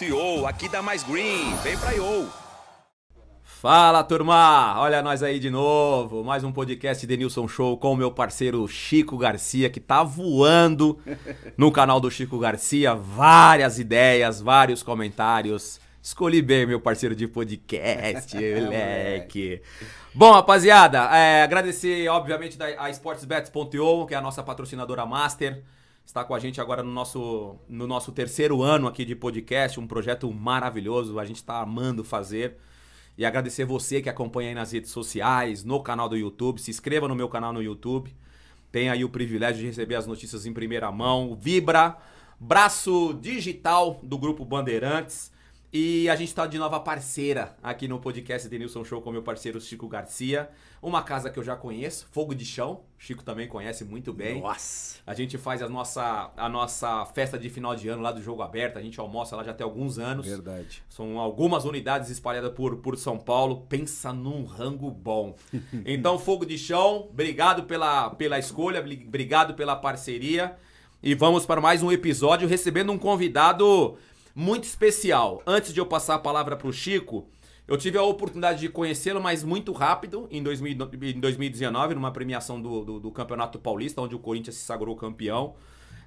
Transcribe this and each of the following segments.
IO. Aqui dá mais green. Vem pra IO. Fala turma, olha nós aí de novo, mais um podcast de Nilson Show com o meu parceiro Chico Garcia, que tá voando no canal do Chico Garcia, várias ideias, vários comentários. Escolhi bem, meu parceiro de podcast, moleque. Bom, rapaziada, é, agradecer, obviamente, da, a sportsbets.io, que é a nossa patrocinadora master está com a gente agora no nosso, no nosso terceiro ano aqui de podcast, um projeto maravilhoso, a gente está amando fazer. E agradecer você que acompanha aí nas redes sociais, no canal do YouTube. Se inscreva no meu canal no YouTube. Tem aí o privilégio de receber as notícias em primeira mão. Vibra, braço digital do Grupo Bandeirantes. E a gente está de nova parceira aqui no podcast Denilson Show com meu parceiro Chico Garcia. Uma casa que eu já conheço, Fogo de Chão. Chico também conhece muito bem. Nossa! A gente faz a nossa, a nossa festa de final de ano lá do Jogo Aberto. A gente almoça lá já tem alguns anos. Verdade. São algumas unidades espalhadas por, por São Paulo. Pensa num rango bom. então, Fogo de Chão, obrigado pela, pela escolha, obrigado pela parceria. E vamos para mais um episódio recebendo um convidado muito especial. Antes de eu passar a palavra para o Chico, eu tive a oportunidade de conhecê-lo, mas muito rápido, em, 2000, em 2019, numa premiação do, do, do, Campeonato Paulista, onde o Corinthians se sagrou campeão.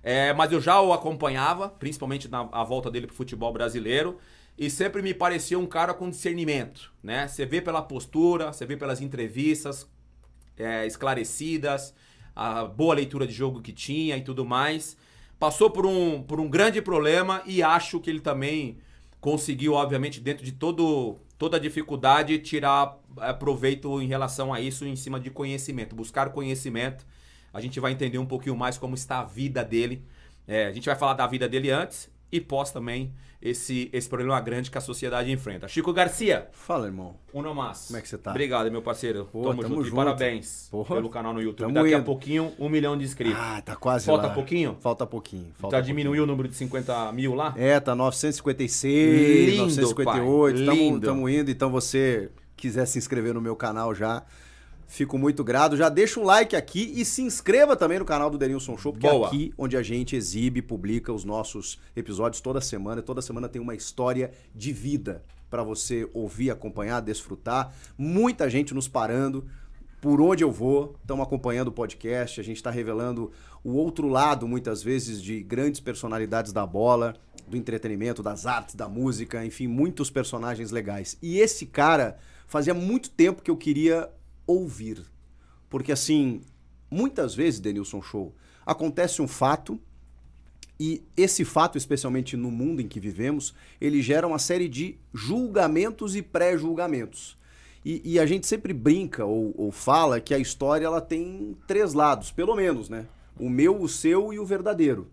É, mas eu já o acompanhava, principalmente na volta dele para o futebol brasileiro, e sempre me parecia um cara com discernimento. Né? Você vê pela postura, você vê pelas entrevistas é, esclarecidas, a boa leitura de jogo que tinha e tudo mais. Passou por um, por um grande problema e acho que ele também conseguiu, obviamente, dentro de todo toda dificuldade tirar eh, proveito em relação a isso em cima de conhecimento, buscar conhecimento. A gente vai entender um pouquinho mais como está a vida dele. É, a gente vai falar da vida dele antes e pós também esse, esse problema grande que a sociedade enfrenta. Chico Garcia. Fala, irmão. Uno mas. Como é que você tá? Obrigado, meu parceiro. Pô, tamo, tamo junto. junto. E parabéns Porra. pelo canal no YouTube. Tamo Daqui indo. a pouquinho, um milhão de inscritos. Ah, tá quase Falta lá. pouquinho? Falta pouquinho. Falta tá diminuiu o número de 50 mil lá? É, tá 956, Lindo, 958. Pai. Tamo, tamo indo. Então você quiser se inscrever no meu canal já Fico muito grato. Já deixa um like aqui e se inscreva também no canal do Denilson Show, porque Boa. é aqui onde a gente exibe, publica os nossos episódios toda semana. toda semana tem uma história de vida para você ouvir, acompanhar, desfrutar. Muita gente nos parando por onde eu vou, estão acompanhando o podcast, a gente está revelando o outro lado, muitas vezes, de grandes personalidades da bola, do entretenimento, das artes, da música, enfim, muitos personagens legais. E esse cara, fazia muito tempo que eu queria ouvir. Porque assim, muitas vezes, Denilson Show, acontece um fato e esse fato, especialmente no mundo em que vivemos, ele gera uma série de julgamentos e pré-julgamentos. E, e, a gente sempre brinca ou, ou fala que a história ela tem três lados, pelo menos, né? O meu, o seu e o verdadeiro.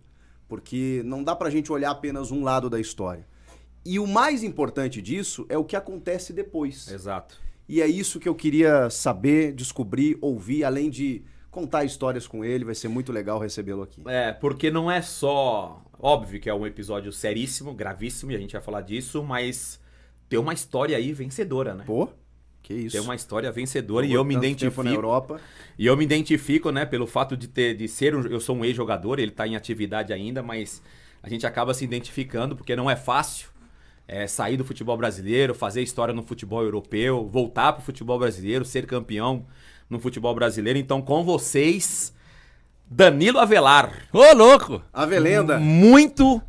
Porque não dá pra gente olhar apenas um lado da história. E o mais importante disso é o que acontece depois. Exato. E é isso que eu queria saber, descobrir, ouvir, além de contar histórias com ele. Vai ser muito legal recebê-lo aqui. É, porque não é só. Óbvio que é um episódio seríssimo, gravíssimo, e a gente vai falar disso, mas tem uma história aí vencedora, né? Pô. Que isso. Tem uma história vencedora e eu me identifico na Europa. E eu me identifico, né, pelo fato de ter de ser um, eu sou um ex-jogador, ele está em atividade ainda, mas a gente acaba se identificando porque não é fácil é, sair do futebol brasileiro, fazer história no futebol europeu, voltar para o futebol brasileiro, ser campeão no futebol brasileiro. Então, com vocês, Danilo Avelar. Ô, louco! Avelenda! Muito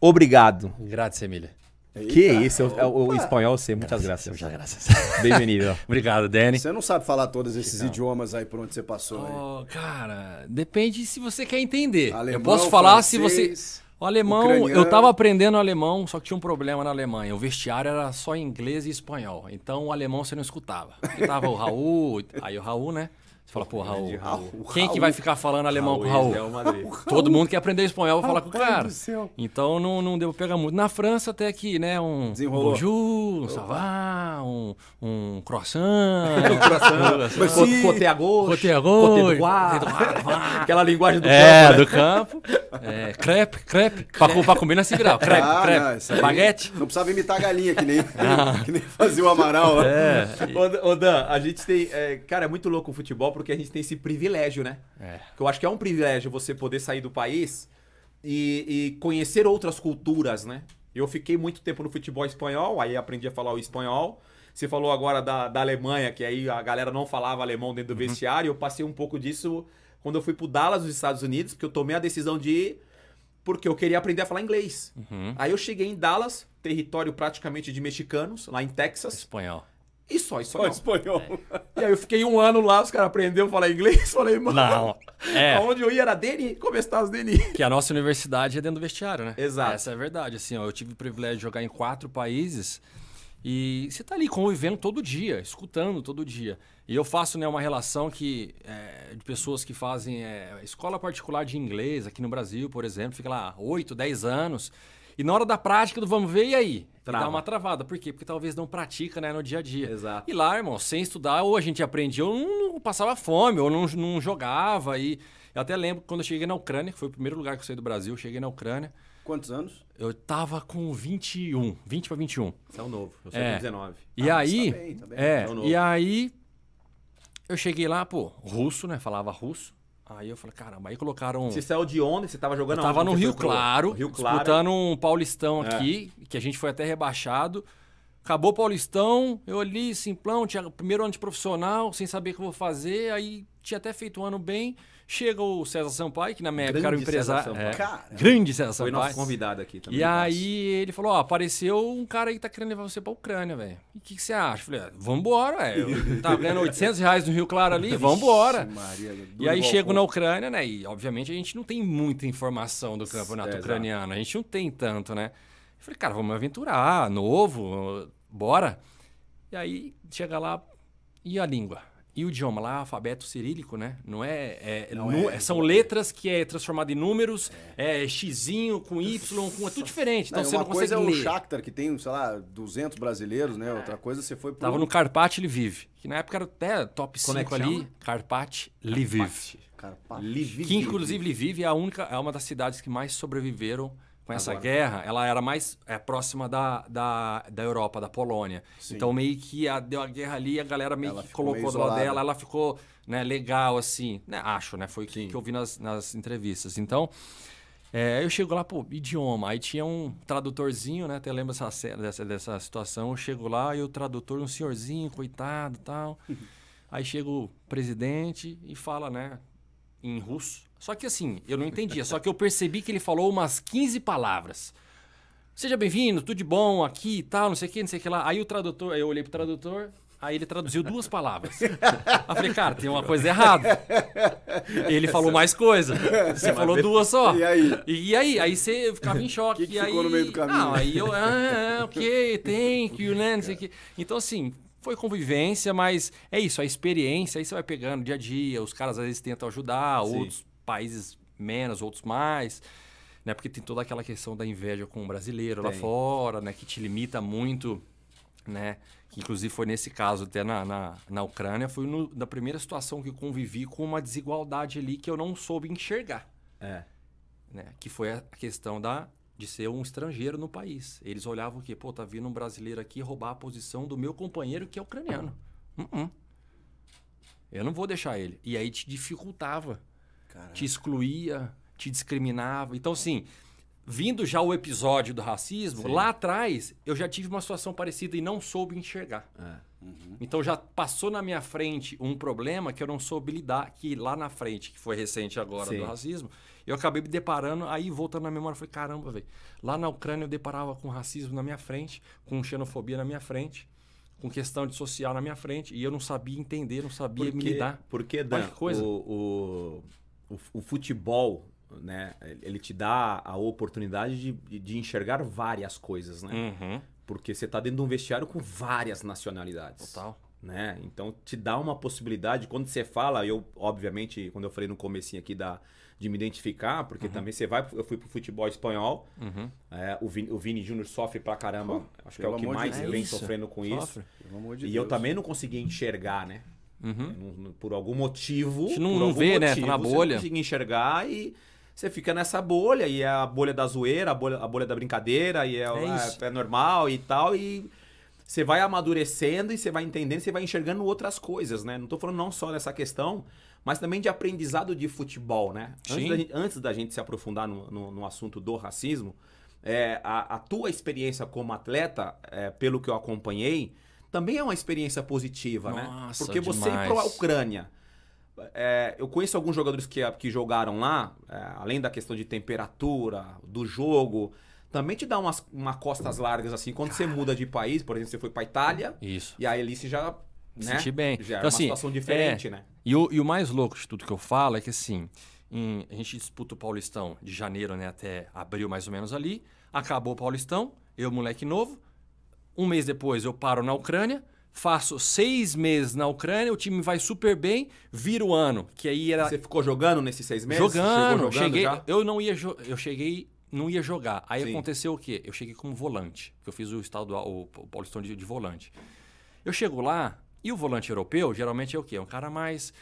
obrigado. Graças, Emília. Que isso, o, o espanhol você, muitas graças. Muitas graças. Bem-vindo. Obrigado, Dani. Você não sabe falar todos esses idiomas aí por onde você passou. Oh, cara, depende se você quer entender. Alemão, Eu posso falar francês. se você. O alemão, Ucraniano. eu estava aprendendo alemão, só que tinha um problema na Alemanha. O vestiário era só inglês e espanhol. Então o alemão você não escutava. Porque tava o Raul, aí o Raul, né? Você fala, pô, Raul, Raul, quem que vai ficar falando alemão com o Raul? Todo mundo quer aprender espanhol, vai falar com o cara. Então não, não deu pegar muito. Na França até que, né, um Desenrolou. bonjour, um savá, um, um croissant. um croissant. Merci. a à gauche. Côté à gauche. Aquela linguagem do é, campo, é do campo. É, crepe, crepe. crepe. Pra, comer não é se virar. Crepe, ah, crepe. Não, Baguete. Não precisava imitar a galinha, que nem, ah. que nem fazia o Amaral. É. Ô, Dan, a gente tem... É, cara, é muito louco o futebol, porque a gente tem esse privilégio, né? É. Que eu acho que é um privilégio você poder sair do país e, e conhecer outras culturas, né? Eu fiquei muito tempo no futebol espanhol, aí aprendi a falar o espanhol. Você falou agora da, da Alemanha, que aí a galera não falava alemão dentro do uhum. vestiário. Eu passei um pouco disso quando eu fui pro Dallas, nos Estados Unidos, porque eu tomei a decisão de ir porque eu queria aprender a falar inglês. Uhum. Aí eu cheguei em Dallas, território praticamente de mexicanos, lá em Texas. Espanhol. E só espanhol. Só espanhol. É. E aí eu fiquei um ano lá, os caras aprenderam a falar inglês, falei, mano. Não. É. Onde eu ia era Deni, começar é tá os Deni. Que a nossa universidade é dentro do vestiário, né? Exato. Essa é a verdade. Assim, ó, eu tive o privilégio de jogar em quatro países. E você está ali convivendo todo dia, escutando todo dia. E eu faço né, uma relação que é, de pessoas que fazem é, escola particular de inglês aqui no Brasil, por exemplo, fica lá 8, 10 anos. E na hora da prática do vamos ver, e aí? Trava. E dá uma travada. Por quê? Porque talvez não pratica né, no dia a dia. Exato. E lá, irmão, sem estudar, ou a gente aprendia, ou não, passava fome, ou não, não jogava. E eu até lembro quando eu cheguei na Ucrânia, que foi o primeiro lugar que eu saí do Brasil, cheguei na Ucrânia. Quantos anos? Eu tava com 21, 20 para 21. Você é um novo, eu sou é. 19. E ah, aí, tá bem, tá bem. É, é um e aí eu cheguei lá, pô, russo, né? Falava russo. Aí eu falei, caramba, aí colocaram. Você saiu de onde? Você tava jogando eu Tava no Rio claro, Rio claro, disputando um Paulistão é. aqui, que a gente foi até rebaixado. Acabou o Paulistão, eu ali, simplão, tinha primeiro ano de profissional, sem saber o que eu vou fazer, aí tinha até feito um ano bem. Chega o César Sampaio, que na minha época era o empresário. César é, Cara, grande César Sampaio. Foi nosso convidado aqui também. E aí ele falou: Ó, apareceu um cara que tá querendo levar você pra Ucrânia, velho. E o que, que, você acha? Eu falei: ah, Vambora, velho. Tá ganhando 800 reais no Rio Claro ali, vambora. Ixi, e aí chego na Ucrânia, né? E obviamente a gente não tem muita informação do campeonato é, ucraniano. A gente não tem tanto, né? Eu falei: Cara, vamos aventurar, novo, bora. E aí chega lá, e a língua? E o idioma lá é alfabeto cirílico, né? Não é. é, Não é são letras que é transformado em números, é, é xizinho com Y, com, é tudo diferente. Então não, você uma não coisa consegue é ler. o Shakhtar, que tem, sei lá, 200 brasileiros, né? Outra coisa você foi pro... Tava no Carpati Lviv, que na época era até top Como 5 é ali. Carpati Lviv. Carpati. Lviv. Que inclusive Lviv é, a única, é uma das cidades que mais sobreviveram com essa Agora. guerra, ela era mais é, próxima da, da, da Europa, da Polônia. Sim. Então meio que a, deu a guerra ali, a galera meio ela que colocou meio do lado dela, ela ficou né, legal assim, né, acho, né? Foi o que, que, eu vi nas, nas entrevistas. Então é, eu chego lá, pô, idioma. Aí tinha um tradutorzinho, né? Até lembro essa, dessa, dessa situação. Eu chego lá e o tradutor, um senhorzinho, coitado tal. Aí chega o presidente e fala, né? Em russo. Só que assim, eu não entendia, só que eu percebi que ele falou umas 15 palavras. Seja bem-vindo, tudo de bom aqui e tal, não sei o que, não sei o que lá. Aí o tradutor, eu olhei pro tradutor, aí ele traduziu duas palavras. Eu falei, cara, tem uma coisa errada. Ele falou mais coisa. Você falou duas só. E aí? E, aí? Aí você ficava em choque. Que que e aí... ficou no meio do caminho. Não, aí eu, ah, ah, ok, thank you, né, não sei o que. Então assim, foi convivência, mas é isso, a experiência, aí você vai pegando dia a dia, os caras às vezes tentam ajudar, Sim. outros países menos, outros mais, né? Porque tem toda aquela questão da inveja com o brasileiro tem. lá fora, né? Que te limita muito, né? Que inclusive foi nesse caso até na, na, na Ucrânia, foi no, na primeira situação que eu convivi com uma desigualdade ali que eu não soube enxergar. É. Né? Que foi a questão da de ser um estrangeiro no país. Eles olhavam que, pô, tá vindo um brasileiro aqui roubar a posição do meu companheiro que é ucraniano. Uh -uh. Eu não vou deixar ele. E aí te dificultava Caraca. te excluía, te discriminava. Então, assim, vindo já o episódio do racismo, Sim. lá atrás eu já tive uma situação parecida e não soube enxergar. É. Uhum. Então já passou na minha frente um problema que eu não soube lidar, que lá na frente, que foi recente agora Sim. do racismo, eu acabei me deparando, aí voltando na memória, falei, caramba, velho, lá na Ucrânia eu deparava com racismo na minha frente, com xenofobia na minha frente. Com questão de social na minha frente, e eu não sabia entender, não sabia porque, me lidar. Porque, Dan, coisa. O, o o, o futebol, né? Ele te dá a oportunidade de, de enxergar várias coisas, né? Uhum. Porque você está dentro de um vestiário com várias nacionalidades. Total. Né? Então te dá uma possibilidade quando você fala, eu obviamente, quando eu falei no comecinho aqui da de me identificar, porque uhum. também você vai, eu fui pro futebol espanhol, uhum. é, o Vini, o Vini Júnior sofre pra caramba, acho que é o que mais de... vem é sofrendo com isso. e Deus. eu também não consegui enxergar, né? Uhum. É, por algum motivo. A gente não, por não vê, motivo, né? Tá na bolha. Você não enxergar e você fica nessa bolha. E é a bolha da zoeira, a bolha, a bolha da brincadeira, e é, é, é, é normal e tal. E você vai amadurecendo e você vai entendendo, você vai enxergando outras coisas, né? Não estou falando não só dessa questão, mas também de aprendizado de futebol, né? Antes da, gente, antes da, gente, se aprofundar no, no, no assunto do racismo, é, a, a, tua experiência como atleta, é, pelo que eu acompanhei, também é uma experiência positiva, né? Nossa, né? Porque demais. você ir para a Ucrânia. É, eu conheço alguns jogadores que, que jogaram lá, é, além da questão de temperatura, do jogo, também te dá umas, uma costas largas, assim, quando Cara. você muda de país, por exemplo, você foi pra Itália, Isso. e a ali já. Né? Senti bem. Já é então, uma assim, situação diferente, é, né? E o, e o mais louco de tudo que eu falo é que assim. Em, a gente disputa o Paulistão de janeiro né, até abril, mais ou menos ali. Acabou o Paulistão, eu, moleque novo, um mês depois eu paro na Ucrânia, faço seis meses na Ucrânia, o time vai super bem, vira o ano. Que aí era... Você ficou jogando nesses seis meses? Jogando, jogando cheguei. Já? Eu não ia, eu cheguei, não ia jogar. Aí Sim. aconteceu o quê? Eu cheguei como volante, que eu fiz o estadual, o Paulistão de, de volante. Eu chego lá e o volante europeu geralmente é o quê? É um cara mais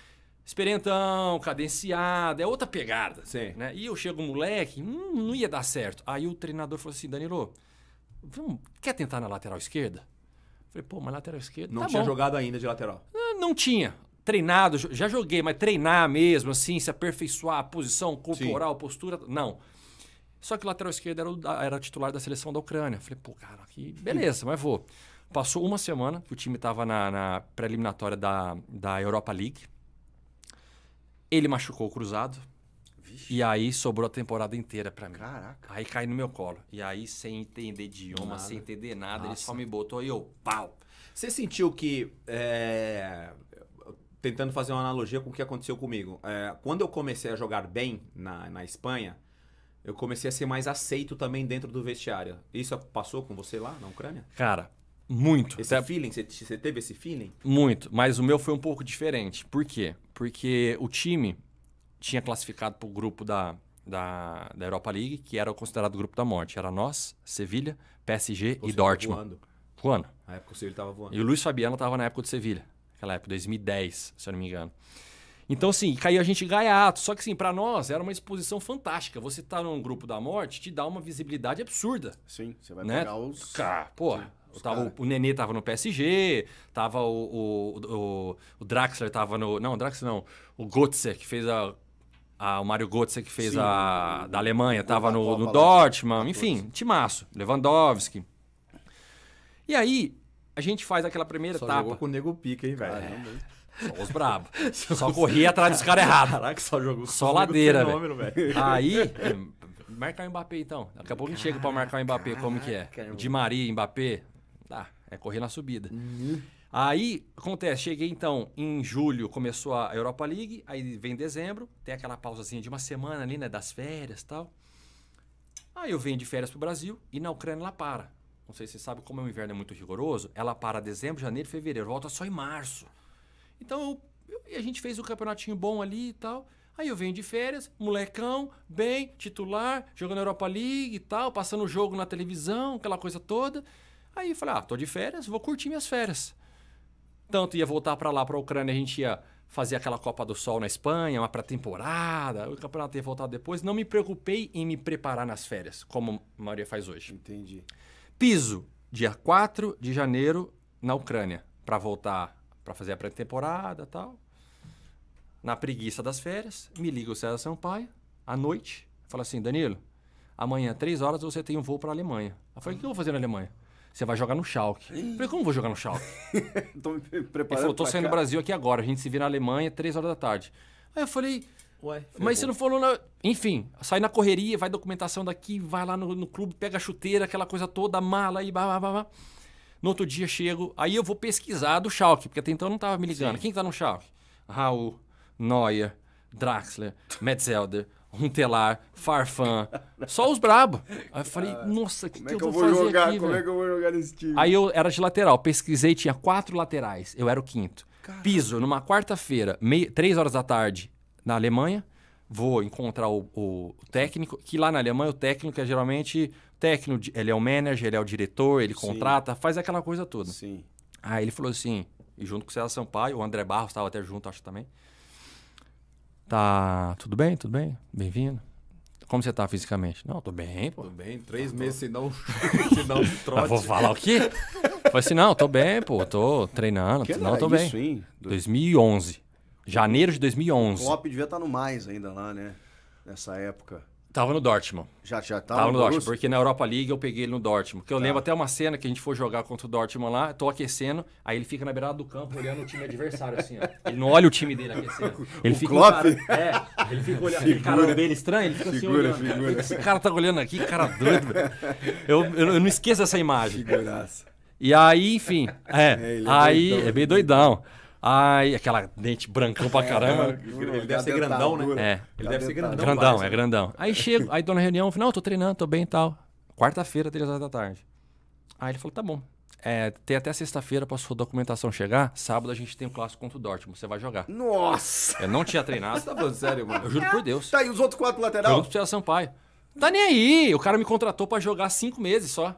experientão, cadenciado, é outra pegada. Sim. Né? E eu chego moleque, hum, não ia dar certo. Aí o treinador falou assim, Danilo, Vamos, quer tentar na lateral esquerda? Falei, pô, mas lateral esquerda. Não tá tinha bom. jogado ainda de lateral? Não, ah, não tinha. Treinado, já joguei, mas treinar mesmo, assim, se aperfeiçoar, a posição corporal, Sim. postura, não. Só que o lateral esquerdo era, o, era o titular da seleção da Ucrânia. Falei, pô, cara, que beleza, mas vou. Passou uma semana que o time estava na, na pré-eliminatória da, da Europa League. Ele machucou o cruzado. Ixi. E aí sobrou a temporada inteira pra mim. Caraca. Aí caiu no meu colo. E aí, sem entender idioma, nada. sem entender nada, Nossa. ele só me botou e eu, pau. Você sentiu que. É... Tentando fazer uma analogia com o que aconteceu comigo. É... Quando eu comecei a jogar bem na, na Espanha, eu comecei a ser mais aceito também dentro do vestiário. Isso passou com você lá na Ucrânia? Cara, muito. Esse Até... feeling, você teve esse feeling? Muito, mas o meu foi um pouco diferente. Por quê? Porque o time tinha classificado para o grupo da, da, da, Europa League, que era o considerado grupo da morte. Era nós, Sevilha, PSG e Dortmund. Voando. Voando. Na época o Sevilha estava voando. E o Luiz Fabiano estava na época do Sevilha. Aquela época, 2010, se eu não me engano. Então, assim, caiu a gente gaiato. Só que, assim, para nós era uma exposição fantástica. Você tá num grupo da morte te dá uma visibilidade absurda. Sim, você vai né? pegar os. Cara, pô. Tava, o Nenê tava no PSG, tava o, o, o, o Draxler tava no. Não, o Draxler não. O Götze, que fez a o Mário Götze que fez Sim, a da Alemanha, estava no, no Dortmund, enfim, timaço, Lewandowski. E aí, a gente faz aquela primeira Só etapa. Jogou com o nego pica, hein, velho? É. Só os bravos. só corria atrás dos caras errados. Caraca, só jogou Só ladeira, velho. Aí, hum, marcar o Mbappé então. Daqui a pouco a gente chega pra marcar o Mbappé, como que é? De Maria, Mbappé. Tá, é correr na subida. Uhum. Aí acontece, cheguei então em julho, começou a Europa League, aí vem dezembro, tem aquela pausazinha de uma semana ali, né, das férias tal. Aí eu venho de férias pro Brasil e na Ucrânia ela para. Não sei se você sabe como o inverno é muito rigoroso, ela para dezembro, janeiro, fevereiro, volta só em março. Então eu, eu, a gente fez um campeonatinho bom ali e tal. Aí eu venho de férias, molecão, bem, titular, jogando Europa League e tal, passando o jogo na televisão, aquela coisa toda. Aí eu falei, ah, tô de férias, vou curtir minhas férias. Tanto ia voltar para lá, para a Ucrânia, a gente ia fazer aquela Copa do Sol na Espanha, uma pré-temporada, o campeonato ia voltar depois. Não me preocupei em me preparar nas férias, como a maioria faz hoje. Entendi. Piso, dia 4 de janeiro, na Ucrânia, para voltar para fazer a pré-temporada tal. Na preguiça das férias, me liga o César Sampaio, à noite, fala assim: Danilo, amanhã, três horas, você tem um voo para a Alemanha. Eu falei: o que eu vou fazer na Alemanha? Você vai jogar no Schalke. Eu falei, como vou jogar no Schalke? tô me preparando. Ele falou, tô saindo do Brasil aqui agora. A gente se vê na Alemanha, três horas da tarde. Aí eu falei, Ué, mas você não falou. Na... Enfim, sai na correria, vai documentação daqui, vai lá no, no clube, pega a chuteira, aquela coisa toda, mala e blá, blá, blá, No outro dia chego, aí eu vou pesquisar do Schalke, porque até então eu não tava me ligando. Sim. Quem que tá no Schalke? Raul, Neuer, Draxler, Metzelder, um telar, farfã, só os brabo. Aí eu falei, nossa, o que, é que, eu vou, fazer jogar, aqui, Como é que eu vou jogar nesse time? Aí eu era de lateral, pesquisei, tinha quatro laterais, eu era o quinto. Caramba. Piso numa quarta-feira, três horas da tarde, na Alemanha, vou encontrar o, o, técnico, que lá na Alemanha o técnico é geralmente... Técnico, ele é o manager, ele é o diretor, ele Sim. contrata, faz aquela coisa toda. Sim. Aí ele falou assim, e junto com o César Sampaio, o André Barros estava até junto, acho também. Tá, tudo bem, tudo bem? Bem-vindo. Como você tá fisicamente? Não, tô bem, pô. Tô bem, três tá meses sem dar um, trote. Eu vou falar o quê? Falei assim, não, tô bem, pô, tô treinando. Que não, tô é isso, bem. Hein? 2011. Janeiro de 2011. O Klopp devia estar tá no mais ainda lá, né? Nessa época. Tava no Dortmund. Já, já tava, tava no Dortmund, porque na Europa League eu peguei ele no Dortmund. Que eu tá. lembro até uma cena que a gente foi jogar contra o Dortmund lá, tô aquecendo, aí ele fica na beirada do campo olhando o time adversário assim, ó. Ele não olha o time dele aquecendo. Ele o fica Klopp? cara, é, ele fica olhando, figura, cara dele estranho, ele fica assim figura, assim olhando. Figura. Esse cara tá olhando aqui, cara doido. Eu, eu, eu, não esqueço essa imagem. Figuraça. E aí, enfim, é, é, é aí é doidão. É bem doidão. Ai, aquela dente brancão pra é, caramba. ele deve ser grandão, né? É. Ele deve ser grandão. Grandão, é grandão. Aí chego, aí tô na reunião, final, tô treinando, tô bem e tal. Quarta-feira, três horas da tarde. Aí ele falou, tá bom. É, tem até sexta-feira pra sua documentação chegar. Sábado a gente tem o um clássico contra o Dortmund. Você vai jogar. Nossa! Eu não tinha treinado. Você tá falando sério, mano? Eu juro por Deus. Tá, e os outros quatro lateral? Pergunta pro Sampaio. Tá nem aí. O cara me contratou pra jogar cinco meses só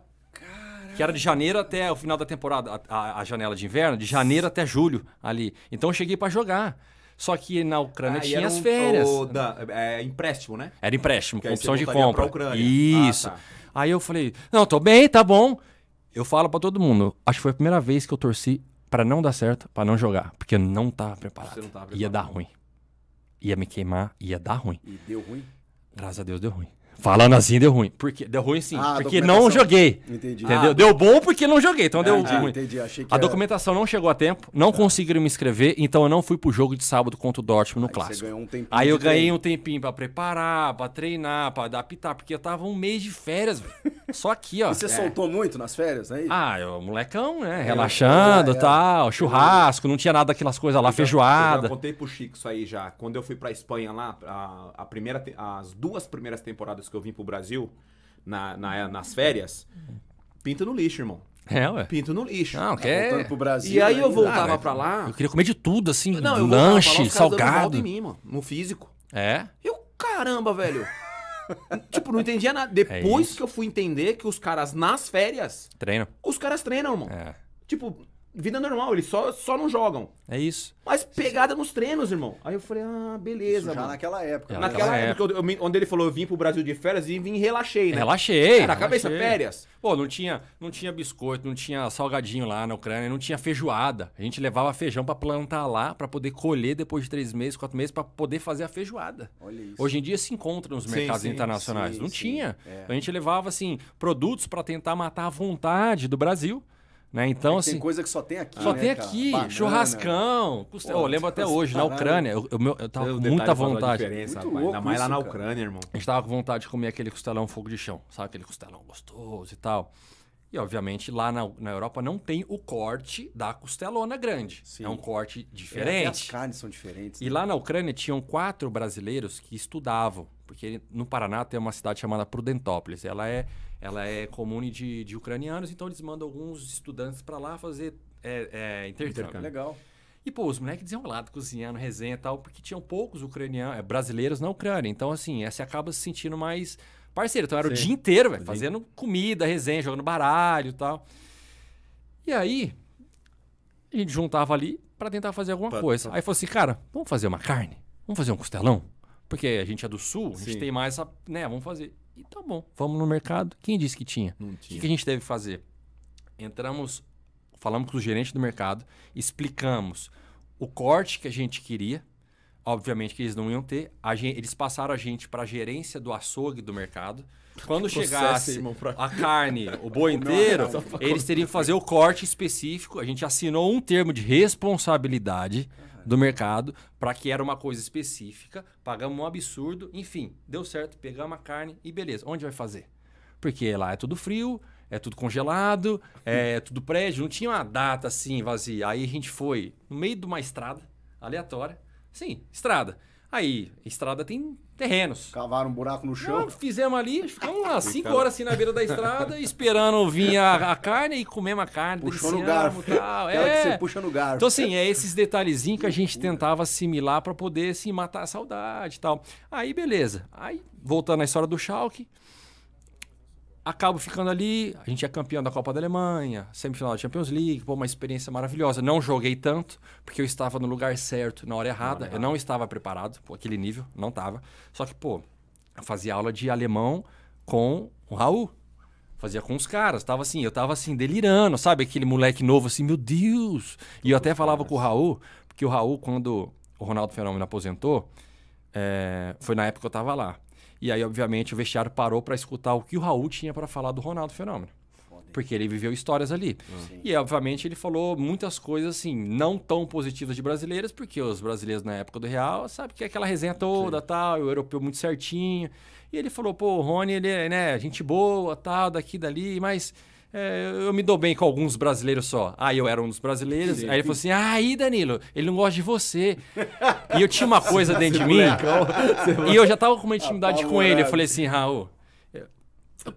que era de janeiro até o final da temporada, a, a janela de inverno, de janeiro até julho ali. Então eu cheguei para jogar. Só que na Ucrânia ah, tinha um, as férias. O, da, é, é empréstimo, né? Era empréstimo, opção de compra. Pra Isso. Ah, tá. Aí eu falei, não, tô bem, tá bom. Eu falo para todo mundo, acho que foi a primeira vez que eu torci para não dar certo, para não jogar, porque eu não tava preparado. Você não tava preparado. Ia dar ruim. Ia me queimar, ia dar ruim. E deu ruim? Graças a Deus deu ruim. Falando assim, deu ruim. Porque, deu ruim sim, ah, porque não joguei. Entendi. Entendeu? Ah, deu bom porque não joguei, então deu ah, entendi, ruim. Entendi, achei que a era... documentação não chegou a tempo, não tá. conseguiram me inscrever, então eu não fui pro jogo de sábado contra o Dortmund no Aí Clássico. Um Aí eu ganhei treino. um tempinho pra preparar, pra treinar, pra adaptar, porque eu tava um mês de férias, velho. Só aqui, ó. E você é. soltou muito nas férias, né? Ah, eu, molecão, né? É, Relaxando, é, e é, tal, churrasco, não tinha nada daquelas coisas lá, então, eu feijoada. Já, eu contei pro Chico isso aí já. Quando eu fui pra Espanha lá, a, a primeira, as duas primeiras temporadas que eu vim pro Brasil na, na nas férias, pinta no lixo, irmão. É, ué. Pinto no lixo. Não, ah, que tá Voltando pro Brasil. E aí né? eu ah, voltava ah, pra lá. Eu queria comer de tudo, assim, não, eu lanche, lá, salgado. Em mim, mano, no físico. É? Eu, caramba, velho. tipo, não entendia nada. Depois é que eu fui entender que os caras nas férias. Treinam. Os caras treinam, irmão. É. Tipo, vida normal, eles só, só não jogam. É isso. Mas pegada nos treinos, irmão. Aí eu falei, ah, beleza. Isso já mano. naquela época. Né? naquela época, eu, eu, onde ele falou, eu vim pro Brasil de férias e vim relaxei, né? Relaxei. Cara, cabeça, férias. Pô, não tinha, não tinha biscoito, não tinha salgadinho lá na Ucrânia, não tinha feijoada. A gente levava feijão para plantar lá, para poder colher depois de três meses, quatro meses, para poder fazer a feijoada. Olha isso. Hoje em dia se encontra nos mercados sim, sim, internacionais. Sim, não tinha. É. A gente levava, assim, produtos para tentar matar a vontade do Brasil né? Então, assim, tem coisa que só tem aqui. Só né, tem aqui. Banana, churrascão. eu lembro até hoje, na Ucrânia, eu, eu, eu tava com muita vontade. ainda mais lá na Ucrânia, cara. irmão. A gente tava com vontade de comer aquele costelão fogo de chão, sabe? Aquele costelão gostoso e tal. E, obviamente, lá na, na Europa não tem o corte da costelona grande. Sim. É um corte é, diferente. É, as carnes são diferentes. E né? lá na Ucrânia tinham quatro brasileiros que estudavam. Porque no Paraná tem uma cidade chamada Prudentópolis. Ela é ela é comune de, de ucranianos, então eles mandam alguns estudantes para lá fazer é, é, intercâmbio. intercâmbio. Legal. E, pô, os moleques desenrolados, cozinhando, resenha e tal, porque tinham poucos ucranianos, é, brasileiros na Ucrânia. Então, assim, é, você acaba se sentindo mais parceiro. Então, era Sim. o dia inteiro, véio, fazendo comida, resenha, jogando baralho e tal. E aí, a gente juntava ali para tentar fazer alguma pra, coisa. Pra... Aí falou assim, cara, vamos fazer uma carne? Vamos fazer um costelão? Porque a gente é do sul, a gente tem mais essa... Né, vamos fazer. E tá bom, vamos no mercado. Quem disse que tinha? Não tinha. O que a gente deve fazer? Entramos, falamos com o gerente do mercado, explicamos o corte que a gente queria, obviamente que eles não iam ter. Gente, eles passaram a gente para a gerência do açougue do mercado. Quando que chegasse processo, irmão, pra... a carne, o boi inteiro, não, não, não, eles teriam que fazer o corte específico. A gente assinou um termo de responsabilidade do mercado para que era uma coisa específica, pagamos um absurdo, enfim, deu certo, pegamos a carne e beleza. Onde vai fazer? Porque lá é tudo frio, é tudo congelado, é tudo prédio, não tinha uma data assim vazia. Aí a gente foi no meio de uma estrada aleatória, sim, estrada. Aí, estrada tem terrenos. Cavaram um buraco no chão? Não, fizemos ali, ficamos lá cinco horas assim na beira da estrada, esperando vir a, a carne e comemos a carne. Puxou no garfo. Tal. É. que você puxa no garfo. Então, assim, é esses detalhezinhos que a gente tentava assimilar para poder, assim, matar a saudade e tal. Aí, beleza. Aí, voltando à história do Schalke, acabo ficando ali. A gente é campeão da Copa da Alemanha, semifinal da Champions League, pô, uma experiência maravilhosa. Não joguei tanto, porque eu estava no lugar certo, na hora errada. Não, eu não estava preparado, por aquele nível, não estava. Só que, pô, eu fazia aula de alemão com o Raul. Fazia com os caras, tava assim, eu tava assim, delirando, sabe? Aquele moleque novo assim, meu Deus! E eu até falava com o Raul, porque o Raul, quando o Ronaldo Fenômeno aposentou, é, foi na época que eu tava lá. E aí, obviamente, o vestiário parou para escutar o que o Raul tinha para falar do Ronaldo Fenômeno. Porque ele viveu histórias ali. Ah. Sim. E, obviamente, ele falou muitas coisas, assim, não tão positivas de brasileiras porque os brasileiros na época do Real, sabe que é aquela resenha toda, Sim. tal, o europeu muito certinho. E ele falou, pô, o Rony, ele é, né, gente boa, tal, daqui, dali, mas é, eu me dou bem com alguns brasileiros só. Aí ah, eu era um dos brasileiros. Sim. Aí ele falou assim: ah, aí, Danilo, ele não gosta de você. e eu tinha uma coisa tá dentro de mim. e eu já tava com uma intimidade com ele. Eu falei assim, Raul.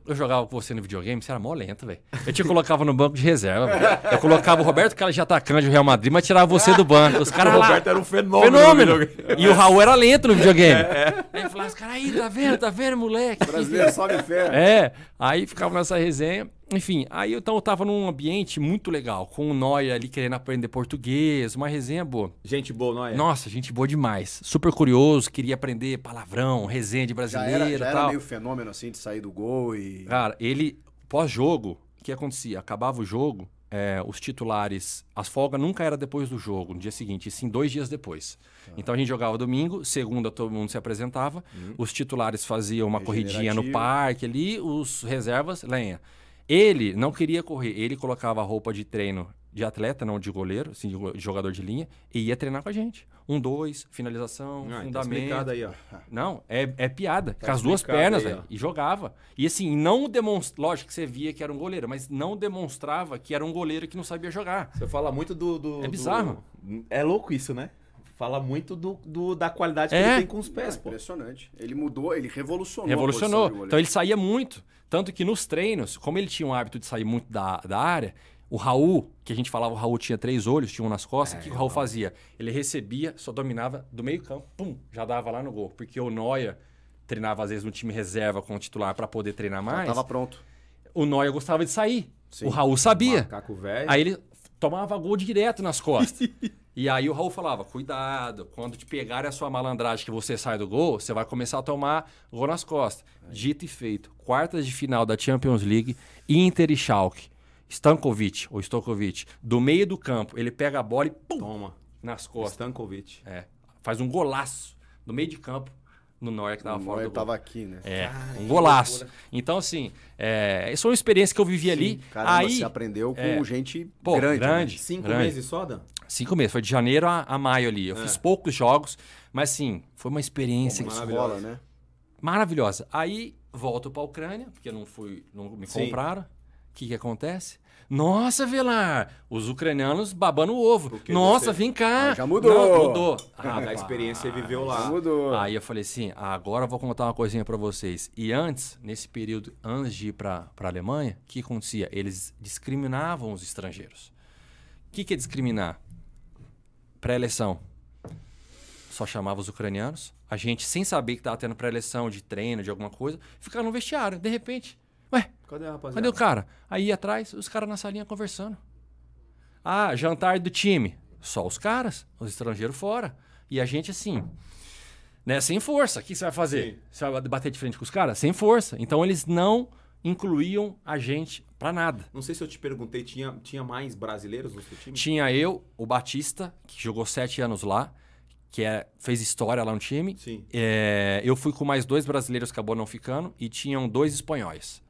Eu jogava com você no videogame, você era mó lento, velho. Eu te colocava no banco de reserva. Eu colocava o Roberto Carlos de atacante do Real Madrid, mas tirava você do banco. Os caras. O Roberto era um fenômeno. Fenômeno. E o Raul era lento no videogame. É, é. Aí eu falava, os caras aí, tá vendo, tá vendo, moleque? O brasileiro sobe fé. É. Aí ficava nessa resenha. Enfim, aí então eu tava num ambiente muito legal, com o Noia ali querendo aprender português, uma resenha boa. Gente boa, Noia? Nossa, gente boa demais. Super curioso, queria aprender palavrão, resenha de brasileiro já era, já tal. era meio fenômeno assim de sair do gol e. Cara, ele, pós-jogo, o que acontecia? Acabava o jogo, é, os titulares, as folgas nunca era depois do jogo, no dia seguinte, e sim dois dias depois. Ah. Então a gente jogava domingo, segunda todo mundo se apresentava, uhum. os titulares faziam uma corridinha no parque ali, os reservas, lenha. Ele não queria correr, ele colocava a roupa de treino de atleta, não de goleiro, assim, de jogador de linha, e ia treinar com a gente. Um, dois, finalização, ah, então é fundamento. Tá aí, ó. Não, é, é piada. Tá com as duas pernas, aí, e jogava. E assim, não demonstrava. Lógico que você via que era um goleiro, mas não demonstrava que era um goleiro que não sabia jogar. Você fala muito do. do é bizarro. Do... É louco isso, né? Fala muito do, do da qualidade que é. ele tem com os pés, ah, pô. Impressionante. Ele mudou, ele revolucionou. Revolucionou. então ele saía muito. Tanto que nos treinos, como ele tinha o hábito de sair muito da, da área, o Raul, que a gente falava, o Raul tinha três olhos, tinha um nas costas, o é, que o Raul não. fazia? Ele recebia, só dominava do meio campo, pum, já dava lá no gol. Porque o Noia treinava às vezes no time reserva com o titular para poder treinar mais. Já tava pronto. O Noia gostava de sair. Sim. O Raul sabia. velho. Aí ele tomava gol direto nas costas. E aí o Raul falava: cuidado, quando te pegarem a sua malandragem que você sai do gol, você vai começar a tomar gol nas costas. Dito e feito. Quartas de final da Champions League, Inter e Schalke. Stankovic, ou Stokovic, do meio do campo, ele pega a bola e pum, Toma. nas costas. Stankovic. É. Faz um golaço no meio de campo no norte que tava o fora Neuer do gol. tava aqui, né? É, Ai, um golaço. Então, assim, é, isso foi é uma experiência que eu vivi Sim, ali. Caramba, aí, você aprendeu com é, gente pô, grande. Né? grande né? Cinco grande. meses só, Dan? Cinco meses, foi de janeiro a, a maio ali. Eu é. fiz poucos jogos, mas assim, foi uma experiência... maravilhosa, escola, né? Maravilhosa. Aí volto para a Ucrânia, porque eu não fui, não me Sim. compraram. O que, que acontece? Nossa, Velar, os ucranianos babando o ovo. Porque Nossa, você... vem cá. Ah, já mudou. Não, mudou. Ah, a experiência viveu lá. Já mudou. Aí eu falei assim, agora eu vou contar uma coisinha para vocês. E antes, nesse período, antes de ir para a Alemanha, o que acontecia? Eles discriminavam os estrangeiros. O que, que é discriminar? Pré-eleição. Só chamava os ucranianos. A gente, sem saber que estava tendo pré-eleição de treino, de alguma coisa, ficava no vestiário. De repente, Ué, cadê, cadê o cara? Aí atrás, os caras na salinha conversando. Ah, jantar do time. Só os caras, os estrangeiros fora. E a gente assim, né? Sem força. O que você vai fazer? Sim. Você vai bater de frente com os caras? Sem força. Então eles não incluíam a gente para nada. Não sei se eu te perguntei, tinha, tinha mais brasileiros no seu time? Tinha eu, o Batista, que jogou sete anos lá, que é, fez história lá no time. Sim. É, eu fui com mais dois brasileiros, acabou não ficando, e tinham dois espanhóis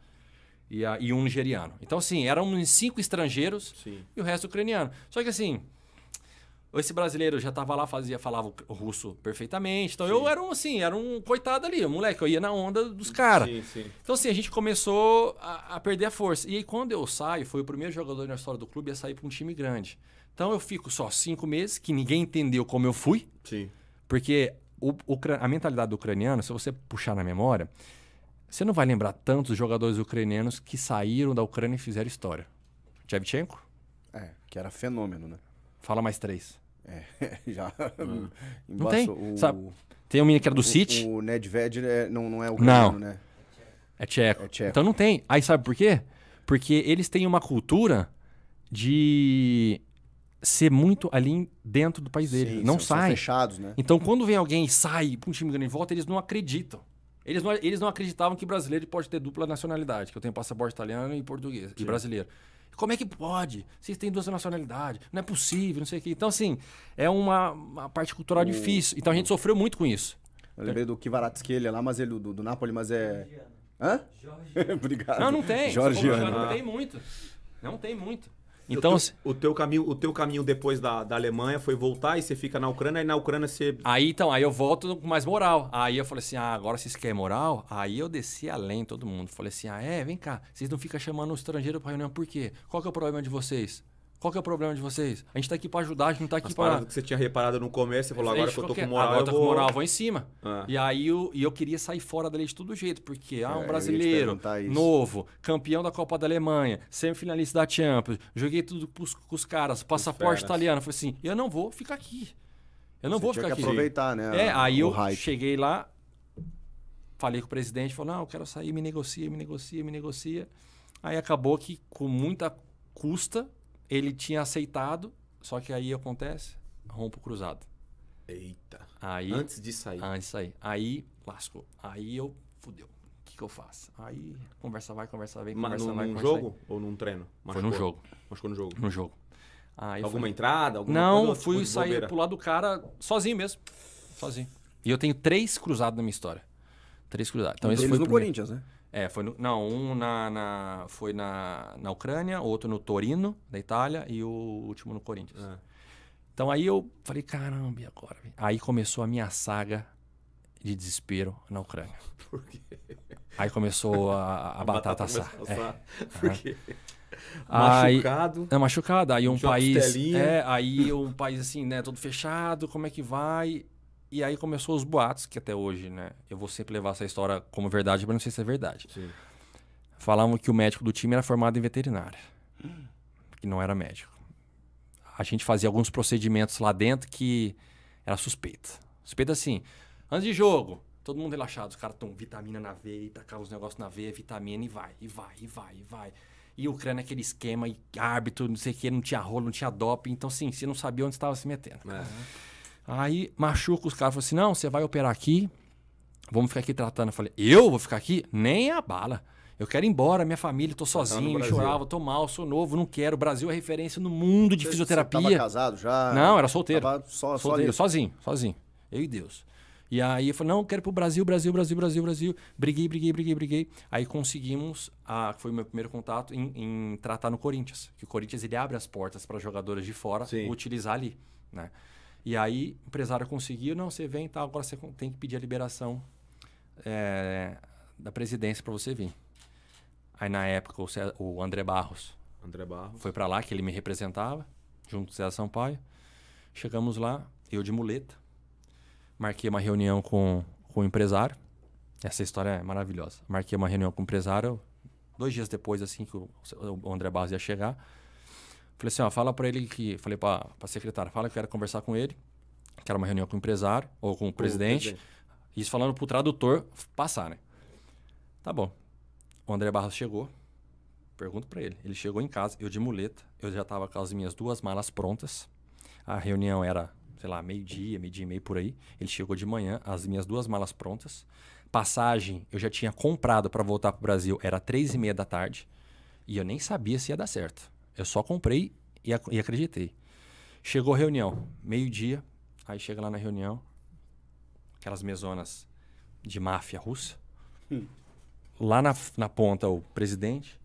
e, a, e um nigeriano. Então, assim, eram cinco estrangeiros Sim. e o resto ucraniano. Só que, assim, esse brasileiro já estava lá, fazia, falava o russo perfeitamente. Então, sim. eu era um, assim, era um coitado ali, um moleque. Eu ia na onda dos caras. Então, assim, a gente começou a, a, perder a força. E aí, quando eu saio, foi o primeiro jogador na história do clube a sair para um time grande. Então, eu fico só cinco meses, que ninguém entendeu como eu fui. Sim. Porque o, o, a mentalidade do ucraniano, se você puxar na memória você não vai lembrar tantos jogadores ucranianos que saíram da Ucrânia e fizeram história. Shevchenko? É, que era fenômeno, né? Fala mais três. É, já. Hum. não tem? O... Sabe, tem um menino que era do o, City. O Nedved é, não, não é ucraniano, não. né? É tcheco. é tcheco. Então não tem. Aí sabe por quê? Porque eles têm uma cultura de ser muito ali dentro do país deles. não são, sai. São fechados, né? Então quando vem alguém e sai para um time grande e volta, eles não acreditam. Eles não, eles não acreditavam que brasileiro pode ter dupla nacionalidade, que eu tenho passaporte italiano e português, Sim. e brasileiro. Como é que pode? Vocês têm duas nacionalidades, não é possível, não sei o quê. Então, assim, é uma, uma parte cultural o... difícil. Então a gente uhum. sofreu muito com isso. Eu lembrei do Kivaratskelia lá, mas ele, é do, do Napoli, mas é. Hã? Obrigado. Não, não tem. Jorge. Não tem muito. Não tem muito. Então, o teu, o teu, caminho, o teu caminho depois da, da Alemanha foi voltar e você fica na Ucrânia e na Ucrânia você Aí então, aí eu volto com mais moral. Aí eu falei assim: "Ah, agora vocês querem moral?" Aí eu desci além todo mundo. Falei assim: "Ah, é, vem cá. Vocês não ficam chamando o estrangeiro para reunião por quê? Qual que é o problema de vocês?" Qual que é o problema de vocês? A gente tá aqui para ajudar, a gente não tá aqui As para. que você tinha reparado no começo, você falou, agora que eu tô com moral. Agora eu tô com moral, vou... vou em cima. Ah. E aí eu, e eu queria sair fora da lei de todo jeito, porque ah, um é, brasileiro novo, campeão da Copa da Alemanha, semifinalista da Champions, joguei tudo pros, com os caras, passaporte os italiano. Falei assim, eu não vou ficar aqui. Eu não você vou ficar que aqui. aproveitar, né? É, a, aí eu hype. cheguei lá, falei com o presidente, falou, não, eu quero sair, me negocia, me negocia, me negocia. Aí acabou que com muita custa ele tinha aceitado, só que aí acontece, rompo cruzado. Eita. Aí, antes de sair. Ah, antes de sair. Aí, lascou. Aí eu, fudeu. O que, que eu faço? Aí, conversa vai, conversa vem, conversa Mas vai. Num jogo vai. ou num treino? Machucou. Foi num jogo. Machucou no jogo? No jogo. Aí alguma entrada? Alguma Não, fui sair pro lado do cara sozinho mesmo. Sozinho. E eu tenho três cruzados na minha história. Três cruzados. Então, um esse foi no primeiro. Corinthians, né? É, foi no, não, um na, na, foi na, na Ucrânia, outro no Torino, da Itália, e o último no Corinthians. É. Então aí eu falei, caramba, e agora? Aí começou a minha saga de desespero na Ucrânia. Por quê? Aí começou a, a, a batata, batata assar. É. Por quê? Aí, machucado. É, machucado. Aí um país. É, aí um país assim, né, todo fechado, como é que vai? E aí começou os boatos, que até hoje, né? Eu vou sempre levar essa história como verdade, mas não sei se é verdade. Sim. Falavam que o médico do time era formado em veterinária, hum. que não era médico. A gente fazia alguns procedimentos lá dentro que era suspeita. Suspeita assim, antes de jogo, todo mundo relaxado, os caras tomam vitamina na veia, e tá os negócios na veia, vitamina e vai, e vai, e vai, e vai. E o crânio aquele esquema, e árbitro, não sei o que, não tinha rolo, não tinha doping. Então, sim, você não sabia onde estava se metendo. É. Aí machuca os caras. Falou assim: não, você vai operar aqui, vamos ficar aqui tratando. Eu falei: eu vou ficar aqui? Nem a bala. Eu quero ir embora, minha família, tô tá sozinho, tá chorava, tô mal, sou novo, não quero. O Brasil é referência no mundo de você, fisioterapia. Você tava casado já? Não, era solteiro. solteiro, sozinho, sozinho. Eu e Deus. E aí eu falei, não, quero ir pro Brasil, Brasil, Brasil, Brasil, Brasil. Briguei, briguei, briguei, briguei. Aí conseguimos, a, foi o meu primeiro contato, em, em tratar no Corinthians. Que o Corinthians, ele abre as portas para jogadoras de fora Sim. utilizar ali, né? E aí, o empresário conseguiu, não, você vem, tá, agora você tem que pedir a liberação é, da presidência para você vir. Aí, na época, o, César, o André Barros, André Barros foi para lá, que ele me representava, junto com o César Sampaio. Chegamos lá, eu de muleta, marquei uma reunião com, com o empresário. Essa história é maravilhosa. Marquei uma reunião com o empresário, dois dias depois, assim, que o, o André Barros ia chegar Falei assim, ó, fala para ele que... Falei para a secretária, fala que eu quero conversar com ele, que era uma reunião com o empresário ou com o presidente. presidente. Isso falando pro tradutor passar, né? Tá bom. O André Barros chegou, pergunto para ele. Ele chegou em casa, eu de muleta, eu já tava com as minhas duas malas prontas. A reunião era, sei lá, meio-dia, meio-dia e meio por aí. Ele chegou de manhã, as minhas duas malas prontas. Passagem eu já tinha comprado para voltar pro Brasil, era três e meia da tarde. E eu nem sabia se ia dar certo. Eu só comprei e, ac e acreditei. Chegou a reunião, meio-dia, aí chega lá na reunião, aquelas mesonas de máfia russa. Hum. Lá na, na ponta, o presidente,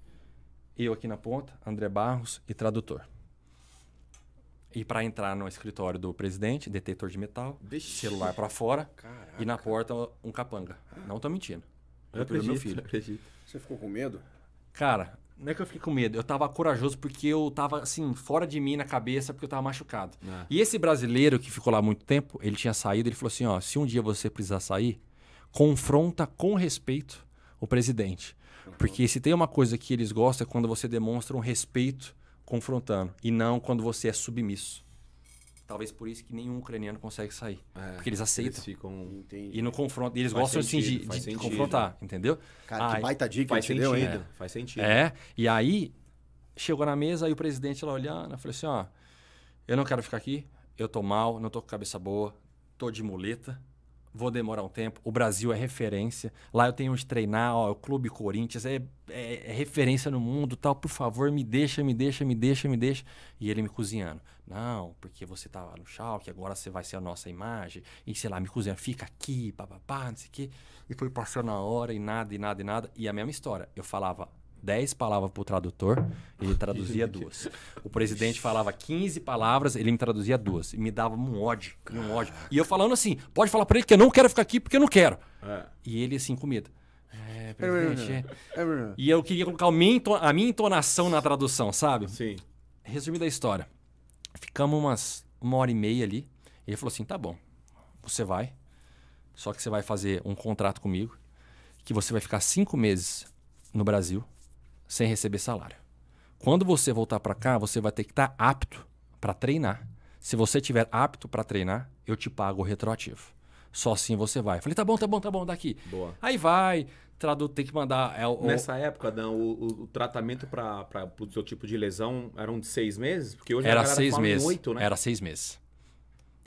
eu aqui na ponta, André Barros e tradutor. E para entrar no escritório do presidente, detetor de metal, Vixe. celular para fora Caraca. e na porta um capanga. Não tô mentindo. Eu, acredito, meu filho. Acredito. Você ficou com medo? Cara, não é que eu fiquei com medo, eu tava corajoso porque eu tava, assim, fora de mim na cabeça, porque eu tava machucado. É. E esse brasileiro que ficou lá muito tempo, ele tinha saído, ele falou assim: ó, se um dia você precisar sair, confronta com respeito o presidente. Uhum. Porque se tem uma coisa que eles gostam é quando você demonstra um respeito confrontando, e não quando você é submisso. Talvez por isso que nenhum ucraniano consegue sair. É, porque eles aceitam. Eles ficam... E no confronto. eles faz gostam sentido, assim, de, de confrontar, entendeu? Cara, aí, que baita dica faz sentido, é, Faz sentido. É. E aí, chegou na mesa e o presidente lá olhando, falou assim: ó, eu não quero ficar aqui, eu tô mal, não tô com cabeça boa, tô de muleta vou demorar um tempo. O Brasil é referência. Lá eu tenho onde treinar, ó, é o Clube Corinthians é, é, é, referência no mundo, tal. Por favor, me deixa, me deixa, me deixa, me deixa. E ele me cozinhando. Não, porque você estava tá no que agora você vai ser a nossa imagem. E sei lá, me cozinhando, fica aqui, papapá, não sei o quê. E foi passando a hora e nada, e nada, e nada. E a mesma história. Eu falava 10 palavras para o tradutor, ele traduzia duas. O presidente falava 15 palavras, ele me traduzia duas. E me dava um ódio, um ódio. E eu falando assim, pode falar para ele que eu não quero ficar aqui porque eu não quero. É. E ele assim, com medo. É, é presidente, é. É. E eu queria colocar a minha, a minha entonação na tradução, sabe? Sim. Resumindo a história. Ficamos umas uma hora e meia ali. E ele falou assim, tá bom, você vai. Só que você vai fazer um contrato comigo, que você vai ficar cinco meses no Brasil sem receber salário. Quando você voltar para cá, você vai ter que estar tá apto para treinar. Se você tiver apto para treinar, eu te pago o retroativo. Só assim você vai. Eu falei, tá bom, tá bom, tá bom, daqui. Boa. Aí vai, tradutor tem que mandar. É, o, Nessa época, Dan, o, o, o tratamento para o seu tipo de lesão um de seis meses? Porque hoje era seis meses. Oito, né? Era seis meses.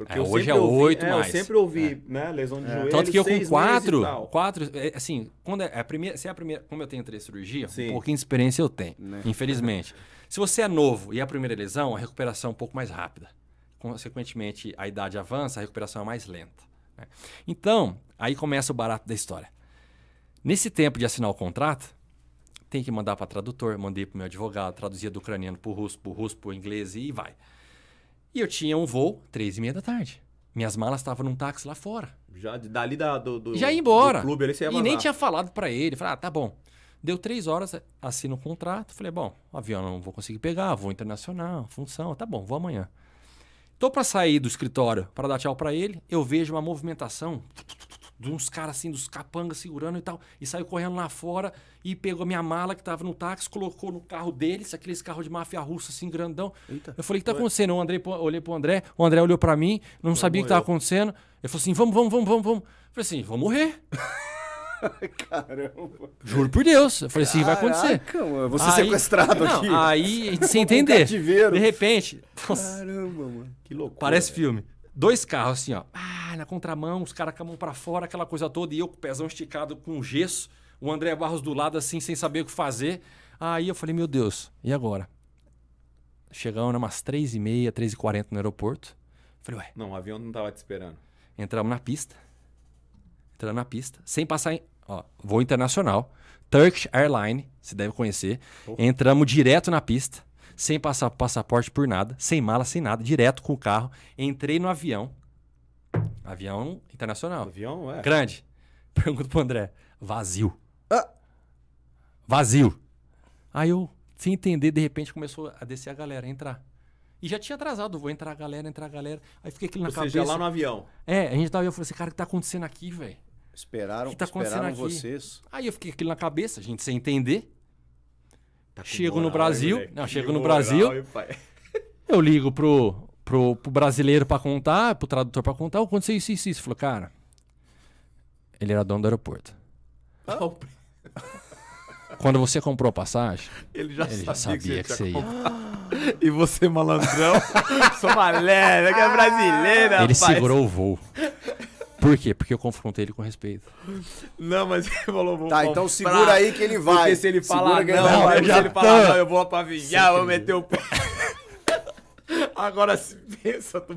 Porque é, hoje é oito é, mais. Eu sempre ouvi, é. né? Lesão de é. joelho. Tanto que eu com quatro, quatro, é, assim, quando é, é a primeira, se é a primeira, como eu tenho três cirurgias, um pouquinho de experiência eu tenho, né? infelizmente. se você é novo e é a primeira lesão, a recuperação é um pouco mais rápida. Consequentemente, a idade avança, a recuperação é mais lenta. Né? Então, aí começa o barato da história. Nesse tempo de assinar o contrato, tem que mandar para tradutor, mandei para meu advogado, traduzia do ucraniano para o russo, para o russo, para o inglês e vai. E eu tinha um voo, três e meia da tarde. Minhas malas estavam num táxi lá fora. Já dali da, do, do, Já ia embora. Do clube ali, você ia E nem tinha falado para ele. Falei, ah, tá bom. Deu três horas, assino o um contrato. Falei, bom, avião não vou conseguir pegar, voo internacional, função, tá bom, vou amanhã. Tô para sair do escritório para dar tchau para ele. Eu vejo uma movimentação de uns caras assim, dos capangas segurando e tal, e saiu correndo lá fora e pegou minha mala que tava no táxi, colocou no carro deles, aqueles carros de máfia russa assim, grandão. Eita. Eu falei, o que tá acontecendo? Eu André olhei pro André, o André olhou para mim, não sabia o que tava acontecendo. Ele falou assim, vamos, vamos, vamos, vamos, vamos. Eu falei assim, vou morrer. Caramba. Juro por Deus. Eu falei assim, vai acontecer. Mano, você aí, sequestrado não, aqui. Aí, sem entender. De repente. Caramba, mano. Que loucura. Parece filme. Dois carros assim, ó. Ah, na contramão, os caras com a mão pra fora, aquela coisa toda. E eu com o pezão esticado com gesso. O André Barros do lado assim, sem saber o que fazer. Aí eu falei, meu Deus, e agora? Chegamos umas 3h30, 3h40 no aeroporto. Falei, ué. Não, o avião não tava te esperando. Entramos na pista. Entramos na pista. Sem passar em. Ó, voo internacional. Turkish Airline, você deve conhecer. Oh. Entramos direto na pista sem passar passaporte por nada, sem mala, sem nada, direto com o carro. Entrei no avião. Avião internacional. Avião, é. Grande. Pergunto pro André. Vazio. Ah. Vazio. Aí eu, sem entender, de repente começou a descer a galera, a entrar. E já tinha atrasado, vou entrar a galera, entrar a galera. Aí fiquei aquilo na Ou cabeça. Seja, lá no avião. É, a gente tava, eu falei assim, cara, o que tá acontecendo aqui, velho? Esperaram, que tá acontecendo esperaram aqui? vocês. Aí eu fiquei aquilo na cabeça, a gente sem entender. Tá chego moral, no Brasil. não, chego no Brasil. Eu ligo pro, pro, pro brasileiro para contar, pro tradutor para contar. Aconteceu isso, isso, isso. Falou, cara. Ele era dono do aeroporto. Ah. Quando você comprou a passagem, ele já ele sabia, já sabia que, que você, ia. E você, malandrão, sou malé, que é brasileira. Ele rapaz. segurou o voo. Por quê? Porque eu confrontei ele com respeito. Não, mas ele falou... Vou, tá, então segura pra... aí que ele vai. Porque se ele falar segura não, não, se ele falar não, eu vou pra vigiar, vou meter o pé. Agora, se pensa... Tu...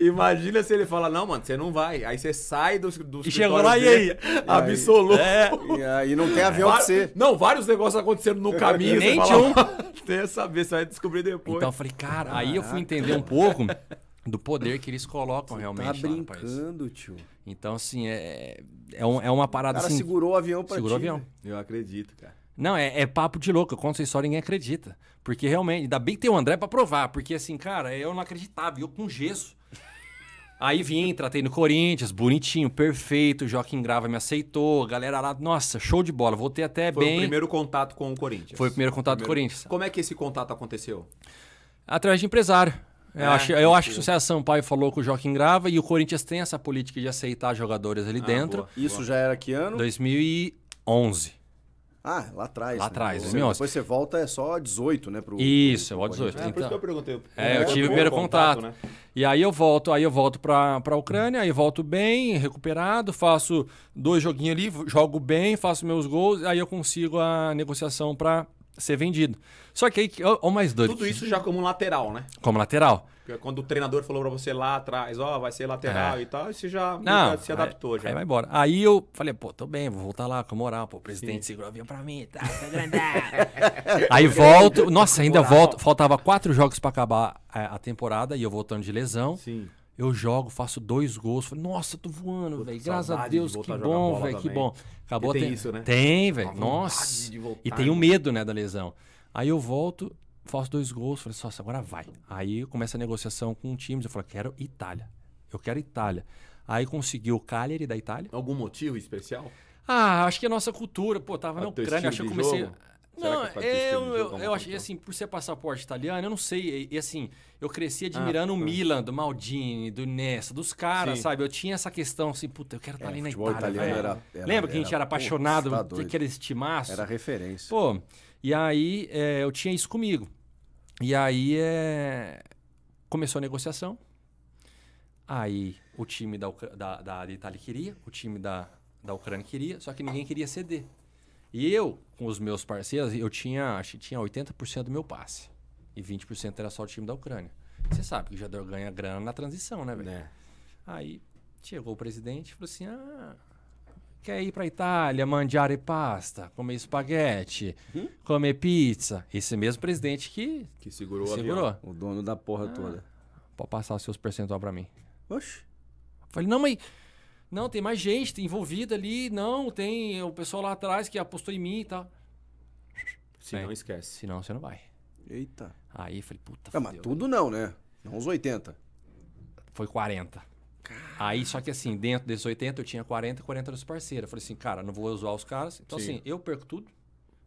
Imagina se ele fala, não, mano, você não vai. Aí você sai dos do E chegou lá, e aí? Absoluto. É, e aí não tem avião pra você. Não, vários negócios acontecendo no caminho. Nem tinha um. Tem a saber, você vai descobrir depois. Então eu falei, cara, ah, aí eu fui entender um pouco do poder que eles colocam Você tá realmente. Tá brincando, tio. Então, assim, é, é, um, é uma parada o cara assim. segurou o avião pra Segurou ti, o avião. Né? Eu acredito, cara. Não, é, é, papo de louco. Eu conto essa história e ninguém acredita. Porque realmente, ainda bem que tem o André pra provar. Porque, assim, cara, eu é não acreditava. Eu com gesso. Aí vim, tratei no Corinthians, bonitinho, perfeito. Joaquim Grava me aceitou, galera lá, nossa, show de bola. Voltei até Foi bem. Foi o primeiro contato com o Corinthians. Foi o primeiro contato primeiro... com o Corinthians. Como é que esse contato aconteceu? Através de empresário. É, eu, acho, eu acho que o César Sampaio falou que o Joaquim grava e o Corinthians tem essa política de aceitar jogadores ali ah, dentro. Boa, Isso boa. já era que ano? 2011. Ah, lá atrás. Lá né? atrás, né? 2011. Depois você volta, é só 18, né? Pro, isso, é pro, é só 18. É, então, por isso então. que eu perguntei. É, eu é, tive o primeiro contato. contato. Né? E aí eu volto, aí eu volto pra, pra Ucrânia, aí volto bem, recuperado, faço dois joguinhos ali, jogo bem, faço meus gols, aí eu consigo a negociação para ser vendido. Só que aí, o mais doido. Tudo isso já como lateral, né? Como lateral. quando o treinador falou pra você lá atrás, ó, vai ser lateral É. e tal, você já Não, se adaptou já. Aí vai embora. Aí eu falei, pô, tô bem, vou voltar lá com moral, pô, o presidente segurou a pra mim, tá, aí volto, nossa, ainda volto, faltava quatro jogos pra acabar a temporada e eu voltando de lesão. Sim. Eu jogo, faço dois gols. Falei, nossa, tô voando, velho. Graças a de Deus, que bom, velho, que bom. Acabou Porque tem isso, né? Tem, velho. Nossa. de voltar, E tem o né? medo, né, da lesão. Aí eu volto, faço dois gols, falei, assim, nossa, agora vai. Aí começa a negociação com times, eu falei, quero Itália. Eu quero Itália. Aí conseguiu o Cagliari da Itália. Algum motivo especial? Ah, acho que é a nossa cultura, pô, tava ah, na Ucrânia, acho que eu comecei. Jogo? Não, eu, eu, eu achei assim, por ser passaporte italiano, eu não sei. E, assim, eu cresci ah, admirando ah, o tá. Milan, do Maldini, do Nessa, dos caras, sim. sabe? Eu tinha essa questão assim, puta, eu quero estar tá é, ali na Itália. Era, era, Lembra que a gente era apaixonado tá por aqueles timaços? Era referência. Pô, e aí é, eu tinha isso comigo. E aí é, começou a negociação. Aí o time da, da, da, Itália queria, o time da, da Ucrânia queria, só que ninguém queria ceder. E eu, com os meus parceiros, eu tinha, acho que tinha 80% do meu passe. E 20% era só o time da Ucrânia. Você sabe que o jogador ganha grana na transição, né, velho? É. Aí chegou o presidente e falou assim: ah, Quer ir para Itália, mangiare pasta, comer espaguete, hum? comer pizza. Esse mesmo presidente que. Que segurou, segurou. o dono da porra ah, toda. Pode passar os seus percentual para mim. Oxe. Falei, não, mas. Não, tem mais gente envolvida ali. Não, tem o pessoal lá atrás que apostou em mim e tal. Se Bem, não, esquece. Se não, você não vai. Eita. Aí falei, puta. Não, mas tudo né? não, né? Não uns 80. Foi 40. Caramba. Aí, só que assim, dentro desses 80, eu tinha 40, 40 dos parceiros. Eu falei assim, cara, não vou zoar os caras. Então, Sim. assim, eu perco tudo,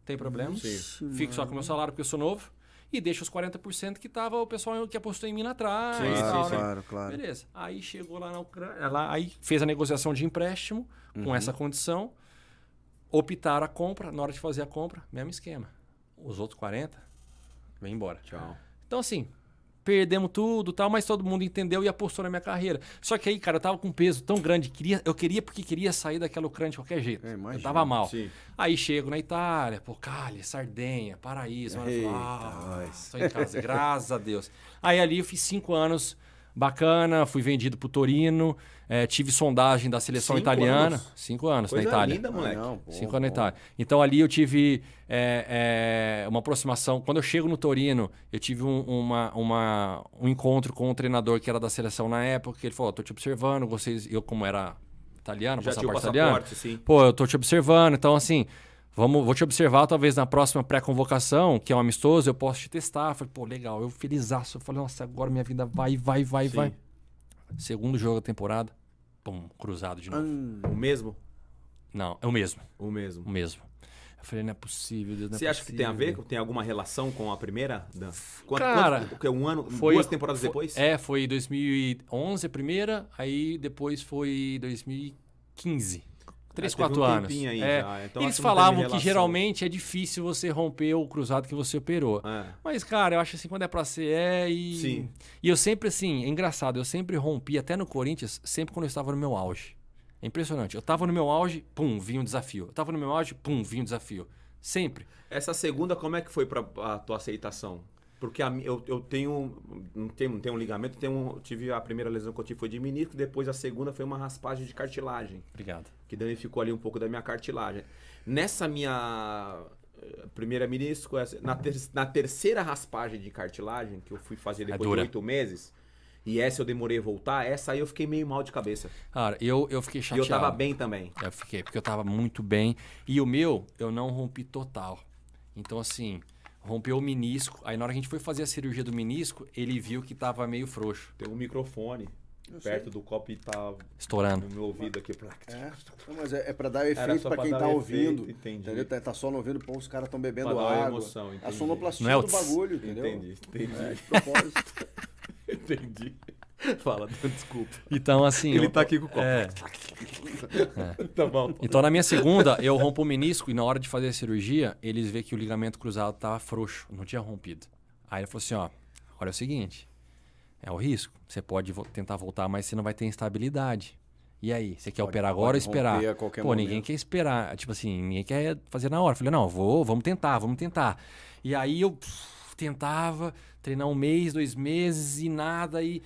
tem problema. Ixi, Fico só com o meu salário porque eu sou novo. E deixo os 40% que tava o pessoal que apostou em mim lá atrás. tal, né? claro, claro. Beleza. Aí chegou lá na Ucrânia, lá, aí fez a negociação de empréstimo uhum. com essa condição. Optaram a compra, na hora de fazer a compra, mesmo esquema. Os outros 40, vem embora. Tchau. Então, assim, perdemos tudo tal, mas todo mundo entendeu e apostou na minha carreira. Só que aí, cara, eu tava com um peso tão grande, queria, eu queria porque queria sair daquela Ucrânia de qualquer jeito. É, imagina, eu tava mal. Sim. Aí chego na Itália, Pocalha, Sardenha, Paraíso, Eita, falo, ah, tô em casa, graças a Deus. Aí ali eu fiz cinco anos bacana, fui vendido pro Torino, é, tive sondagem da seleção Cinco italiana. Anos. Cinco anos Coisa na Itália. linda, ah, moleque. Ah, não, bom, Cinco bom. anos na Itália. Então ali eu tive é, é, uma aproximação. Quando eu chego no Torino, eu tive um, uma, uma, um encontro com um treinador que era da seleção na época, que ele falou: estou tô te observando, vocês. Eu, como era italiano, Já passaporte, tinha passaporte italiano. Sim. Pô, eu tô te observando, então assim. Vamos, vou te observar talvez na próxima pré-convocação, que é um amistoso, eu posso te testar. falei, pô, legal, eu felizaço. Eu falei, nossa, agora minha vida vai, vai, vai, Sim. vai. Segundo jogo da temporada, pum, cruzado de novo. Hum, o mesmo? Não, é o mesmo. O mesmo. O mesmo. Eu falei, não é possível, Deus, não é Você é acha possível. que tem a ver? Tem alguma relação com a primeira? Dan? Quanto, Cara, quanto, um ano, foi, duas temporadas foi, depois? É, foi 2011 a primeira, aí depois foi 2015. 3, ah, 4 um anos. É. Já, então Eles falavam que geralmente é difícil você romper o cruzado que você operou. É. Mas, cara, eu acho assim, quando é pra ser, é. E... Sim. e eu sempre, assim, é engraçado, eu sempre rompi, até no Corinthians, sempre quando eu estava no meu auge. É impressionante. Eu estava no meu auge, pum, vinha um desafio. Eu estava no meu auge, pum, vinha um desafio. Sempre. Essa segunda, como é que foi pra a tua aceitação? Porque a, eu, eu tenho. Não tenho, tenho um ligamento, tenho um, tive a primeira lesão que eu tive foi de menisco, depois a segunda foi uma raspagem de cartilagem. Obrigado. Que danificou ali um pouco da minha cartilagem. Nessa minha eh, primeira menisco, na, ter, na terceira raspagem de cartilagem, que eu fui fazer é depois é de oito meses, e essa eu demorei a voltar, essa aí eu fiquei meio mal de cabeça. Cara, eu, eu fiquei chateado. E eu tava bem também. Eu fiquei, porque eu tava muito bem. E o meu, eu não rompi total. Então, assim, rompeu o menisco. Aí na hora que a gente foi fazer a cirurgia do menisco, ele viu que tava meio frouxo. Tem um microfone eu perto sei. do copo e tá estourando no meu ouvido aqui. É, mas é, é para dar efeito para quem tá ouvindo. entendi. Entendeu? Tá, tá só no ouvindo, pô, os caras estão bebendo pra água. Emoção, entendi. a sonoplastia Não é o do bagulho, entendeu? Entendi, entendi. É, de propósito. entendi. Fala, desculpa. Então, assim. Ele eu, tá aqui com o copo. É. é. Tá bom. É. Então, na minha segunda, eu rompo o menisco e na hora de fazer a cirurgia, eles vêem que o ligamento cruzado tava tá frouxo, não tinha rompido. Aí ele falou assim: ó, olha é o seguinte, é o risco. Você pode vo tentar voltar, mas você não vai ter instabilidade. E aí, você quer pode, operar agora ou esperar? Pô, momento. ninguém quer esperar. Tipo assim, ninguém quer fazer na hora. Eu falei, não, vou, vamos tentar, vamos tentar. E aí eu pff, tentava treinar um mês, dois meses e nada. E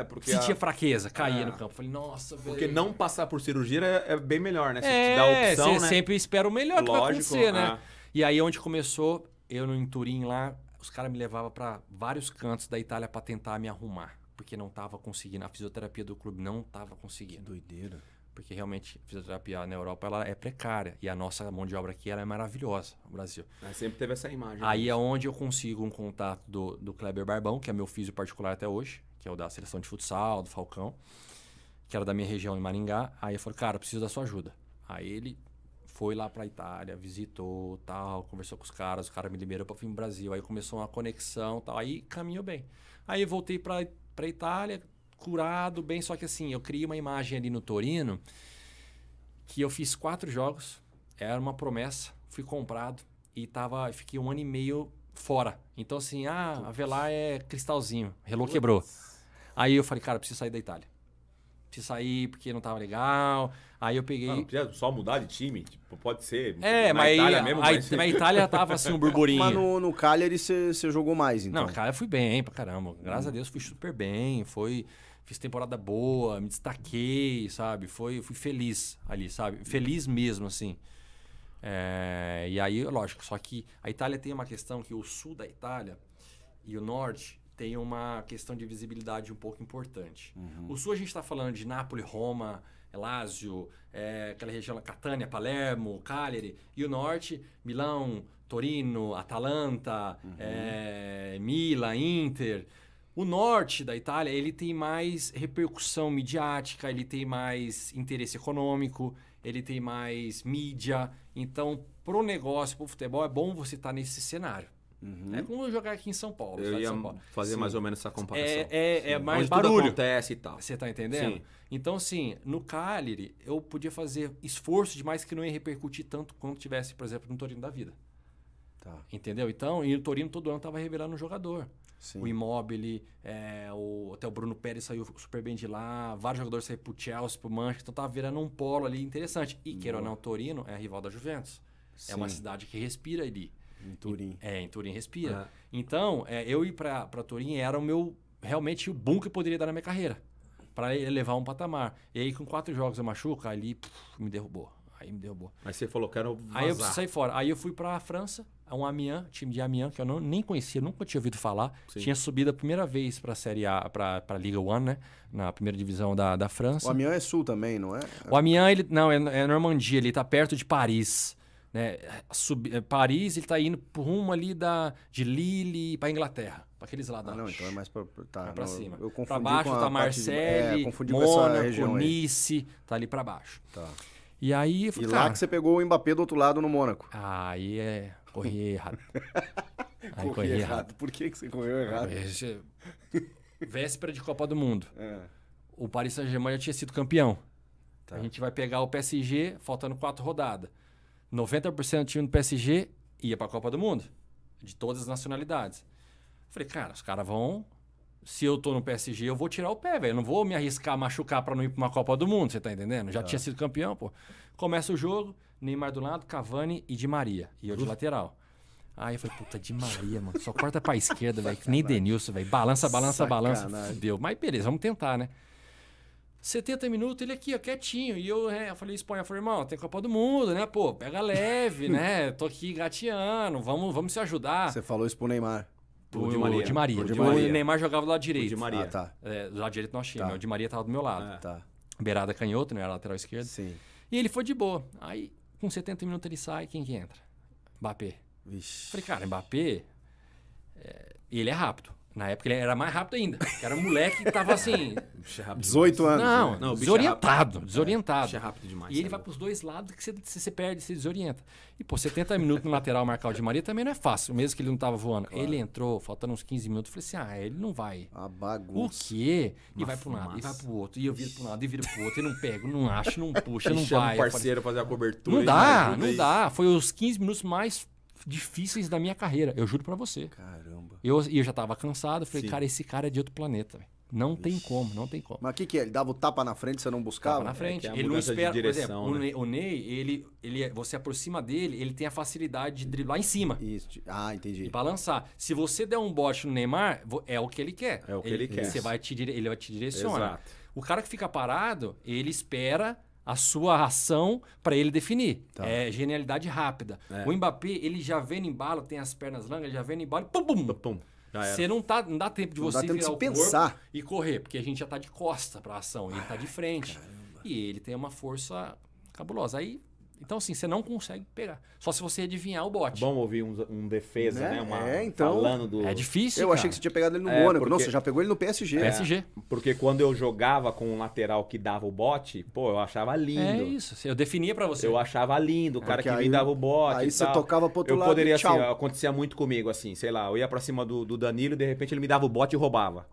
é, porque. Sentia a... fraqueza, caía ah, no campo. Falei, nossa, velho. Porque não passar por cirurgia é, é bem melhor, né? Você é, te dá a opção. Você né? sempre espera o melhor Lógico, que vai acontecer, né? ah. né? E aí onde começou, eu no Turim lá, os caras me levavam para vários cantos da Itália para tentar me arrumar. Porque não tava conseguindo. A fisioterapia do clube não tava conseguindo. Que doideira porque realmente a fisioterapia na Europa ela é precária e a nossa mão de obra aqui ela é maravilhosa no Brasil. Mas sempre teve essa imagem. Aí né? é onde eu consigo um contato do, do Kleber Barbão, que é meu físico particular até hoje, que é o da seleção de futsal, do Falcão, que era da minha região em Maringá. Aí eu falei, cara, preciso da sua ajuda. Aí ele foi lá para Itália, visitou, tal, conversou com os caras, o cara me liberou para vir pro Brasil. Aí começou uma conexão, tal, aí caminhou bem. Aí voltei para para Itália, curado bem, só que assim, eu criei uma imagem ali no Torino que eu fiz quatro jogos, era uma promessa, fui comprado e tava, fiquei um ano e meio fora. Então assim, ah, a Velar é cristalzinho, relou quebrou. Aí eu falei, cara, preciso sair da Itália. Preciso sair porque não tava legal. Aí eu peguei. Não, não só mudar de time, tipo, pode ser. É, mas Itália aí, mesmo, a, mas... Itália tava assim um burburinho. Mas no, no Cagliari você jogou mais, então. Não, cara, fui bem pra caramba. Graças hum. a Deus fui super bem. Foi fiz temporada boa, me destaquei, sabe? Foi, fui feliz ali, sabe? Feliz mesmo, assim. É, e aí, lógico, só que a Itália tem uma questão que o sul da Itália e o norte tem uma questão de visibilidade um pouco importante. Uhum. O sul a gente está falando de Nápoles, Roma, Lazio, é, aquela região Catânia, Palermo, Cagliari. E o norte, Milão, Torino, Atalanta, uhum. é, Mila, Inter. O norte da Itália, ele tem mais repercussão midiática, ele tem mais interesse econômico, ele tem mais mídia. Então, pro negócio, pro futebol, é bom você estar tá nesse cenário. Uhum. É como jogar aqui em São Paulo. Eu ia Paulo. fazer Sim. mais ou menos essa é, comparação. É, é, é mais Onde barulho. Tudo acontece e tal. Você tá entendendo? Sim. Então, assim, no Cagliari, eu podia fazer esforço demais que não ia repercutir tanto quanto tivesse, por exemplo, no Torino da Vida. Tá. Entendeu? Então, e o Torino todo ano tava revelando um jogador. Sim. o Immobile, é, o, até o Bruno Pérez saiu super bem de lá, vários jogadores saíram pro Chelsea, pro Manchester, então tá virando um polo ali interessante. E queira ou não, Torino é a rival da Juventus. Sim. É uma cidade que respira ali. Em Turim. É, em Turim respira. Ah. Então, é, eu ir para Turim era o meu realmente o boom que eu poderia dar na minha carreira. para elevar um patamar. E aí, com quatro jogos eu machuca, ali puf, me derrubou. Aí me deu boa. Mas você falou que era vazar. Aí eu saí fora. Aí eu fui para a França, um Amiens, time de Amiens, que eu não, nem conhecia, nunca tinha ouvido falar. Sim. Tinha subido a primeira vez para a Série A, para a Liga One, né? Na primeira divisão da, da França. O Amiens é sul também, não é? O Amiens, ele, não, é, é Normandia, ele está perto de Paris. Né? Sub, é, Paris, ele está indo por rumo ali da, de Lille para Inglaterra para aqueles lados. Ah, não, então é mais para tá, é cima. Eu, confundi baixo com tá Marseille, de, é, Mônaco, Nice, tá ali para baixo. Tá. E aí. e lá que você pegou o Mbappé do outro lado no Mônaco. Aí é. Corri errado. aí corri, corri errado. errado. Por que, que você correu errado? Esse... Véspera de Copa do Mundo. É. O Paris Saint-Germain já tinha sido campeão. Tá. A gente vai pegar o PSG faltando quatro rodadas. 90% do time do PSG ia para a Copa do Mundo, de todas as nacionalidades. Falei, cara, os caras vão se eu tô no PSG, eu vou tirar o pé, velho. Não vou me arriscar, machucar para não ir pra uma Copa do Mundo, você tá entendendo? Já é. tinha sido campeão, pô. Começa o jogo, Neymar do lado, Cavani e Di Maria. E eu de lateral. Aí eu falei, puta, Di Maria, mano. Só corta pra esquerda, velho. Que nem Denilson, velho. Balança, balança, Sacanagem. balança. Deu. Mas beleza, vamos tentar, né? 70 minutos, ele aqui, ó, quietinho. E eu, é, eu falei, Espanha, eu falei, irmão, tem Copa do Mundo, né? Pô, pega leve, né? Tô aqui gateando, vamos, vamos se ajudar. Você falou isso pro Neymar. O, de Maria. O Maria. O, Neymar jogava do lado direito. O de Maria. Ah, tá. É, do lado direito nós tínhamos. Tá. O de Maria tava do meu lado. É. Tá. Beirada canhoto, né? lateral esquerdo. Sim. E ele foi de boa. Aí, com 70 minutos ele sai, quem que entra? Mbappé. Vixe. Falei, cara, Mbappé... É, ele é rápido. Na época ele era mais rápido ainda. Era um moleque que tava assim. 18 é anos. Não, né? não desorientado. É desorientado. É, é rápido demais. E tá ele sabe? vai pros dois lados que você, você perde, se desorienta. E, pô, 70 minutos no lateral marcar o de Maria também não é fácil, mesmo que ele não tava voando. Claro. Ele entrou, faltando uns 15 minutos, eu falei assim: ah, ele não vai. A bagunça. O quê? Uma e vai pra um lado, e vai pro outro, e eu viro pra um lado, e viro pro outro, e não pego, não acho, não puxa, não vai. Chama o um parceiro fazer a cobertura. Não dá, não dá. Foi os 15 minutos mais difíceis da minha carreira, eu juro para você. Caramba. Eu, eu já estava cansado, falei, Sim. cara, esse cara é de outro planeta. Não tem como, não tem como. Mas o que, que é? Ele dava o tapa na frente, você não buscava? Tapa na é frente. É ele não espera. Direção, por exemplo, né? o Ney, ele, ele, é, você aproxima dele, ele tem a facilidade de driblar em cima. Isso. Ah, entendi. E balançar. Se você der um bote no Neymar, é o que ele quer. É o que ele, ele quer. Você vai te, ele vai te direcionar. Exato. O cara que fica parado, ele espera a sua ação para ele definir. Tá. É genialidade rápida. É. O Mbappé, ele já vem no embalo, tem as pernas longas, já vem no embalo, pum, pum. pum, pum. Você não, tá, não dá tempo de não você tempo virar de o pensar. e correr, porque a gente já tá de costa para a ação, ele tá de ah, frente. Caramba. E ele tem uma força cabulosa. Aí então, assim, você não consegue pegar. Só se você adivinhar o bot. É bom ouvir um, um defesa, né? né? Uma, é, então. Falando do... É difícil. Eu cara. achei que você tinha pegado ele no é, Mônaco. Porque... Nossa, já pegou ele no PSG. É, PSG. Porque quando eu jogava com um lateral que dava o bote, pô, eu achava lindo. É isso. Eu definia para você. Eu achava lindo, o é cara é que aí, me dava o bote. Aí você tocava pro outro eu lado. Poderia, e assim, tchau. assim, acontecia muito comigo, assim, sei lá, eu ia pra cima do, do Danilo e de repente ele me dava o bote e roubava.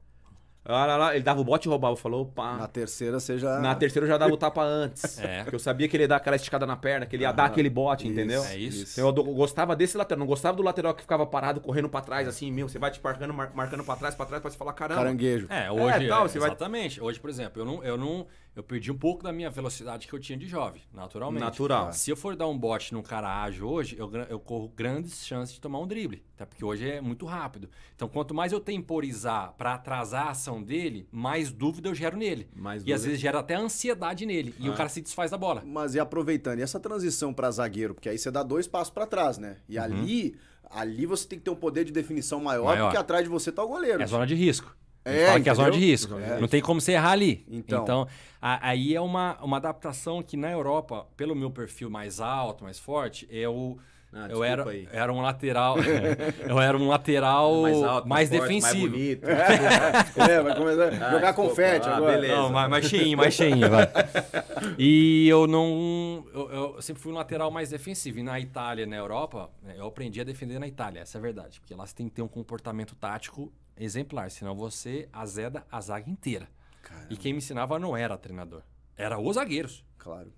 Lá, lá, ele dava o bote e roubava. Falou, pá. Na terceira você já. Na terceira eu já dava o tapa antes. É. Porque eu sabia que ele ia dar aquela esticada na perna, que ele ia ah, dar aquele bote, isso, entendeu? É isso. Então eu gostava desse lateral. Não gostava do lateral que ficava parado, correndo pra trás, assim, meu. Você vai te marcando, marcando pra trás, pra trás, pra você falar, caramba. Caranguejo. É, hoje. É, tal, é, exatamente. Vai... Hoje, por exemplo, eu não. Eu não eu perdi um pouco da minha velocidade que eu tinha de jovem, naturalmente. Natural. É. Se eu for dar um bote num cara ágil hoje, eu, eu corro grandes chances de tomar um drible, tá? Porque hoje é muito rápido. Então, quanto mais eu temporizar para atrasar a ação dele, mais dúvida eu gero nele. Mais e às vezes gera até ansiedade nele. Ah. E o ah. cara se desfaz da bola. Mas e aproveitando, e essa transição para zagueiro? Porque aí você dá dois passos para trás, né? E uhum. ali, ali você tem que ter um poder de definição maior, maior, porque atrás de você tá o goleiro. É zona de risco. É, fala que é a zona de risco. É. Não tem como você errar ali. Então, então a, aí é uma, uma adaptação que na Europa, pelo meu perfil mais alto, mais forte, eu. Ah, eu era, era um lateral. eu era um lateral mais, alto, mais, forte, defensivo. Mais bonito. é, vai começar a ah, jogar desculpa, confete ah, agora. Beleza. Não, mais, mais cheinho, mais cheinho, vai. E eu não. Eu, eu, sempre fui um lateral mais defensivo. E na Itália, na Europa, né, eu aprendi a defender na Itália, essa é a verdade. Porque lá você tem que ter um comportamento tático exemplar, senão você azeda a zaga inteira. Caramba. E quem me ensinava não era treinador, era os zagueiros. Claro.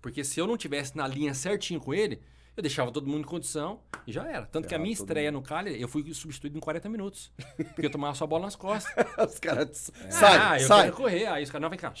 Porque se eu não tivesse na linha certinho com ele, eu deixava todo mundo em condição e já era. Tanto Ferrava que a minha estreia mundo. no Cali, eu fui substituído em 40 minutos. Porque eu tomava só a bola nas costas. os caras. É, sai, ah, eu sai. correr. Aí os caras, não, vem cá.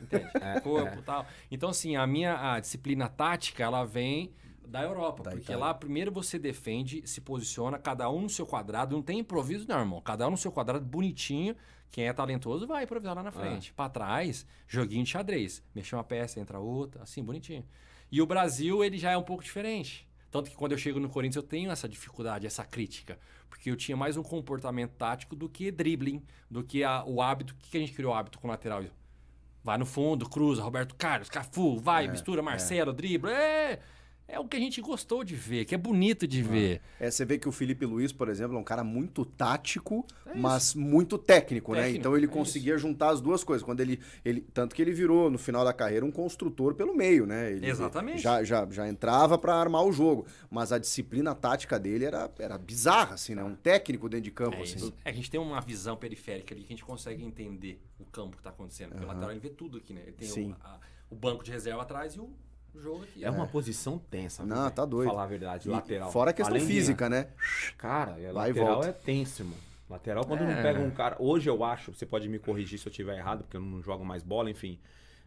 entende? É, corpo e é. tal. Então, assim, a minha a disciplina tática, ela vem da Europa. Da porque Itália. lá, primeiro você defende, se posiciona, cada um no seu quadrado. Não tem improviso, não, irmão. Cada um no seu quadrado, bonitinho. Quem é talentoso vai improvisar lá na ah. frente. É. Para trás, joguinho de xadrez. Mexer uma peça, entra outra, assim, bonitinho. E o Brasil, ele já é um pouco diferente. Tanto que quando eu chego no Corinthians, eu tenho essa dificuldade, essa crítica. Porque eu tinha mais um comportamento tático do que dribbling, do que a, o hábito. O que, que a gente criou o hábito com o lateral? Vai no fundo, cruza, Roberto Carlos, Cafu, vai, é, mistura, é. Marcelo, é. dribla. É é o que a gente gostou de ver, que é bonito de ah. ver. É, você vê que o Felipe Luiz, por exemplo, é um cara muito tático, é mas muito técnico, né? técnico, né? Então ele é conseguia isso. juntar as duas coisas. Quando ele, ele, tanto que ele virou no final da carreira um construtor pelo meio, né? Ele Exatamente. Já, já, já entrava para armar o jogo, mas a disciplina tática dele era, era bizarra, assim, né? Um técnico dentro de campo, é assim. É, a gente tem uma visão periférica ali que a gente consegue entender o campo que está acontecendo. Uhum. Pelo lateral ele vê tudo aqui, né? Ele tem Sim. O, a, o banco de reserva atrás e o jogo aqui. É, uma é. posição tensa. Não, tá doido. Falar a verdade, e lateral. Fora a questão Além física, né? Cara, lateral é tensimo. Lateral, quando é. não pega um cara. Hoje eu acho, você pode me corrigir se eu estiver errado, porque eu não jogo mais bola, enfim.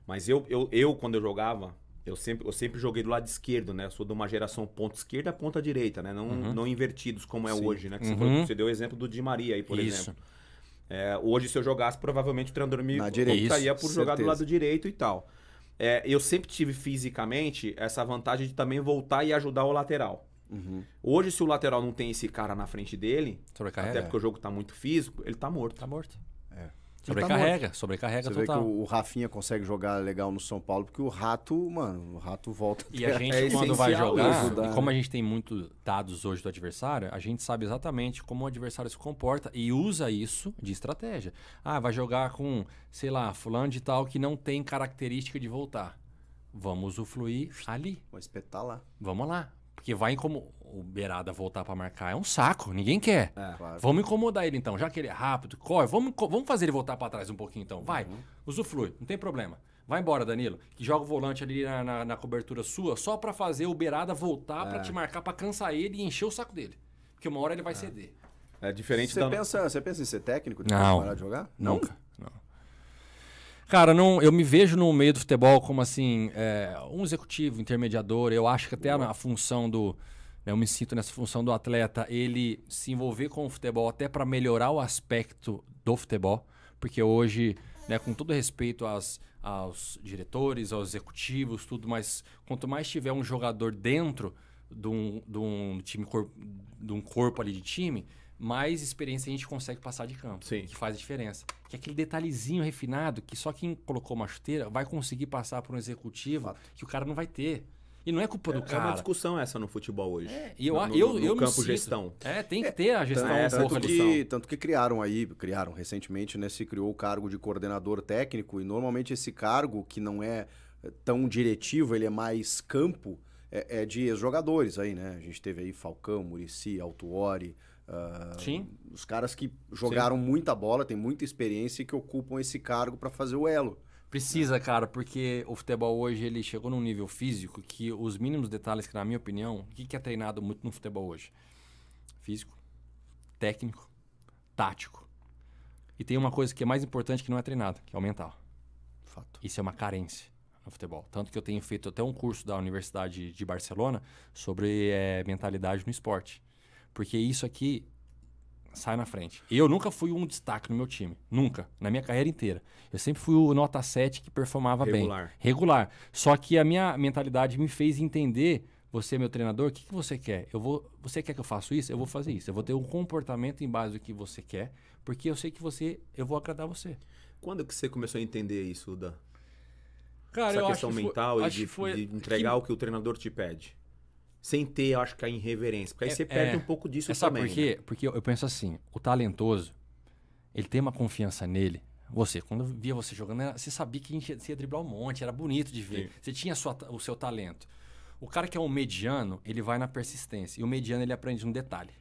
Mas eu, eu, eu quando eu jogava, eu sempre, eu sempre joguei do lado esquerdo, né? Eu sou de uma geração ponta esquerda, ponta direita, né? Não, uhum. não invertidos como é Sim. hoje, né? Que uhum. você, você, deu o exemplo do Di Maria aí, por Isso. exemplo. É, hoje, se eu jogasse, provavelmente o treinador me optaria por jogar do lado direito e tal é, eu sempre tive fisicamente essa vantagem de também voltar e ajudar o lateral. Uhum. Hoje, se o lateral não tem esse cara na frente dele, até porque é. o jogo tá muito físico, ele tá morto. Tá morto. Sobrecarrega, tá sobrecarrega Você total. Vê que o Rafinha consegue jogar legal no São Paulo, porque o Rato, mano, o Rato volta. E a é gente, é quando vai jogar, isso, né? como a gente tem muito dados hoje do adversário, a gente sabe exatamente como o adversário se comporta e usa isso de estratégia. Ah, vai jogar com, sei lá, fulano de tal que não tem característica de voltar. Vamos usufruir ali. Vou espetar lá. Vamos lá. Porque vai incomodar. O Beirada voltar para marcar é um saco, ninguém quer. É, claro. Vamos incomodar ele então, já que ele é rápido, corre, vamos, vamos fazer ele voltar para trás um pouquinho então. Vai, uhum. usufrui, não tem problema. Vai embora, Danilo, que joga o volante ali na, na, na cobertura sua só para fazer o Beirada voltar é. para te marcar, para cansar ele e encher o saco dele. Porque uma hora ele vai é. ceder. É diferente você da... pensa Você pensa em ser técnico não. de parar de jogar? Nunca. Não? Cara, não, eu me vejo no meio do futebol como assim, é, um executivo, intermediador. Eu acho que até a, a função do. Né, eu me sinto nessa função do atleta, ele se envolver com o futebol até para melhorar o aspecto do futebol. Porque hoje, né, com todo respeito às, aos diretores, aos executivos, tudo, mas quanto mais tiver um jogador dentro de um, de um time cor, de um corpo ali de time, mais experiência a gente consegue passar de campo, Sim. que faz a diferença. Que é aquele detalhezinho refinado que só quem colocou uma chuteira vai conseguir passar para um executivo Fato. que o cara não vai ter. E não é culpa é, do cara. É uma discussão essa no futebol hoje. É, e eu, no, no, eu, no eu campo gestão. É, tem é, que ter a gestão. Então, é, tanto, que, tanto que criaram aí, criaram recentemente, né? Se criou o cargo de coordenador técnico e normalmente esse cargo que não é eh, tão diretivo, ele é mais campo, é, é de ex-jogadores aí, né? A gente teve aí Falcão, Murici, Altuori... Uh, Sim. Os caras que jogaram Sim. muita bola, têm muita experiência e que ocupam esse cargo para fazer o elo. Precisa, cara, porque o futebol hoje ele chegou num nível físico que os mínimos detalhes, que na minha opinião, o que, que é treinado muito no futebol hoje? Físico, técnico, tático. E tem uma coisa que é mais importante que não é treinado, que é o mental. Fato. Isso é uma carência no futebol. Tanto que eu tenho feito até um curso da Universidade de Barcelona sobre é, mentalidade no esporte. Porque isso aqui sai na frente. Eu nunca fui um destaque no meu time. Nunca. Na minha carreira inteira. Eu sempre fui o nota 7 que performava Regular. bem. Regular. Só que a minha mentalidade me fez entender. Você é meu treinador, o que, que você quer? Eu vou, você quer que eu faça isso? Eu vou fazer isso. Eu vou ter um comportamento em base do que você quer, porque eu sei que você, eu vou agradar você. Quando que você começou a entender isso, Uda? Cara, Essa eu questão acho que mental foi, e de, foi, de entregar que... o que o treinador te pede sem ter, acho que a irreverência. Porque aí é, você perde é, um pouco disso é, também. Sabe por quê? Né? Porque eu, eu penso assim, o talentoso, ele tem uma confiança nele. Você, quando eu via você jogando, você sabia que você ia driblar um monte, era bonito de ver. Sim. Você tinha sua, o seu talento. O cara que é um mediano, ele vai na persistência. E o mediano, ele aprende um detalhe.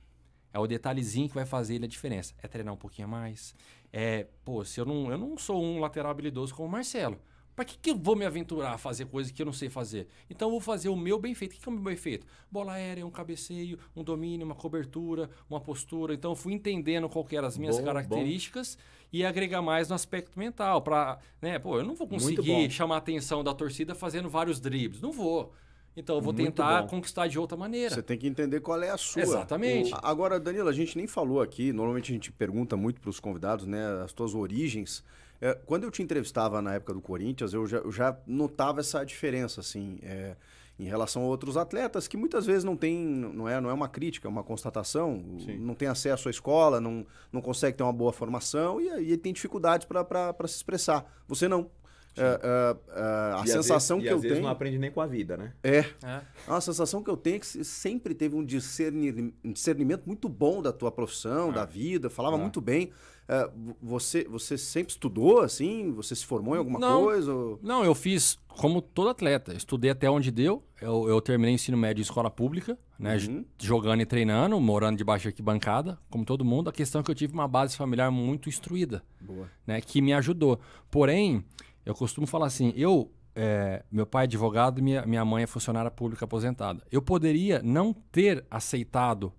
É o detalhezinho que vai fazer ele a diferença. É treinar um pouquinho mais. É, pô, se eu não, eu não sou um lateral habilidoso como o Marcelo. Para que, que eu vou me aventurar a fazer coisas que eu não sei fazer? Então eu vou fazer o meu bem feito. O que, que é o meu bem feito? Bola aérea, um cabeceio, um domínio, uma cobertura, uma postura. Então eu fui entendendo qual que eram as minhas bom, características bom. e agregar mais no aspecto mental. Para, né? Pô, eu não vou conseguir chamar a atenção da torcida fazendo vários dribles. Não vou. Então eu vou Muito tentar bom. conquistar de outra maneira. Você tem que entender qual é a sua. Exatamente. O... Agora, Danilo, a gente nem falou aqui, normalmente a gente pergunta muito para os convidados, né, as suas origens. É, quando eu te entrevistava na época do Corinthians, eu já, eu já notava essa diferença, assim, é, em relação a outros atletas que muitas vezes não tem, não é, não é uma crítica, é uma constatação, Sim. não tem acesso à escola, não, não consegue ter uma boa formação e, e tem dificuldades para se expressar. Você não. Uh, uh, uh, a e sensação vezes, que eu às tenho. Vezes não aprende nem com a vida, né? É. é. é a sensação que eu tenho é que sempre teve um discernimento, muito bom da tua profissão, é. da vida, falava é. muito bem. É, você, você sempre estudou assim? Você se formou em alguma não, coisa? Ou... Não, eu fiz como todo atleta. Estudei até onde deu. Eu, eu terminei ensino médio em escola pública, né? Uhum. Jogando e treinando, morando debaixo de bancada, como todo mundo. A questão é que eu tive uma base familiar muito instruída, Boa. né? Que me ajudou. Porém, eu costumo falar assim, eu, é, meu pai é advogado, minha, minha mãe é funcionária pública aposentada. Eu poderia não ter aceitado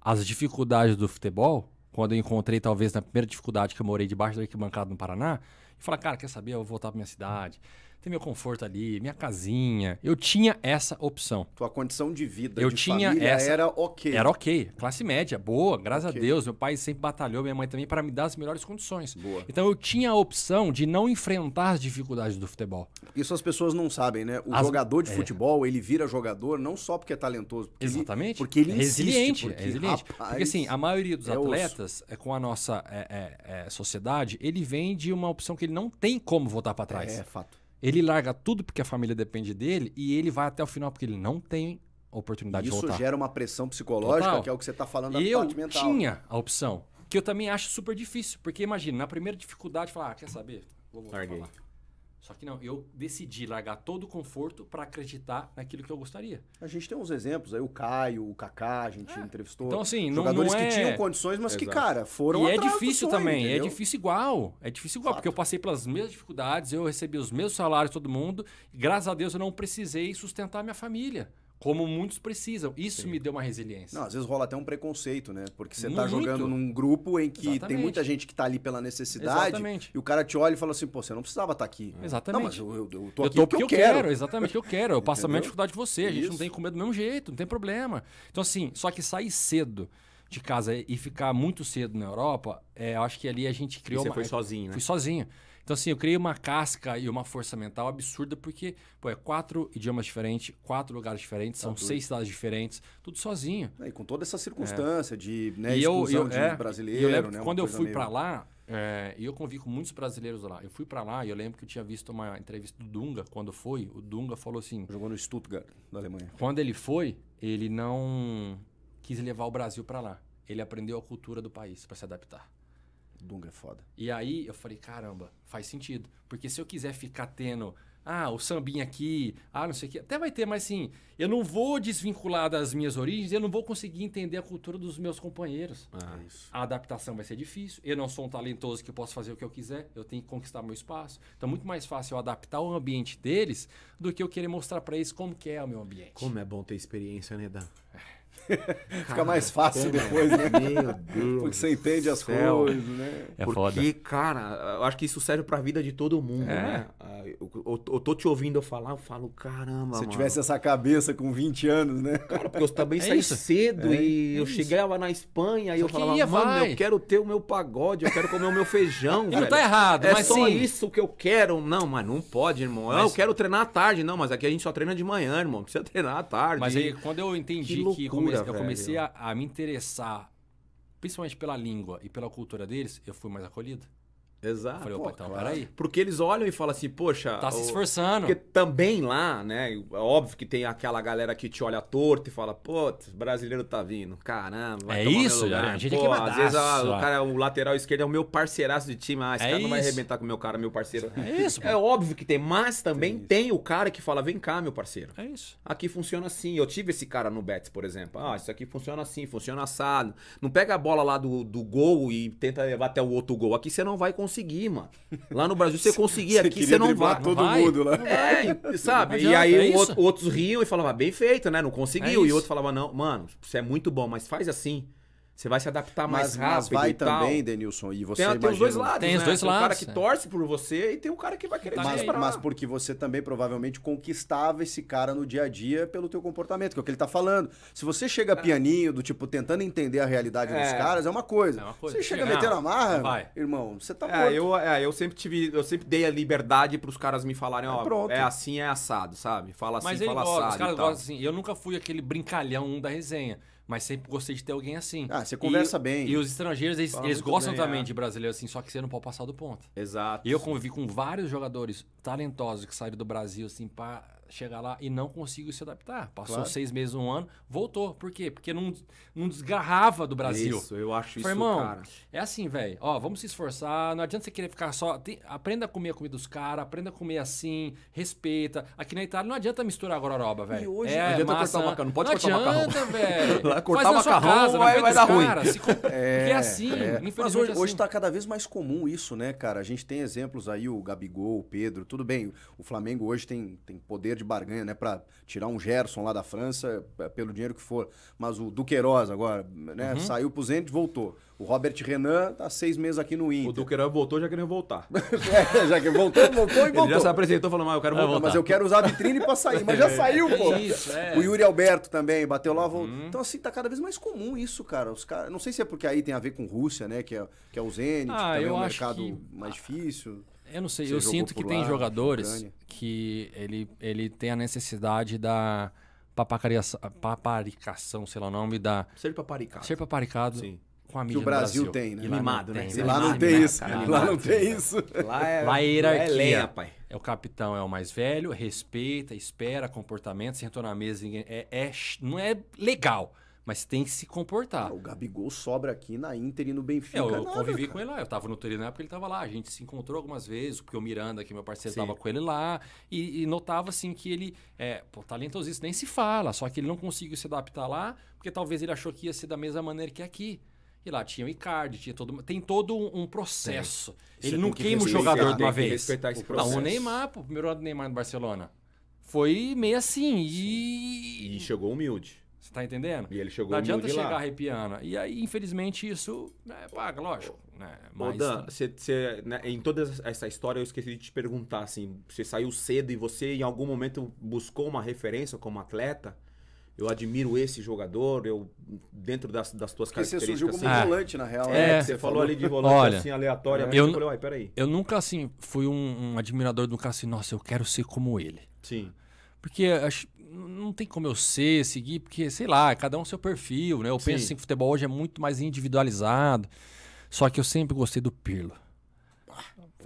as dificuldades do futebol, quando eu encontrei talvez na primeira dificuldade que eu morei debaixo da arquibancada no Paraná, e falar, cara, quer saber, eu vou voltar para minha cidade ter meu conforto ali, minha casinha. Eu tinha essa opção. Tua condição de vida, eu de tinha família, essa... era ok. Era ok. Classe média, boa, graças okay. a Deus. Meu pai sempre batalhou, minha mãe também, para me dar as melhores condições. Boa. Então eu tinha a opção de não enfrentar as dificuldades do futebol. Isso as pessoas não sabem, né? O as... jogador de é. futebol, ele vira jogador não só porque é talentoso. Porque Exatamente. Ele... porque ele é, é resiliente. porque, é resiliente. Rapaz, porque assim, a maioria dos é atletas, osso. É, com a nossa sociedade, ele vem de uma opção que ele não tem como voltar para trás. É, fato. Ele larga tudo porque a família depende dele e ele vai até o final porque ele não tem oportunidade Isso de voltar. Isso gera uma pressão psicológica, Total. que é o que você está falando da eu parte mental. Eu tinha a opção, que eu também acho super difícil. Porque imagina, na primeira dificuldade, falar, ah, quer saber? Vou voltar Larguei. Só que não, eu decidi largar todo o conforto para acreditar naquilo que eu gostaria. A gente tem uns exemplos aí, o Caio, o Kaká, a gente é. entrevistou. Então, assim, jogadores não, é... que tinham condições, mas Exato. que, cara, foram E é difícil sonho, também, é entendeu? é difícil igual. É difícil igual, Fato. porque eu passei pelas mesmas dificuldades, eu recebi os mesmos salários todo mundo, e graças a Deus eu não precisei sustentar minha família. Como muitos precisam. Isso Sim. me deu uma resiliência. Não, às vezes rola até um preconceito, né? Porque você está jogando num grupo em que Exatamente. tem muita gente que está ali pela necessidade. Exatamente. E o cara te olha e fala assim, pô, você não precisava estar tá aqui. Exatamente. Não, mas eu, eu, eu tô aqui eu tô porque, eu quero. quero. Exatamente, eu quero. Eu passo a mesma dificuldade de você. A gente Isso. não tem que comer do mesmo jeito, não tem problema. Então, assim, só que sair cedo de casa e ficar muito cedo na Europa, é, acho que ali a gente criou... E você uma... foi sozinho, né? Fui sozinho. Então, assim, eu criei uma casca e uma força mental absurda, porque, pô, é quatro idiomas diferentes, quatro lugares diferentes, tá são seis cidades diferentes, tudo sozinho. É, e com toda essa circunstância é. de né, e eu, eu, de é, brasileiro, eu lembro né, quando eu fui meio... para lá, é, e eu convivi com muitos brasileiros lá. Eu fui para lá e eu lembro que eu tinha visto uma entrevista do Dunga, quando foi, o Dunga falou assim... Jogou no Stuttgart, na Alemanha. Quando ele foi, ele não quis levar o Brasil para lá. Ele aprendeu a cultura do país para se adaptar. Dunga é foda. E aí eu falei, caramba, faz sentido. Porque se eu quiser ficar tendo, ah, o sambinha aqui, ah, não sei o que, até vai ter, mas assim, eu não vou desvincular das minhas origens, eu não vou conseguir entender a cultura dos meus companheiros. Ah, é isso. A adaptação vai ser difícil, eu não sou um talentoso que eu posso fazer o que eu quiser, eu tenho que conquistar meu espaço. Então é muito mais fácil eu adaptar o ambiente deles do que eu querer mostrar para eles como que é o meu ambiente. Como é bom ter experiência, né, Dan? É. Fica mais fácil depois, né? Meu Deus. Porque você entende as céu. coisas, né? É Porque, foda. cara, eu acho que isso serve pra vida de todo mundo, é. né? Ah, eu, eu, eu, tô te ouvindo falar, eu falo, caramba. Se eu mano. tivesse essa cabeça com 20 anos, né? Cara, porque eu também é saí isso. cedo é, e eu chegava na Espanha e eu falava, ia, mano, vai. eu quero ter o meu pagode, eu quero comer o meu feijão. não tá errado, é mas só sim. isso que eu quero. Não, mas não pode, irmão. Mas... Eu quero treinar à tarde, não, mas aqui a gente só treina de manhã, irmão. Precisa treinar à tarde. Mas aí, quando eu entendi que, que comecei, eu comecei a, a me interessar, principalmente pela língua e pela cultura deles, eu fui mais acolhido. Exato. Eu falei, opa, Pô, então claro. peraí. Porque eles olham e falam assim, poxa. Tá se esforçando. Porque também lá, né? É óbvio que tem aquela galera que te olha torto e fala, putz, brasileiro tá vindo. Caramba, vai É isso, lugar. a gente é Pô, é Às vezes ah, o cara, o lateral esquerdo é o meu parceiraço de time. Ah, esse é cara isso. não vai arrebentar com o meu cara, meu parceiro. É isso. Mano. É óbvio que tem, mas também tem, tem, o cara que fala, vem cá, meu parceiro. É isso. Aqui funciona assim. Eu tive esse cara no Betis, por exemplo. Ah, isso aqui funciona assim, funciona assado. Não pega a bola lá do, do gol e tenta levar até o outro gol. Aqui você não vai conseguir conseguir, mano. Lá no Brasil você conseguir, aqui você não vai. todo vai. mundo lá. É, sabe? Adianta, e aí é outro, outros riam e falavam, ah, bem feito, né? Não conseguiu. É e outro falava, não, mano, você é muito bom, mas faz assim. Você vai se adaptar mais mas, rápido. Mas vai e também, tal. Denilson. E você tem, imagina... tem os dois lados. Tem né? os dois tem lados. Tem o cara que é. torce por você e tem o cara que vai querer mais. Mas porque você também provavelmente conquistava esse cara no dia a dia pelo teu comportamento, que é o que ele tá falando. Se você chega é. pianinho, do tipo, tentando entender a realidade é. dos caras, é uma coisa. É uma coisa. Você chega não, metendo a ah, marra, vai. irmão, você tá é, morto. eu, é, eu sempre tive, eu sempre dei a liberdade pros caras me falarem, é ó, oh, é, assim, é assado, sabe? Fala assim, mas fala assado. os caras gostam assim. Eu nunca fui aquele brincalhão da resenha. Mas sempre gostei de ter alguém assim. Ah, você conversa e, bem. E os estrangeiros, eles, eles gostam bem, também é. de brasileiro assim, só que você não pode passar do ponto. Exato. E eu convivi com vários jogadores talentosos que saíram do Brasil, assim, para chegar lá e não consigo se adaptar. Passou claro. seis meses, um ano, voltou. Por quê? Porque não, não desgarrava do Brasil. Isso, eu acho isso, irmão, cara. É assim, velho. Ó, vamos se esforçar. Não adianta você querer ficar só... Tem, aprenda a comer a comida dos caras, aprenda a comer assim, respeita. Aqui na Itália não adianta misturar gororoba, velho. E hoje é, não adianta massa, cortar o macarrão. Não pode não cortar adianta, velho. cortar macarrão casa, vai, vai dar cara, ruim. é, porque é assim, é. Mas é hoje, assim. hoje tá cada vez mais comum isso, né, cara? A gente tem exemplos aí, o Gabigol, o Pedro, tudo bem. O Flamengo hoje tem, tem poder de de barganha, né? Para tirar um Gerson lá da França, é, pelo dinheiro que for. Mas o Duqueiroz agora, né? Uhum. Saiu pro Zenit, voltou. O Robert Renan tá seis meses aqui no Inter. O Duqueiroz voltou já querendo voltar. é, já que voltou, voltou e voltou. Ele já se apresentou falando, mas eu quero ah, voltar. Mas eu quero usar a vitrine para sair. Mas já é. saiu, pô. É isso, é. O Yuri Alberto também bateu lá, voltou. Uhum. Então, assim, tá cada vez mais comum isso, cara. Os cara... Não sei se é porque aí tem a ver com Rússia, né? Que é, que é o Zenit, ah, que também é um mercado que... mais difícil. Eu não sei, Você eu sinto que lá, tem jogadores que ele, ele tem a necessidade da paparicação, sei lá o nome, da... Ser paparicado. Ser paparicado. Sim com a mídia que o Brasil, Brasil. tem, né? E né? né? Lá não né, tem isso. Lá não tem isso. Lá é, lá é hierarquia. É, lenha, pai. é o capitão, é o mais velho, respeita, espera, comportamento, sentou na mesa, é, é, não é legal. Mas tem que se comportar. Ah, o Gabigol sobra aqui na Inter e no Benfica. É, eu nada, convivi cara. com ele lá. Eu tava no Torino na época, ele tava lá. A gente se encontrou algumas vezes, porque o Miranda, que é meu parceiro, Sim. tava com ele lá. E, e, notava, assim, que ele... É, pô, talentosíssimo, nem se fala. Só que ele não conseguiu se adaptar lá, porque talvez ele achou que ia ser da mesma maneira que aqui. E lá tinha o Icardi, tinha todo, tem todo um processo. Tem. Ele Você não queima o jogador de uma vez. Respeitar esse processo. Não, o Neymar, pô, primeiro ano do Neymar no Barcelona. Foi meio assim e... E chegou humilde. Você tá entendendo? E ele chegou Não adianta chegar lá. arrepiando. E aí, infelizmente, isso né, paga, lógico. Né? Mas... Ô Dan, cê, cê, né, em toda essa história eu esqueci de te perguntar, assim, você saiu cedo e você em algum momento buscou uma referência como atleta? eu admiro esse jogador, eu dentro das, das tuas Porque características. Porque você surgiu como assim, volante, na real. É, você né? falou, ali de volante olha, assim, aleatoriamente. Eu, eu falei, uai, peraí. Eu nunca, assim, fui um, um admirador do cara assim, nossa, eu quero ser como ele. Sim. Porque não tem como eu ser, seguir, porque, sei lá, cada um é seu perfil, né? Eu Sim. penso assim, que futebol hoje é muito mais individualizado. Só que eu sempre gostei do Pirlo.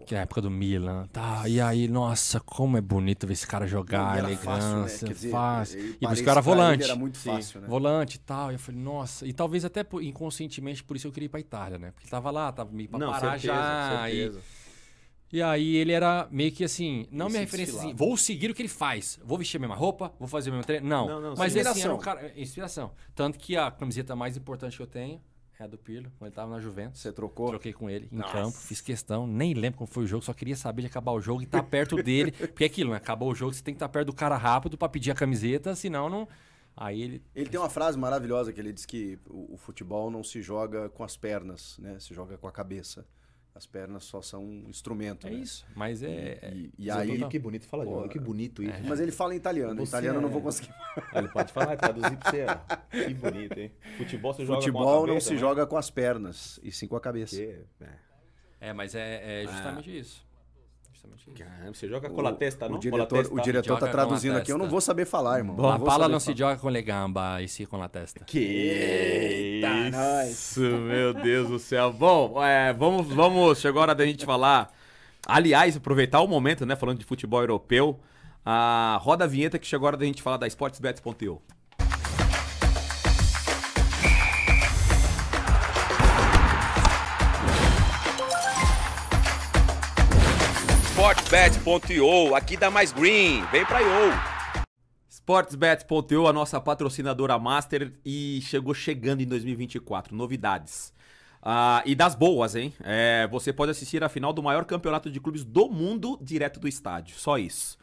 Que é a época do Milan. Tá, e aí, nossa, como é bonito ver esse cara jogar, ele elegância, fácil. Né? fácil. e por isso que era volante. Era muito fácil, né? Volante e tal. E eu falei, nossa. E talvez até inconscientemente por isso eu queria ir pra Itália, né? Porque tava lá, tava meio pra Não, parar certeza, já. Certeza. E... E aí ele era meio que assim, não minha referência assim, vou seguir o que ele faz. Vou vestir a mesma roupa, vou fazer o mesmo treino. Não. não, não Mas ele assim, era um cara. É, inspiração. Tanto que a camiseta mais importante que eu tenho é a do Pirlo, quando ele estava na Juventus. Você trocou? Troquei com ele em Nossa. campo, fiz questão, nem lembro como foi o jogo, só queria saber de acabar o jogo e estar tá perto dele. Porque é aquilo, né? Acabou o jogo, você tem que estar tá perto do cara rápido para pedir a camiseta, senão não. Aí ele. Ele tem uma frase maravilhosa que ele diz que o, o futebol não se joga com as pernas, né? Se joga com a cabeça. As pernas só são um instrumento. É né? isso. Mas é. E, é e, e aí. Olha que bonito fala Pô, que bonito é. isso. É. Mas ele fala em italiano. Você italiano é... eu não vou é. conseguir. Ele pode falar, traduzir pra você. Que bonito, hein? Futebol se joga Futebol com a cabeça, não se né? joga com as pernas, e sim com a cabeça. Que... É. é. mas é, justamente ah. isso isso. Caramba, você joga com a testa, não? O diretor, O diretor tá traduzindo aqui, eu não vou saber falar, irmão. Bom, a pala não falar. se joga com legamba, e se com a testa. Que isso, meu Deus do céu. Bom, é, vamos, vamos, chegou a hora da gente falar. Aliás, aproveitar o momento, né, falando de futebol europeu, a roda a vinheta que chegou a hora da gente falar da sportsbet.eu. Sportsbet.io, aqui dá mais green, vem pra IO. Sportsbet.io, a nossa patrocinadora master e chegou chegando em 2024, novidades. Ah, e das boas, hein? É, você pode assistir a final do maior campeonato de clubes do mundo direto do estádio, só isso.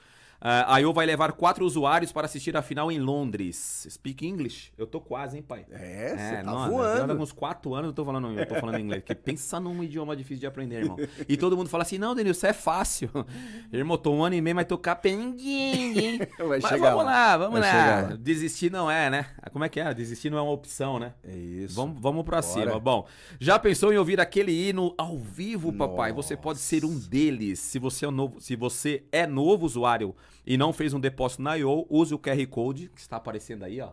Uh, ah, IO vai levar quatro usuários para assistir a final em Londres. Speak English? Eu tô quase, hein, pai? É, é você tá não, voando. Há uns quatro anos eu tô falando, eu tô falando inglês. Porque pensa num idioma difícil de aprender, irmão. E todo mundo fala assim, não, Denil, isso é fácil. irmão, tô um ano e meio, mas tô capenguinho, Mas vamos lá, lá vamos lá. lá. Desistir não é, né? Como é que é? Desistir não é uma opção, né? É isso. Vamos, vamos pra Bora. cima. Bom, já pensou em ouvir aquele hino ao vivo, papai? Nossa. Você pode ser um deles. Se você é novo, se você é novo usuário e não fez um depósito na IO, use o QR Code que está aparecendo aí, ó.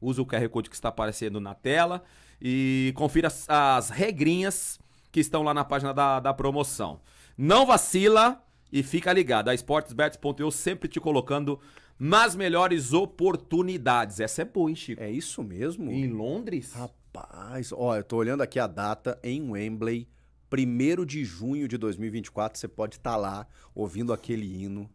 Use o QR Code que está aparecendo na tela e confira as, as regrinhas que estão lá na página da, da promoção. Não vacila e fica ligado. A esportesbets.eu sempre te colocando nas melhores oportunidades. Essa é boa, hein, Chico? É isso mesmo? Em Londres? Rapaz, ó, eu tô olhando aqui a data em Wembley. 1 de junho de 2024, você pode estar tá lá ouvindo aquele hino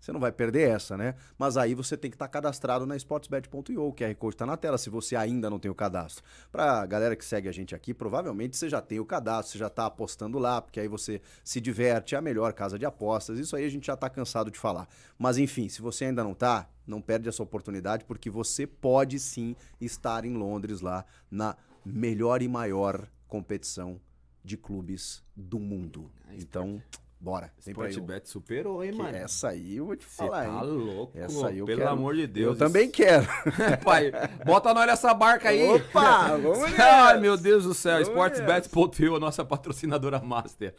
você não vai perder essa, né? Mas aí você tem que estar tá cadastrado na sportsbet.io. O QR Code está na tela se você ainda não tem o cadastro. Para a galera que segue a gente aqui, provavelmente você já tem o cadastro, você já está apostando lá, porque aí você se diverte, é a melhor casa de apostas. Isso aí a gente já está cansado de falar. Mas enfim, se você ainda não está, não perde essa oportunidade, porque você pode sim estar em Londres lá na melhor e maior competição de clubes do mundo. É, é então, Bora. Vem Sport Bet superou, hein, mano? Essa aí eu vou te falar, aí. tá hein? louco. Essa aí eu Pelo quero. amor de Deus. Eu isso... também quero. Pai, bota nós essa barca aí. Opa, vamos Ai, meu Deus do céu. Sportsbet.io, a nossa patrocinadora master.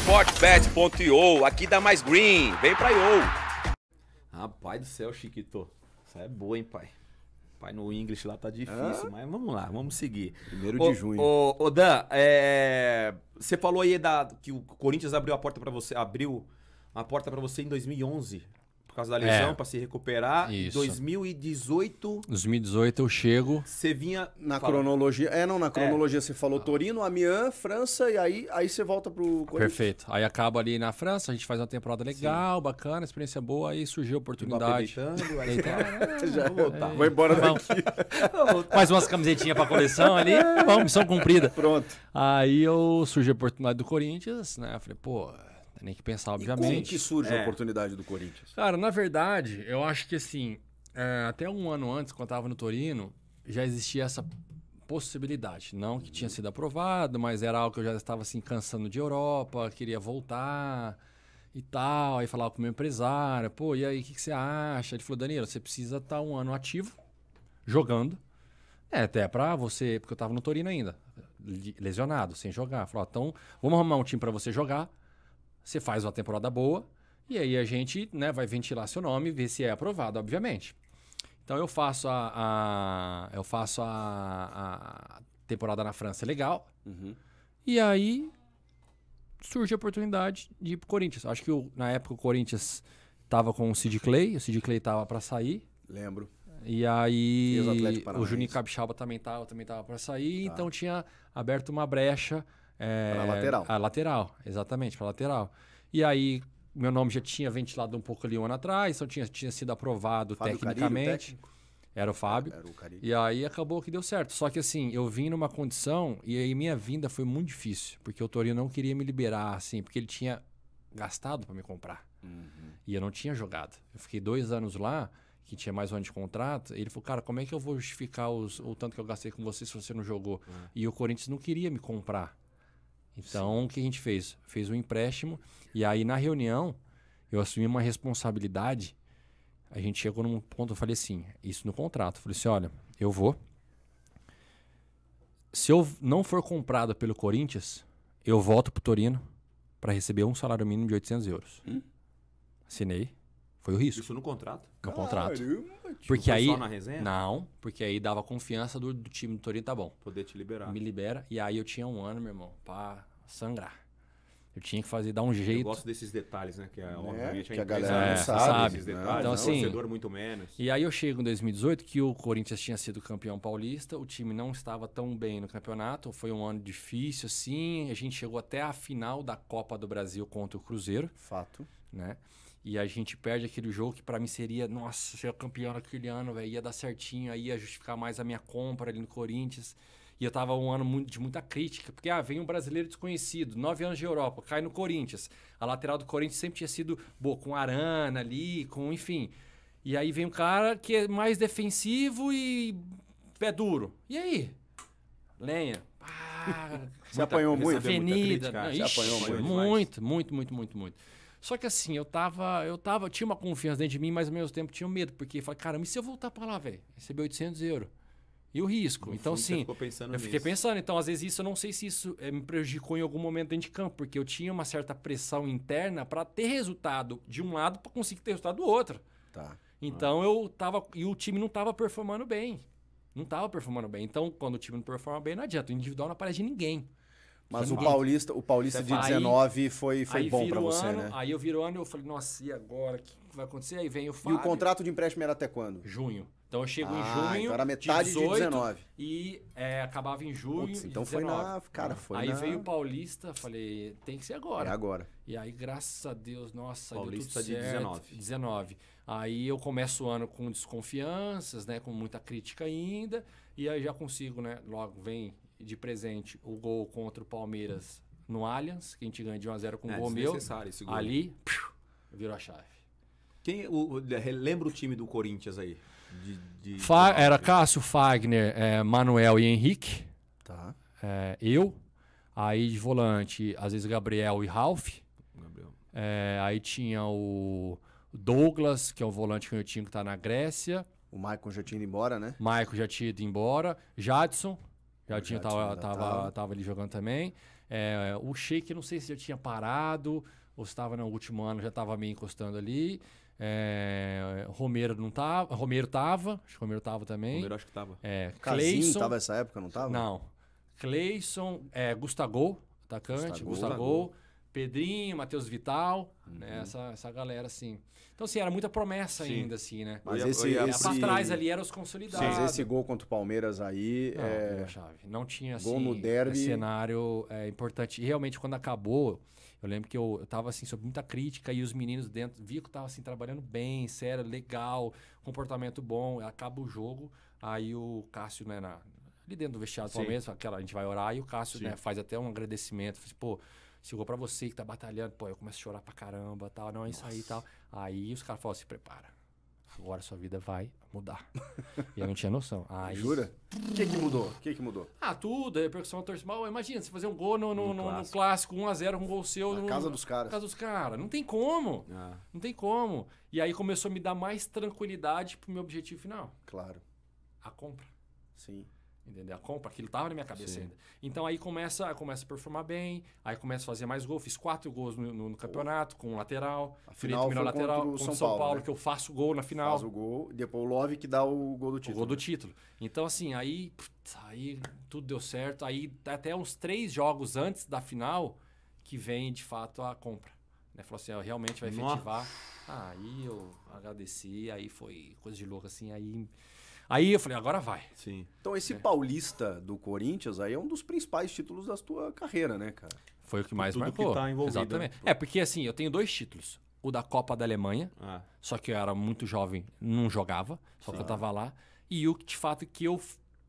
Sportbet.io, aqui dá mais green. Vem pra IO. Rapaz do céu, Chiquito. Essa é boa, hein, pai? Pai, no English lá tá difícil, ah? mas vamos lá, vamos seguir. Primeiro ô, de junho. Ô, ô Dan, é, você falou aí da, que o Corinthians abriu a porta para você, abriu a porta para você em 2011 por causa da é. lesão, é. para se recuperar. Isso. 2018. 2018 eu chego. Você vinha. Na fala... cronologia. É, não, na é. cronologia é. você falou ah. Torino, Amiens, França, e aí, aí você volta pro Perfeito. Aí acaba ali na França, a gente faz uma temporada legal, Sim. bacana, experiência boa, aí surgiu a oportunidade. Deitando, aí Deitando. Tá. Já, ah, vou voltar. Vou embora daqui. Faz umas camisetinhas pra coleção ali. Vamos, missão cumprida. Pronto. Aí eu surgiu a oportunidade do Corinthians, né? Eu falei, pô nem que pensar, obviamente. E como que surge é. a oportunidade do Corinthians? Cara, na verdade, eu acho que assim, é, até um ano antes, quando eu estava no Torino, já existia essa possibilidade. Não que tinha sido aprovado, mas era algo que eu já estava assim, cansando de Europa, queria voltar e tal. Aí falava com o meu empresário, pô, e aí, o que, que, você acha? Ele falou, Danilo, você precisa estar tá um ano ativo, jogando. É, até pra você, porque eu tava no Torino ainda, lesionado, sem jogar. Falou, então, vamos arrumar um time para você jogar você faz uma temporada boa e aí a gente né, vai ventilar seu nome e ver se é aprovado, obviamente. Então eu faço a, a eu faço a, a, temporada na França legal. Uhum. E aí surge a oportunidade de ir pro Corinthians. Acho que na época o Corinthians tava com o Sid Clay, o Sid Clay tava para sair. Lembro. E aí e o Juninho Capixaba também tava, também tava para sair, tá. então tinha aberto uma brecha é, para lateral. A lateral, exatamente, para lateral. E aí, meu nome já tinha ventilado um pouco ali um ano atrás, só tinha, tinha sido aprovado Fábio tecnicamente. Carilho, era o Fábio. Era o e aí acabou que deu certo. Só que assim, eu vim numa condição e aí minha vinda foi muito difícil, porque o Torino não queria me liberar, assim, porque ele tinha gastado para me comprar. Uhum. E eu não tinha jogado. Eu fiquei dois anos lá, que tinha mais um ano de contrato. Ele falou, cara, como é que eu vou justificar os, o tanto que eu gastei com você se você não jogou? Uhum. E o Corinthians não queria me comprar. Então, Sim. o que a gente fez? Fez um empréstimo e aí na reunião eu assumi uma responsabilidade. A gente chegou num ponto, eu falei assim, isso no contrato. Eu falei assim, olha, eu vou. Se eu não for comprado pelo Corinthians, eu volto pro Torino para receber um salário mínimo de 800 euros. Hum? Assinei. Foi o risco. Isso no contrato? No Caralho, contrato. Tipo, porque aí. Só na resenha? Não, porque aí dava confiança do, do time do Torino, tá bom. Poder te liberar. Me libera. E aí eu tinha um ano, meu irmão, pra sangrar. Eu tinha que fazer, dar um jeito. Eu gosto desses detalhes, né? Que é, né, obviamente é, a, a galera é, sabe, sabe. Esses né, detalhes, então, né, assim, torcedor muito menos. E aí eu chego em 2018, que o Corinthians tinha sido campeão paulista, o time não estava tão bem no campeonato, foi um ano difícil, assim. A gente chegou até a final da Copa do Brasil contra o Cruzeiro. Fato. Né? E a gente perde aquele jogo que para mim seria, nossa, ser campeão naquele ano, velho, ia dar certinho, aí ia justificar mais a minha compra ali no Corinthians. E eu tava um ano de muita crítica, porque ah, vem um brasileiro desconhecido, nove anos de Europa, cai no Corinthians. A lateral do Corinthians sempre tinha sido boa, com Arana ali, com enfim. E aí vem um cara que é mais defensivo e pé duro. E aí? Lenha. Ah, se apanhou muito, é avenida. Muita crítica, não, ixi, apanhou muito, muito, muito, muito, muito. Só que assim, eu tava, eu tava, tinha uma confiança dentro de mim, mas ao mesmo tempo tinha medo, porque eu falei, caramba, e se eu voltar para lá, velho? Receber 800 euros. E o risco. No então, sim. eu nisso. fiquei pensando. Então, às vezes, isso eu não sei se isso eh, me prejudicou em algum momento dentro de campo, porque eu tinha uma certa pressão interna para ter resultado de um lado para conseguir ter resultado do outro. Tá. Então, ah. eu tava. E o time não tava performando bem. Não tava performando bem. Então, quando o time não performa bem, não adianta. O individual não aparece de ninguém. Mas o paulista, o paulista de 19 aí, foi, foi bom para você, ano, né? Aí eu viro ano e eu falei, nossa, e agora? O que vai acontecer? Aí vem o Fábio. E o contrato de empréstimo era até quando? Junho. Então eu chego ah, em junho. Então era metade de 18, de 19. E é, acabava em junho. então foi na. Cara, foi Aí na... veio o Paulista, falei, tem que ser agora. É agora. E aí, graças a Deus, nossa, Paulista de certo, 19. 19. Aí eu começo o ano com desconfianças, né? Com muita crítica ainda. E aí já consigo, né? Logo vem de presente o gol contra o Palmeiras no Allianz, que a gente ganha de 1x0 com é, um gol meu. Esse gol. Ali, piu, virou a chave. Quem, o, lembra o time do Corinthians aí? De, de... Fa, era Cássio, Fagner, é, Manuel e Henrique. Tá. É, eu. Aí de volante, às vezes Gabriel e Ralph. Gabriel. É, aí tinha o Douglas, que é o volante que eu tinha que tá na Grécia. O Maicon já tinha ido embora, né? Maicon já tinha ido embora. Jadson. Jardim tava, tava, tava, ali jogando também. É, o Sheik, não sei se já tinha parado, ou estava no último ano, já estava meio encostando ali. É, Romero não tava. Romero tava, acho que Romero tava também. Romero acho que tava. É, Cleison. tava essa época, não tava? Não. Cleison, é, Gustavo, atacante, Gustagol. Gustavo Pedrinho, Matheus Vital, uhum. né? Essa, essa galera, assim. Então, assim, era muita promessa Sim. ainda, assim, né? Mas e esse... atrás esse... Pra trás ali eram os consolidados. Mas esse gol contra o Palmeiras aí... Não, é... chave. Não tinha, assim, gol no derby. Um cenário é, importante. E, realmente, quando acabou, eu lembro que eu, eu tava, assim, sob muita crítica e os meninos dentro... Vi que eu tava, assim, trabalhando bem, sério, legal, comportamento bom. Acaba o jogo, aí o Cássio, né, na, ali dentro do vestiário do Palmeiras, aquela, a gente vai orar, e o Cássio, né, faz até um agradecimento. Faz, pô chegou para você que tá batalhando, pô, eu começo a chorar pra caramba, tal, não é isso aí e tal. Aí os caras falam, se assim, prepara. Agora sua vida vai mudar. e eu não tinha noção. Aí, Jura? O que, que mudou? O que, que mudou? Ah, tudo, a é repercussão torcida. Imagina, você fazer um gol no, no, um no, no clássico, 1x0, um gol seu. Na no, casa dos caras. Na casa dos caras. Não tem como. Ah. Não tem como. E aí começou a me dar mais tranquilidade pro meu objetivo final. Claro. A compra. Sim. Entendeu? A compra, aquilo estava na minha cabeça Sim. ainda. Então aí começa, começa a performar bem, aí começa a fazer mais gols. Fiz quatro gols no, no, no campeonato, com um lateral, Felipe final lateral, contra o São, São Paulo, Paulo né? que eu faço gol na final. Faz o gol, depois o Love que dá o gol do título. O gol do título. Então, assim, aí, aí tudo deu certo. Aí até uns três jogos antes da final que vem de fato a compra. Né? Falou assim, ó, ah, realmente vai efetivar. Nossa. Aí eu agradeci, aí foi coisa de louco, assim, aí Aí eu falei, agora vai. Sim. Então esse é. paulista do Corinthians aí é um dos principais títulos da tua carreira, né, cara? Foi o que mais Tudo marcou. Que tá envolvido, Exatamente. Né? É, porque assim, eu tenho dois títulos. O da Copa da Alemanha, ah. só que eu era muito jovem, não jogava, só sim. que eu tava lá. E o de fato que eu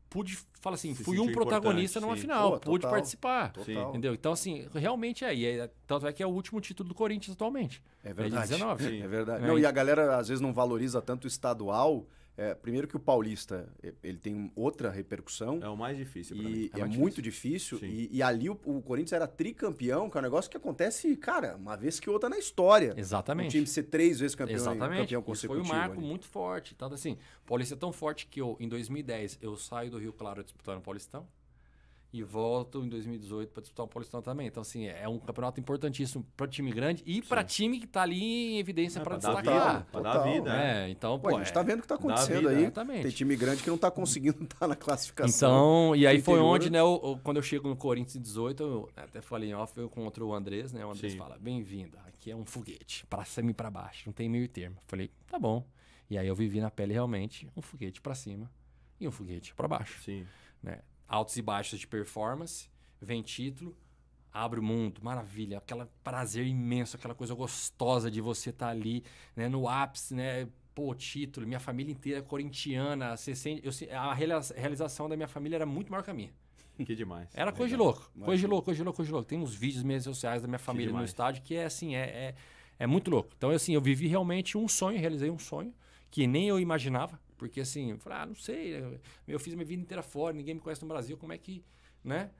pude, fala assim, Se fui um protagonista numa sim. final, Pô, pude total, participar. Total. Entendeu? Então, assim, realmente é. E é, Tanto é que é o último título do Corinthians atualmente. É verdade. É, 19. Sim. é verdade. Né? Não, e a galera às vezes não valoriza tanto o estadual é, primeiro que o paulista é, ele tem outra repercussão. É o mais difícil para mim. É, é difícil. muito difícil. E, e, ali o, o, Corinthians era tricampeão, que é um negócio que acontece, cara, uma vez que outra na história. Exatamente. O time ser três vezes campeão, Exatamente. campeão consecutivo. Isso foi um marco ali. muito forte. Tanto assim, o paulista é tão forte que eu, em 2010 eu saio do Rio Claro disputando o Paulistão e volto em 2018 para disputar o Paulistão também. Então, assim, é um campeonato importantíssimo para time grande e para time que está ali em evidência ah, é, para destacar. Para dar vida. É, então, pô, pô, a gente está é vendo o que está acontecendo vida, aí. Exatamente. Tem time grande que não está conseguindo estar tá na classificação. Então, e aí foi onde, né, eu, eu, quando eu chego no Corinthians 18, eu até falei em off, eu encontro o Andrés, né? O Andrés Sim. fala, bem-vinda, aqui é um foguete, para cima e para baixo, não tem meio termo. Eu falei, tá bom. E aí eu vivi na pele realmente um foguete para cima e um foguete para baixo. Sim. Né? altos e baixos de performance, vem título, abre o mundo, maravilha, aquele prazer imenso, aquela coisa gostosa de você estar tá ali, né, no ápice, né, pô, título, minha família inteira é corintiana, você sente, eu, a realização da minha família era muito maior que a minha. Que demais. Era coisa de louco, coisa de louco, coisa de louco, coisa de louco. Tem uns vídeos minhas sociais da minha família no estádio que é assim, é, é, é muito louco. Então, assim, eu vivi realmente um sonho, realizei um sonho que nem eu imaginava, porque assim, eu falei, ah, não sei, né? eu fiz minha vida inteira fora, ninguém me conhece no Brasil, como é que, né?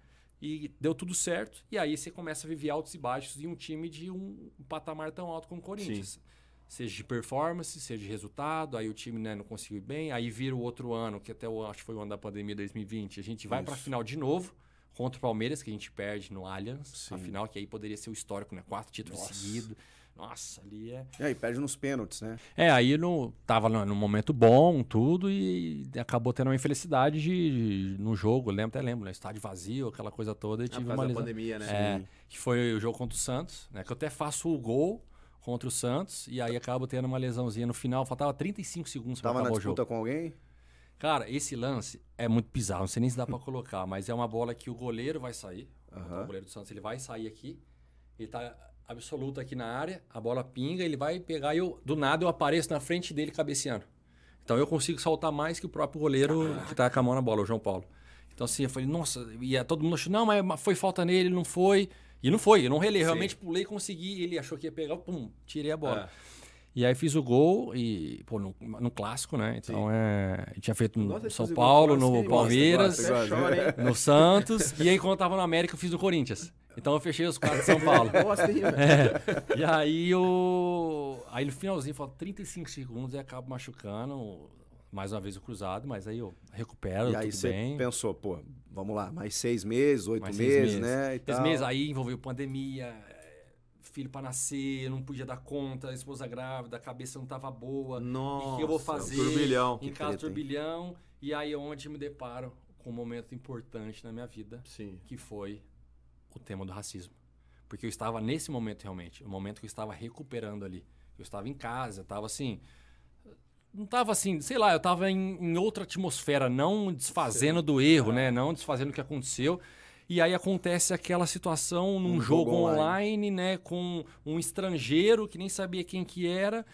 E deu tudo certo. E aí você começa a viver altos e baixos em um time de um patamar tão alto como o Corinthians. Sim. Seja de performance, seja de resultado, aí o time né, não conseguiu ir bem, aí vira o outro ano, que até eu acho que foi o ano da pandemia 2020, a gente vai para a final de novo contra o Palmeiras, que a gente perde no Allianz, a final, que aí poderia ser o histórico, né? Quatro títulos seguidos nossa, ali é. é e aí perde nos pênaltis, né? É, aí no, tava num momento bom, tudo, e acabou tendo uma infelicidade de, de no jogo. lembro, até lembro, né? Estádio vazio, aquela coisa toda. E é, tive uma pandemia, né? É, que foi o jogo contra o Santos, né? Que eu até faço o gol contra o Santos, e aí acabo tendo uma lesãozinha no final. Faltava 35 segundos pra tava acabar o jogo. Tava na disputa com alguém? Cara, esse lance é muito bizarro, não sei nem se dá para colocar, mas é uma bola que o goleiro vai sair. Uhum. o goleiro do Santos ele vai sair aqui. Ele tá absoluta aqui na área, a bola pinga, ele vai pegar e eu, do nada eu apareço na frente dele cabeceando. Então eu consigo saltar mais que o próprio goleiro Caraca. que tá com a mão na bola, o João Paulo. Então assim, eu falei, nossa, e é todo mundo achou, não, mas foi falta nele, não foi. E não foi, eu não relei, realmente pulei, consegui, ele achou que ia pegar, pum, tirei a bola. É. E aí fiz o gol e, pô, no, no clássico, né? Então é. Tinha feito no Nossa, São Paulo, no Palmeiras, gosta, gosta, gosta, no Santos. e aí, quando eu tava no América, eu fiz no Corinthians. Então eu fechei os quatro de São Paulo. é. E aí o. Eu... Aí no finalzinho, falta 35 segundos e acabo machucando. Mais uma vez o cruzado, mas aí eu recupero, e aí você pensou, pô, vamos lá, mais seis meses, oito mais meses, meses, né? seis tal. meses, aí envolveu pandemia, filho para nascer, não podia dar conta, a esposa grávida, a cabeça não estava boa. Nossa, o que eu vou é fazer? Turbilhão. Em casa, treta, turbilhão. Hein? E aí é onde me deparo com um momento importante na minha vida, Sim. que foi o tema do racismo. Porque eu estava nesse momento realmente, o momento que eu estava recuperando ali. Eu estava em casa, estava assim, não estava assim, sei lá, eu estava em, em, outra atmosfera, não desfazendo do erro, é. né? Não desfazendo o que aconteceu, e aí acontece aquela situação num um jogo, jogo online, online, né? Com um estrangeiro que nem sabia quem que era.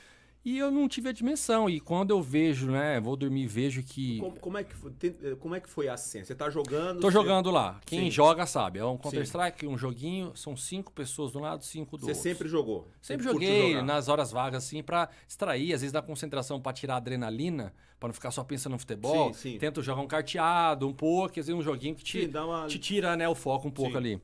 E eu não tive a dimensão. E quando eu vejo, né? Vou dormir vejo que. Como, como é, que foi, como é que foi a cena? Você tá jogando? Tô você... jogando lá. Quem Sim. joga sabe. É um Counter-Strike, um joguinho. São cinco pessoas de um lado, cinco do você outro. Você sempre jogou? Sempre, sempre joguei nas horas vagas, assim, para extrair às vezes da concentração para tirar adrenalina, para não ficar só pensando no futebol. Sim, sim. Tento jogar um carteado, um pouco, às vezes um joguinho que te, uma... te tira né, o foco um pouco sim. ali.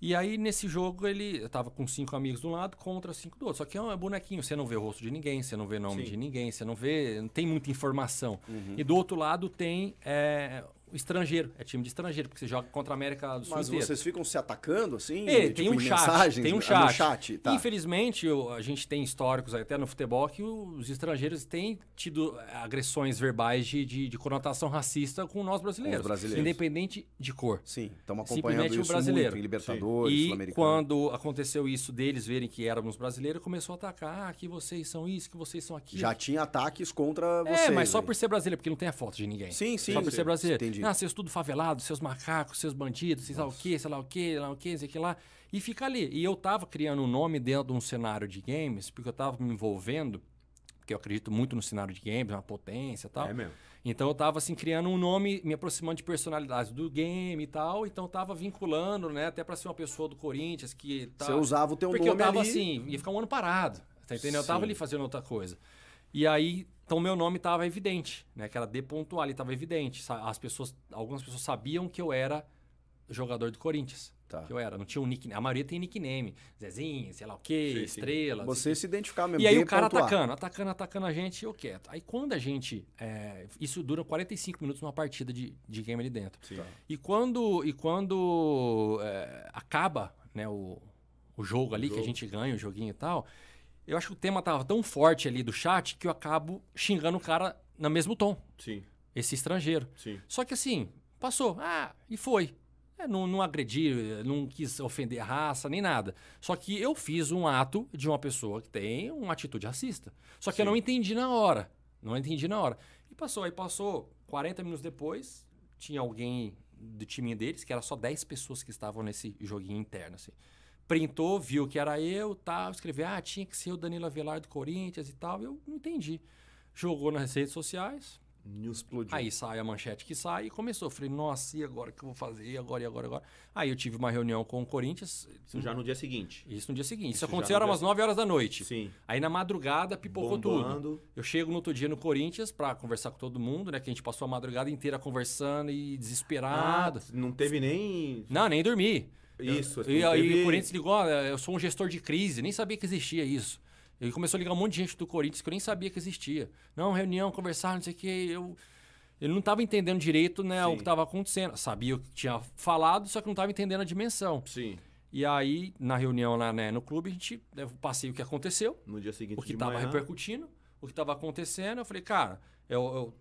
E aí, nesse jogo, ele tava com cinco amigos de um lado contra cinco do outro. Só que é um é bonequinho, você não vê o rosto de ninguém, você não vê nome Sim. de ninguém, você não vê. não tem muita informação. Uhum. E do outro lado tem é, estrangeiro. É time de estrangeiro, porque você joga contra a América do Sul. Mas inteiro. vocês ficam se atacando, assim? É, tipo, tem, um chat, tem um chat. chat tá. Infelizmente, eu, a gente tem históricos até no futebol que os estrangeiros têm tido eh, agressões verbais de, de, de conotação racista com nós brasileiros. Com brasileiros. Independente de cor. Sim, estamos acompanhando isso o brasileiro. muito em Libertadores, Sim. E quando aconteceu isso deles verem que éramos brasileiros, começou a atacar. Ah, que vocês são isso, que vocês são aquilo. Já tinha ataques contra vocês. É, mas só por ser brasileiro, porque não tem a foto de ninguém. Sim, sim. Só por sim. ser brasileiro. Entendi. Entendi. Ah, seus tudo favelado, seus macacos, seus bandidos, sei lá o quê, sei lá o quê, sei lá o quê, sei lá. E fica ali. E eu tava criando um nome dentro de um cenário de games, porque eu tava me envolvendo, porque eu acredito muito no cenário de games, é uma potência e tal. É mesmo. Então eu tava assim, criando um nome, me aproximando de personalidades do game e tal. Então eu tava vinculando, né? Até para ser uma pessoa do Corinthians que. Tá... Você usava o teu porque nome. Porque eu tava ali... assim, ia ficar um ano parado. Tá entendendo? Sim. Eu tava ali fazendo outra coisa. E aí então meu nome estava evidente, né? Que era D pontual, ali estava evidente. As pessoas, algumas pessoas sabiam que eu era jogador do Corinthians. Tá. Que eu era, não tinha um nickname. A maioria tem nickname. Zezinho, sei lá o quê, sim, estrela. Sim. Você assim. se identificava mesmo. E aí o cara atacando, atacando, atacando a gente, eu quieto. Aí quando a gente. É, isso dura 45 minutos numa partida de, de game ali dentro. Sim. E quando, e quando é, acaba né, o, o jogo ali, o jogo. que a gente ganha o joguinho e tal, eu acho que o tema tava tão forte ali do chat que eu acabo xingando o cara no mesmo tom. Sim. Esse estrangeiro. Sim. Só que assim, passou. Ah, e foi. É, não, não agredi, não quis ofender a raça, nem nada. Só que eu fiz um ato de uma pessoa que tem uma atitude racista. Só que Sim. eu não entendi na hora. Não entendi na hora. E passou, aí passou 40 minutos depois, tinha alguém do time deles, que era só 10 pessoas que estavam nesse joguinho interno, assim printou, viu que era eu, tal, escreveu, ah, tinha que ser o Danilo Avelar do Corinthians e tal. Eu não entendi. Jogou nas redes sociais. News explodiu. Aí sai a manchete que sai e começou. falei, nossa, e agora o que eu vou fazer? E agora, e agora, agora? Aí eu tive uma reunião com o Corinthians. Isso já no dia seguinte. Isso no dia seguinte. Isso, Isso aconteceu, era umas 9 horas da noite. Sim. Aí na madrugada pipocou Bombando. tudo. Eu chego no outro dia no Corinthians para conversar com todo mundo, né? Que a gente passou a madrugada inteira conversando e desesperado. Ah, não teve nem. Não, nem dormi. Isso. E aí teve... E o Corinthians ligou, ah, eu sou um gestor de crise, nem sabia que existia isso. Ele começou a ligar um monte de gente do Corinthians que eu nem sabia que existia. Não, reunião, conversar, não sei o que. Eu... Ele não estava entendendo direito né, o que estava acontecendo. Sabia o que tinha falado, só que não estava entendendo a dimensão. Sim. E aí, na reunião lá né, no clube, a gente né, eu passei o que aconteceu. No dia seguinte, O que estava repercutindo, o que estava acontecendo. Eu falei, cara, eu, eu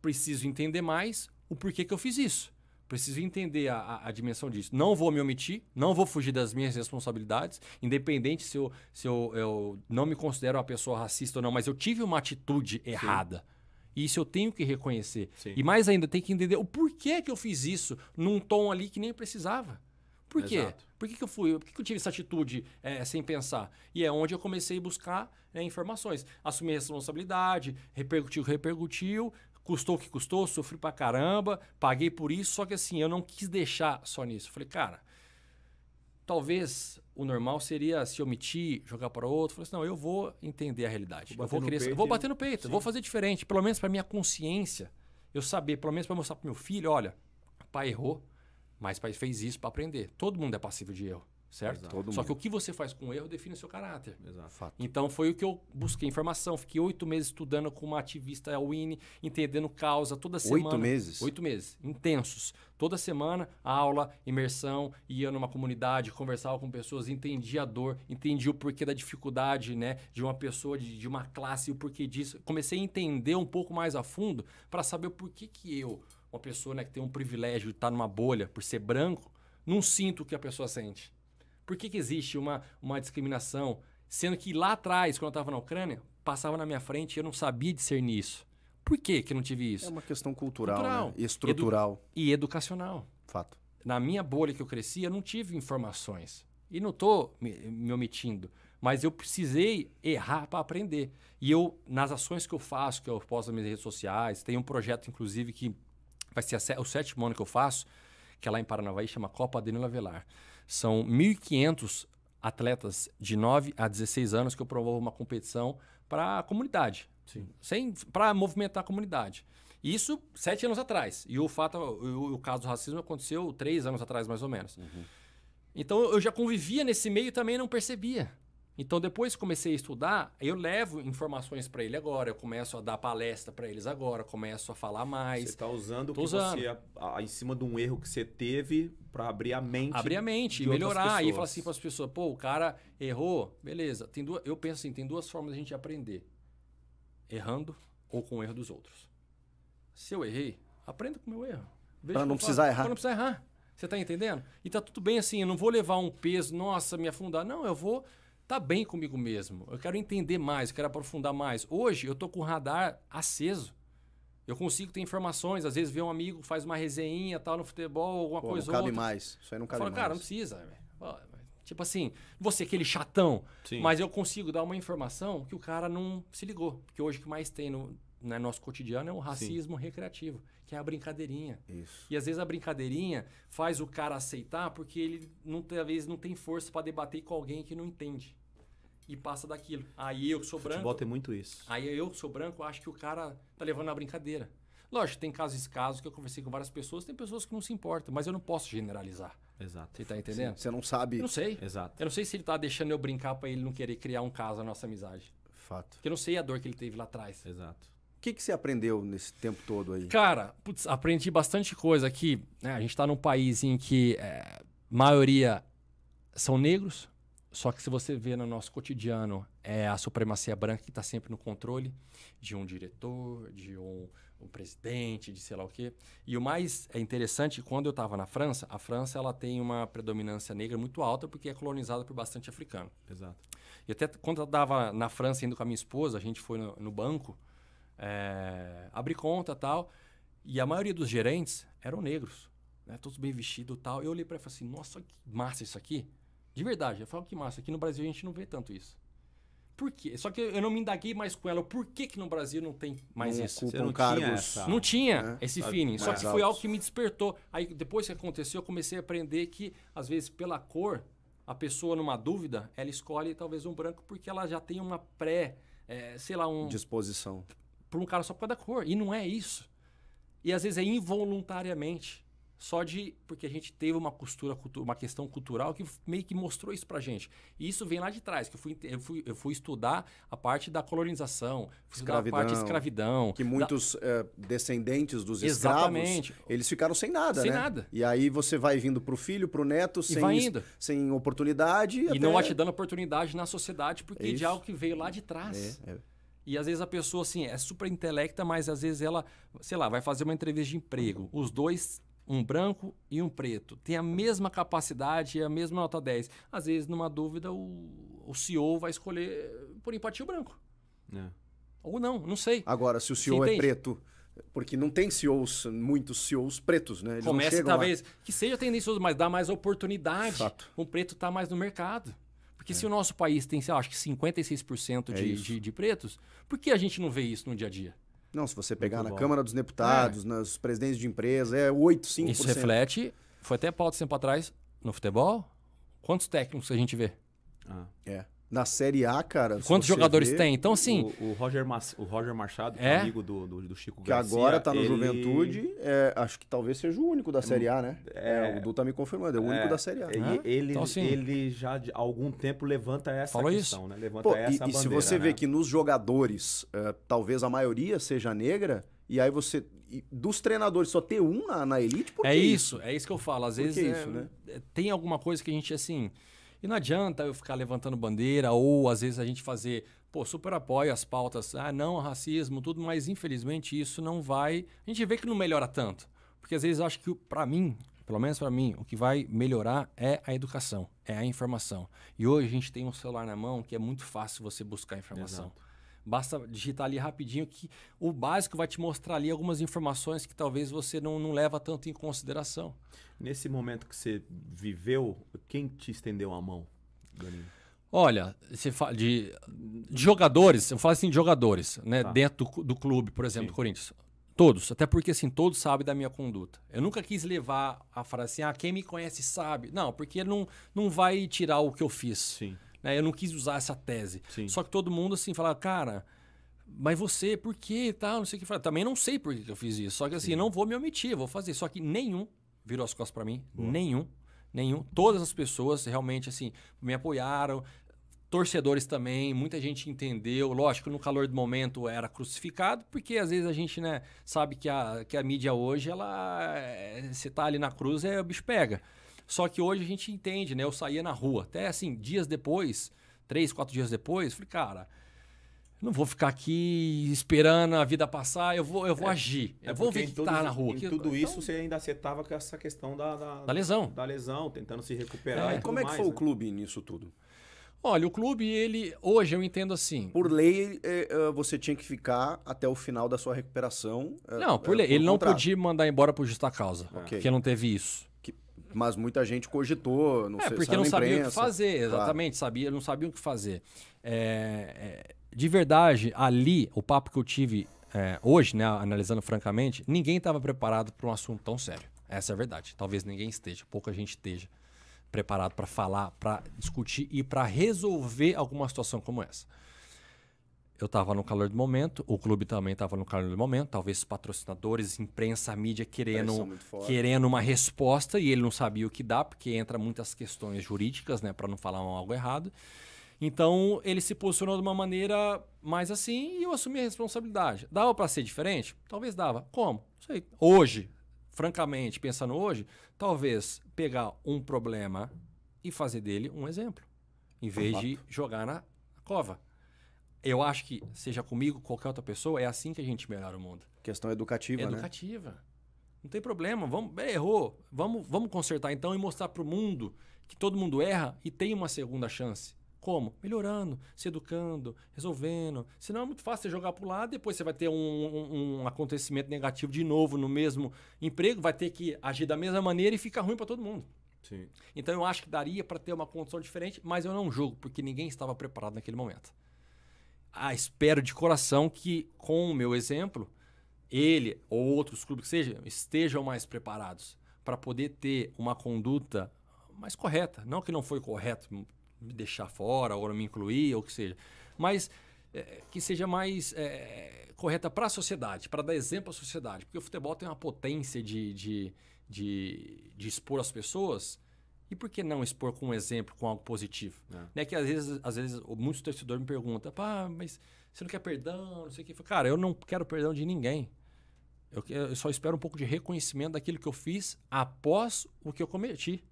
preciso entender mais o porquê que eu fiz isso. Preciso entender a, a, a, dimensão disso. Não vou me omitir, não vou fugir das minhas responsabilidades, independente se, eu, se eu, eu não me considero uma pessoa racista ou não, mas eu tive uma atitude errada. Sim. E isso eu tenho que reconhecer. Sim. E mais ainda, tem que entender o porquê que eu fiz isso num tom ali que nem precisava. Por quê? Exato. Por que, que eu fui? Por que, que eu tive essa atitude é, sem pensar? E é onde eu comecei a buscar né, informações. Assumir responsabilidade, repercutiu, repercutiu, Custou o que custou, sofri pra caramba, paguei por isso, só que assim, eu não quis deixar só nisso. Falei, cara, talvez o normal seria se omitir, jogar para outro. Falei assim, não, eu vou entender a realidade. Vou eu vou querer, peito, vou bater no peito, sim. vou fazer diferente, pelo menos para minha consciência, eu saber, pelo menos para mostrar para meu filho, olha, pai errou, mas pai fez isso para aprender. Todo mundo é passivo de erro certo? Exato. Só que o que você faz com o erro define o seu caráter. Exato. Então foi o que eu busquei informação. Fiquei oito meses estudando com uma ativista Winnie, entendendo causa toda semana. Oito meses? Oito meses, intensos. Toda semana, aula, imersão, ia numa comunidade, conversava com pessoas, entendia a dor, entendia o porquê da dificuldade né, de uma pessoa, de, de uma classe, o porquê disso. Comecei a entender um pouco mais a fundo para saber por que, que eu, uma pessoa né, que tem um privilégio de estar tá numa bolha por ser branco, não sinto o que a pessoa sente. Por que, que existe uma, uma discriminação? Sendo que lá atrás, quando eu estava na Ucrânia, passava na minha frente e eu não sabia discernir isso. Por que, que eu não tive isso? É uma questão cultural, né? cultural né? estrutural. Edu e educacional. Fato. Na minha bolha que eu cresci, eu não tive informações. E não estou me, me omitindo mas eu precisei errar para aprender. E eu, nas ações que eu faço, que eu posto nas minhas redes sociais, tem um projeto, inclusive, que vai ser o sétimo ano que eu faço, que é lá em Paranavaí, chama Copa Danilo Avelar. São 1.500 atletas de 9 a 16 anos que eu promovo uma competição para a comunidade. Para movimentar a comunidade. Isso sete anos atrás. E o fato, o, o caso do racismo aconteceu três anos atrás, mais ou menos. Uhum. Então eu já convivia nesse meio e também não percebia. Então, depois que comecei a estudar, eu levo informações para ele agora, eu começo a dar palestra para eles agora, começo a falar mais. Você está usando o que usando. você, a, a, em cima de um erro que você teve, para abrir a mente. Abrir a mente e melhorar. E falar assim para as pessoas: pô, o cara errou, beleza. Tem duas, eu penso assim: tem duas formas de a gente aprender: errando ou com o erro dos outros. Se eu errei, aprenda com o meu erro. Para não precisar falo, errar. Para não precisar errar. Você está entendendo? E tá tudo bem assim, eu não vou levar um peso, nossa, me afundar. Não, eu vou tá bem comigo mesmo. Eu quero entender mais, eu quero aprofundar mais. Hoje eu tô com o radar aceso. Eu consigo ter informações, às vezes ver um amigo faz uma resenha tal no futebol, alguma Pô, coisa ou outra. Não cabe mais, isso aí não cabe eu falo, mais. cara, não precisa. Tipo assim, você é aquele chatão, Sim. mas eu consigo dar uma informação que o cara não se ligou. Porque hoje o que mais tem no, né, nosso cotidiano é o racismo Sim. recreativo que é a brincadeirinha. Isso. E às vezes a brincadeirinha faz o cara aceitar porque ele não, talvez não tem força para debater com alguém que não entende. E passa daquilo. Aí eu que sou branco. Futebol tem muito isso. Aí eu que sou branco, acho que o cara tá levando a brincadeira. Lógico, tem casos escassos que eu conversei com várias pessoas, tem pessoas que não se importam, mas eu não posso generalizar. Exato. Você tá entendendo? Sim. Você não sabe. Eu não sei. Exato. Eu não sei se ele tá deixando eu brincar para ele não querer criar um caso na nossa amizade. Fato. Porque eu não sei a dor que ele teve lá atrás. Exato que, que você aprendeu nesse tempo todo aí? Cara, putz, aprendi bastante coisa aqui. Né? A gente está num país em que é, maioria são negros, só que se você vê no nosso cotidiano, é a supremacia branca que está sempre no controle de um diretor, de um, um, presidente, de sei lá o quê. E o mais é interessante, quando eu estava na França, a França ela tem uma predominância negra muito alta porque é colonizada por bastante africano. Exato. E até quando eu estava na França indo com a minha esposa, a gente foi no, no banco é, abrir conta tal. E a maioria dos gerentes eram negros, né? todos bem vestidos tal. Eu olhei para ele e falei assim: nossa, que massa isso aqui. De verdade, eu falo que massa. Aqui no Brasil a gente não vê tanto isso. Por quê? Só que eu não me indaguei mais com ela. Por que, que no Brasil não tem mais não isso? Você não, cargos, tinha essa, não tinha né? esse feeling. Só que foi algo que me despertou. Aí depois que aconteceu, eu comecei a aprender que, às vezes, pela cor, a pessoa numa dúvida, ela escolhe talvez um branco porque ela já tem uma pré, é, sei lá, um... Disposição por um cara só por causa da cor. E não é isso. E às vezes é involuntariamente. Só de. Porque a gente teve uma costura, uma questão cultural que meio que mostrou isso pra gente. E isso vem lá de trás, que eu fui, eu fui, eu fui estudar a parte da colonização, escravidão, a parte da escravidão. Que muitos da... Eh, é, descendentes dos Exatamente. escravos, eles ficaram sem nada, sem né? nada. E aí você vai vindo pro filho, pro neto, sem, sem oportunidade. E até... não te dando oportunidade na sociedade, porque é, é de algo que veio lá de trás. É, é. E às vezes a pessoa, assim, é super intelecta, mas às vezes ela, sei lá, vai fazer uma entrevista de emprego. Uhum. Os dois, um branco e um preto, tem a mesma capacidade e a mesma nota 10. Às vezes, numa dúvida, o, o CEO vai escolher por empatia o branco. É. Ou não, não sei. Agora, se o CEO é preto. Porque não tem CEOs, muitos CEOs pretos, né? Eles Começa talvez lá. que seja tendencioso, mas dá mais oportunidade. Fato. Um preto está mais no mercado. Porque se é. o nosso país tem, sei lá, acho que 56% é de, de, de pretos, por que a gente não vê isso no dia a dia? Não, se você pegar Muito na bom. Câmara dos Deputados, é. nas presidentes de empresa, é 8, 5%. Isso reflete, foi até pauta tempo atrás, no futebol, quantos técnicos a gente vê? Ah. É. Na Série A, cara. Quantos jogadores tem? Então, assim. O, o, Roger, Mas, o Roger Machado, que é, é? amigo do, do, do, Chico que Garcia. Que agora tá no ele... Juventude. É, acho que talvez seja o único da Série A, né? É, é o Du tá me confirmando, é o é. único da Série A. Né? Ele, então, assim, ele já há algum tempo levanta essa Falou questão, isso. né? Levanta Pô, essa e, bandeira, e se você né? vê que nos jogadores, é, talvez a maioria seja negra, e aí você. Dos treinadores só ter um na, na elite, por É isso, é isso que eu falo. Às por vezes isso, né? tem alguma coisa que a gente, assim. E não adianta eu ficar levantando bandeira ou às vezes a gente fazer, pô, super apoio às pautas, ah, não, racismo, tudo, mas infelizmente isso não vai. A gente vê que não melhora tanto. Porque às vezes eu acho que, para mim, pelo menos para mim, o que vai melhorar é a educação, é a informação. E hoje a gente tem um celular na mão que é muito fácil você buscar informação. Exato. Basta digitar ali rapidinho que o básico vai te mostrar ali algumas informações que talvez você não, não leva tanto em consideração. Nesse momento que você viveu, quem te estendeu a mão, Olha, você fala de, de, jogadores, eu falo assim de jogadores, né? Tá. Dentro do, do, clube, por exemplo, Sim. do Corinthians. Todos, até porque assim, todos sabem da minha conduta. Eu nunca quis levar a frase assim, ah, quem me conhece sabe. Não, porque não, não vai tirar o que eu fiz. Sim. Né? Eu não quis usar essa tese. Sim. Só que todo mundo assim falava, cara, mas você, por que tal? Não sei o que. Falava, Também não sei por que eu fiz isso. Só que assim, Sim. não vou me omitir, vou fazer. Só que nenhum virou as costas para mim, Boa. nenhum. Nenhum. Todas as pessoas realmente assim me apoiaram, torcedores também, muita gente entendeu. Lógico, no calor do momento era crucificado, porque às vezes a gente né, sabe que a, que a mídia hoje, ela se eh, tá ali na cruz, é o bicho pega. Só que hoje a gente entende, né? Eu saía na rua. Até assim, dias depois, três, quatro dias depois, falei, cara, não vou ficar aqui esperando a vida passar, eu vou, eu vou é, agir. É eu vou ver que tá na rua. Em tudo então, isso você ainda acertava com essa questão da, da, da, lesão. Da lesão, tentando se recuperar. É, e como é que mais, foi né? o clube nisso tudo? Olha, o clube, ele. Hoje eu entendo assim. Por lei, é, é, você tinha que ficar até o final da sua recuperação. É, não, por lei. Ele contrato. não podia mandar embora por justa causa. Porque não teve isso mas muita gente cogitou, não é, sei, porque não sabia o que fazer, exatamente, claro. sabia, não sabiam o que fazer. É, é, de verdade, ali, o papo que eu tive é, hoje, né, analisando francamente, ninguém estava preparado para um assunto tão sério. Essa é a verdade. Talvez ninguém esteja, pouca gente esteja preparado para falar, para discutir e para resolver alguma situação como essa eu estava no calor do momento, o clube também estava no calor do momento, talvez patrocinadores, imprensa, mídia querendo, é, querendo uma resposta e ele não sabia o que dá, porque entra muitas questões jurídicas, né, para não falar algo errado. Então, ele se posicionou de uma maneira mais assim e eu assumi a responsabilidade. Dava para ser diferente? Talvez dava. Como? Não sei. Hoje, francamente, pensando hoje, talvez pegar um problema e fazer dele um exemplo, em vez de jogar na cova eu acho que, seja comigo, qualquer outra pessoa, é assim que a gente melhora o mundo. Questão educativa, educativa. né? Educativa. Não tem problema, vamos, errou, vamos, vamos consertar então e mostrar para o mundo que todo mundo erra e tem uma segunda chance. Como? Melhorando, se educando, resolvendo. Senão é muito fácil você jogar para o lado, depois você vai ter um, um, um, acontecimento negativo de novo no mesmo emprego, vai ter que agir da mesma maneira e fica ruim para todo mundo. Sim. Então eu acho que daria para ter uma condição diferente, mas eu não julgo, porque ninguém estava preparado naquele momento ah, espero de coração que, com o meu exemplo, ele ou outros clubes que sejam estejam mais preparados para poder ter uma conduta mais correta. Não que não foi correto me deixar fora ou me incluir ou que seja, mas é, que seja mais é, correta para a sociedade, para dar exemplo à sociedade. Porque o futebol tem uma potência de, de, de, de expor as pessoas e por que não expor com um exemplo, com algo positivo? É. Né? Que às vezes, às vezes muitos torcedores me perguntam, pá, mas você não quer perdão, não sei o que. Cara, eu não quero perdão de ninguém. Eu, eu só espero um pouco de reconhecimento daquilo que eu fiz após o que eu cometi.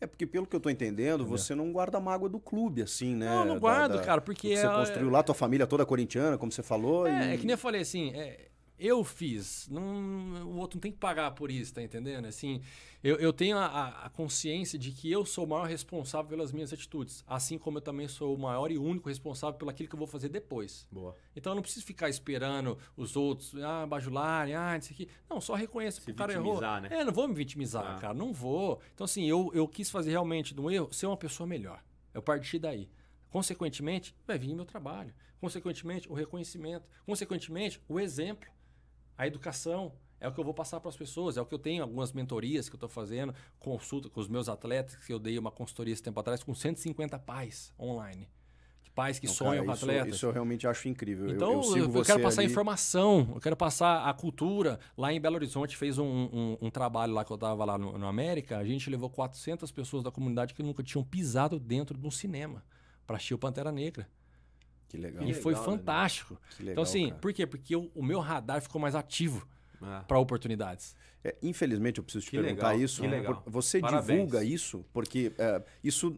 É porque, pelo que eu estou entendendo, você não guarda a mágoa do clube, assim, né? Não, não guardo, da, da... cara, porque. você construiu lá tua família toda corintiana, como você falou. É, e... é que nem eu falei assim, é, eu fiz. Não, o outro não tem que pagar por isso, tá entendendo? Assim, eu, eu tenho a, a consciência de que eu sou o maior responsável pelas minhas atitudes. Assim como eu também sou o maior e único responsável pelo aquilo que eu vou fazer depois. Boa. Então eu não preciso ficar esperando os outros, ah, bajularem, ah, isso aqui. Não, só reconheça que o cara errou. Né? É, não vou me vitimizar, ah. cara. Não vou. Então, assim, eu, eu quis fazer realmente do erro ser uma pessoa melhor. Eu parti daí. Consequentemente, vai vir meu trabalho. Consequentemente, o reconhecimento. Consequentemente, o exemplo a educação. É o que eu vou passar para as pessoas, é o que eu tenho, algumas mentorias que eu estou fazendo, consulta com os meus atletas, que eu dei uma consultoria esse tempo atrás com 150 pais online pais que sonham cara, isso, com atletas. Isso eu realmente acho incrível. Então, eu, eu, eu quero passar ali. informação, eu quero passar a cultura. Lá em Belo Horizonte fez um, um, um trabalho lá que eu estava lá no, no, América, a gente levou 400 pessoas da comunidade que nunca tinham pisado dentro de um cinema para assistir o Pantera Negra. Que legal. E que foi legal, fantástico. Né? Legal, então, assim, cara. por quê? Porque o meu radar ficou mais ativo ah. É. para oportunidades. É, infelizmente, eu preciso te que perguntar legal, isso. Né? Você Parabéns. divulga isso porque é, isso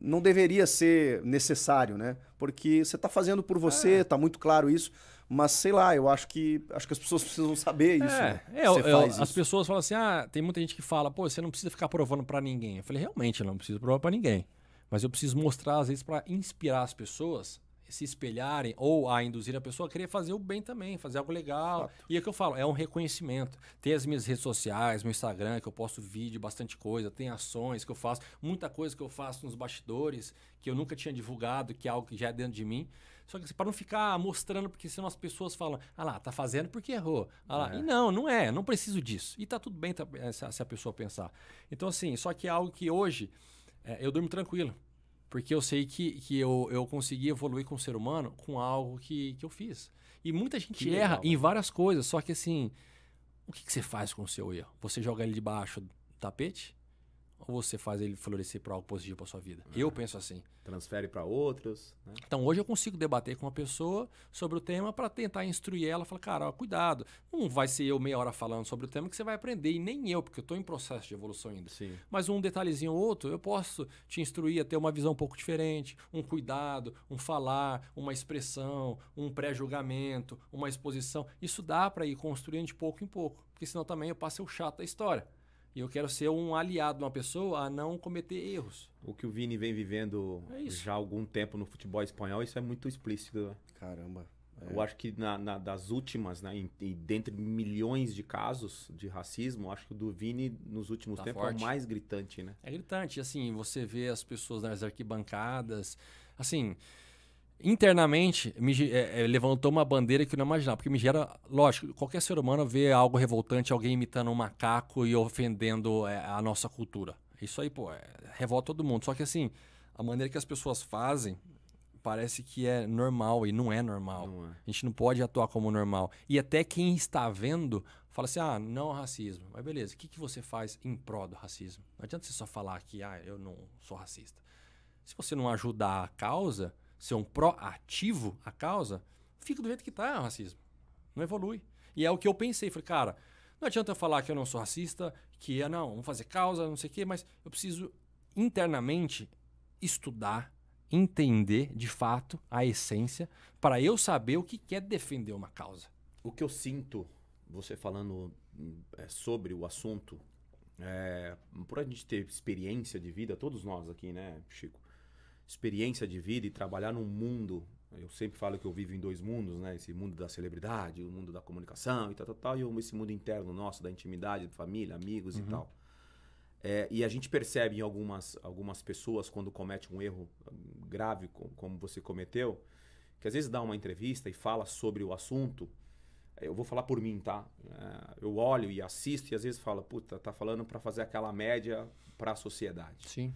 não deveria ser necessário, né? Porque você está fazendo por você, está é. muito claro isso. Mas sei lá, eu acho que acho que as pessoas precisam saber é, isso. Né? É, né? eu, eu, as pessoas falam assim: ah, tem muita gente que fala, pô, você não precisa ficar provando para ninguém. Eu falei, realmente, eu não preciso provar para ninguém. Mas eu preciso mostrar, às vezes, para inspirar as pessoas se espelharem ou a induzir a pessoa a querer fazer o bem também, fazer algo legal. Fato. E é o que eu falo, é um reconhecimento. Tem as minhas redes sociais, meu Instagram, que eu posto vídeo, bastante coisa, tem ações que eu faço, muita coisa que eu faço nos bastidores, que eu nunca tinha divulgado, que é algo que já é dentro de mim. Só que assim, para não ficar mostrando, porque senão as pessoas falam, ah lá, tá fazendo porque errou. Ah lá, é. e não, não é, não preciso disso. E tá tudo bem se a pessoa pensar. Então, assim, só que é algo que hoje é, eu durmo tranquilo. Porque eu sei que, que eu, eu consegui evoluir como ser humano com algo que, que eu fiz. E muita gente que erra legal. em várias coisas, só que assim, o que, que você faz com o seu erro? Você joga ele debaixo do tapete? ou você faz ele florescer para algo positivo para sua vida? É. Eu penso assim. Transfere para outros. Né? Então hoje eu consigo debater com uma pessoa sobre o tema para tentar instruir ela, falar, cara, ó, cuidado, não vai ser eu meia hora falando sobre o tema que você vai aprender e nem eu, porque eu estou em processo de evolução ainda. Sim. Mas um detalhezinho ou outro, eu posso te instruir a ter uma visão um pouco diferente, um cuidado, um falar, uma expressão, um pré-julgamento, uma exposição. Isso dá para ir construindo de pouco em pouco, porque senão também eu passo o chato da história. E eu quero ser um aliado de uma pessoa a não cometer erros. O que o Vini vem vivendo é já há algum tempo no futebol espanhol, isso é muito explícito. Né? Caramba. É. Eu acho que na, na, das últimas, né, e, dentre milhões de casos de racismo, acho que o do Vini nos últimos tá tempos forte. é o mais gritante, né? É gritante. Assim, você vê as pessoas nas arquibancadas. Assim, internamente me, é, é, levantou uma bandeira que eu não imaginava, porque me gera, lógico, qualquer ser humano vê algo revoltante, alguém imitando um macaco e ofendendo é, a nossa cultura. Isso aí, pô, é, revolta todo mundo. Só que assim, a maneira que as pessoas fazem parece que é normal e não é normal. Não é. a gente não pode atuar como normal. E até quem está vendo fala assim: ah, não racismo. Mas beleza, o que, que você faz em prol do racismo? Não adianta você só falar que ah, eu não sou racista. Se você não ajudar a causa, ser um proativo à causa, fica do jeito que está é o racismo. Não evolui. E é o que eu pensei. Falei, cara, não adianta eu falar que eu não sou racista, que é, não, vamos fazer causa, não sei o quê, mas eu preciso internamente estudar, entender de fato a essência, para eu saber o que quer é defender uma causa. O que eu sinto, você falando hum, é, sobre o assunto, é, por a gente ter experiência de vida, todos nós aqui, né, Chico? experiência de vida e trabalhar num mundo. Eu sempre falo que eu vivo em dois mundos, né? Esse mundo da celebridade, o mundo da comunicação e tal, tal, tal, e esse mundo interno nosso, da intimidade, da família, amigos uhum. e tal. É, e a gente percebe em algumas, algumas pessoas, quando comete um erro grave, como você cometeu, que às vezes dá uma entrevista e fala sobre o assunto. Eu vou falar por mim, tá? É, eu olho e assisto e às vezes falo, puta, tá falando para fazer aquela média para a sociedade. Sim.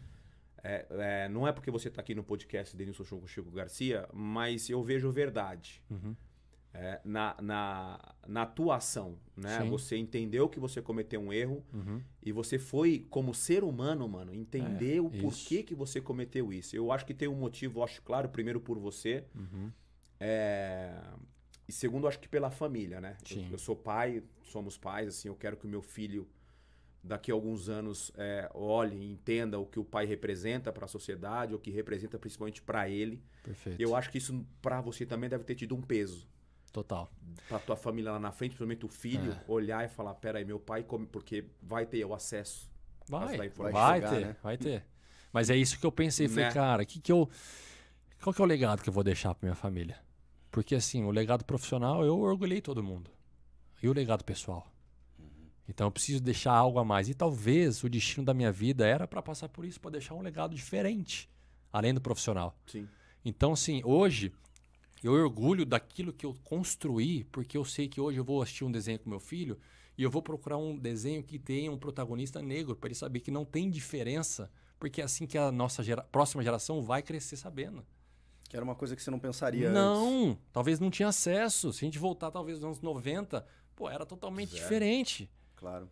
É, é, não é porque você está aqui no podcast Denilson Show com Chico Garcia, mas eu vejo verdade uhum. é, na, na, na atuação. Né? Você entendeu que você cometeu um erro uhum. e você foi, como ser humano, mano, entender o é, porquê que você cometeu isso. Eu acho que tem um motivo, acho claro, primeiro por você. Uhum. É, e segundo, acho que pela família, né? Eu, eu, sou pai, somos pais, assim, eu quero que o meu filho daqui a alguns anos é, olhe e entenda o que o pai representa para a sociedade, o que representa principalmente para ele. Perfeito. Eu acho que isso para você também deve ter tido um peso. Total. Para tua família lá na frente, principalmente o filho, é. olhar e falar: peraí, meu pai come, porque vai ter o acesso. Vai, vai, vai ter, né? vai ter. Mas é isso que eu pensei, né? falei, cara, que que eu, qual que é o legado que eu vou deixar para minha família? Porque assim, o legado profissional eu orgulhei todo mundo. E o legado pessoal? Então eu preciso deixar algo a mais. E talvez o destino da minha vida era para passar por isso, para deixar um legado diferente, além do profissional. Sim. Então, assim, hoje eu orgulho daquilo que eu construí, porque eu sei que hoje eu vou assistir um desenho com meu filho e eu vou procurar um desenho que tenha um protagonista negro, para ele saber que não tem diferença, porque é assim que a nossa gera próxima geração vai crescer sabendo. Que era uma coisa que você não pensaria não, antes. talvez não tinha acesso. Se a gente voltar talvez nos anos 90, pô, era totalmente Zero. diferente. Claro.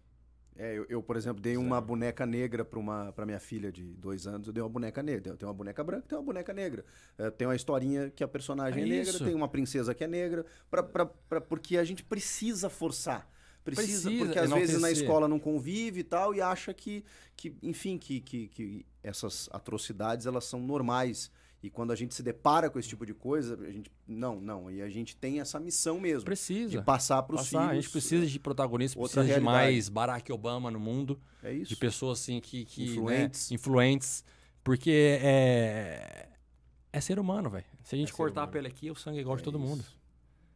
É, eu, eu, por exemplo, dei uma boneca negra para uma para minha filha de dois anos. Eu dei uma boneca negra. Eu tenho uma boneca branca, tenho uma boneca negra. É, tenho uma historinha que a personagem é, é negra, tem uma princesa que é negra, pra, pra, pra, porque a gente precisa forçar. Precisa, precisa porque às vezes na escola não convive e tal e acha que, que enfim, que, que, que essas atrocidades elas são normais. E quando a gente se depara com esse tipo de coisa, a gente. Não, não. E a gente tem essa missão mesmo. É precisa. De passar para os filhos. A gente precisa de protagonistas, precisa realidade. de mais Barack Obama no mundo. É isso. De pessoas assim que. que né, influentes. Né? influentes. Porque é. É ser humano, velho. Se a gente é cortar a pele aqui, o sangue é igual é de todo isso. mundo.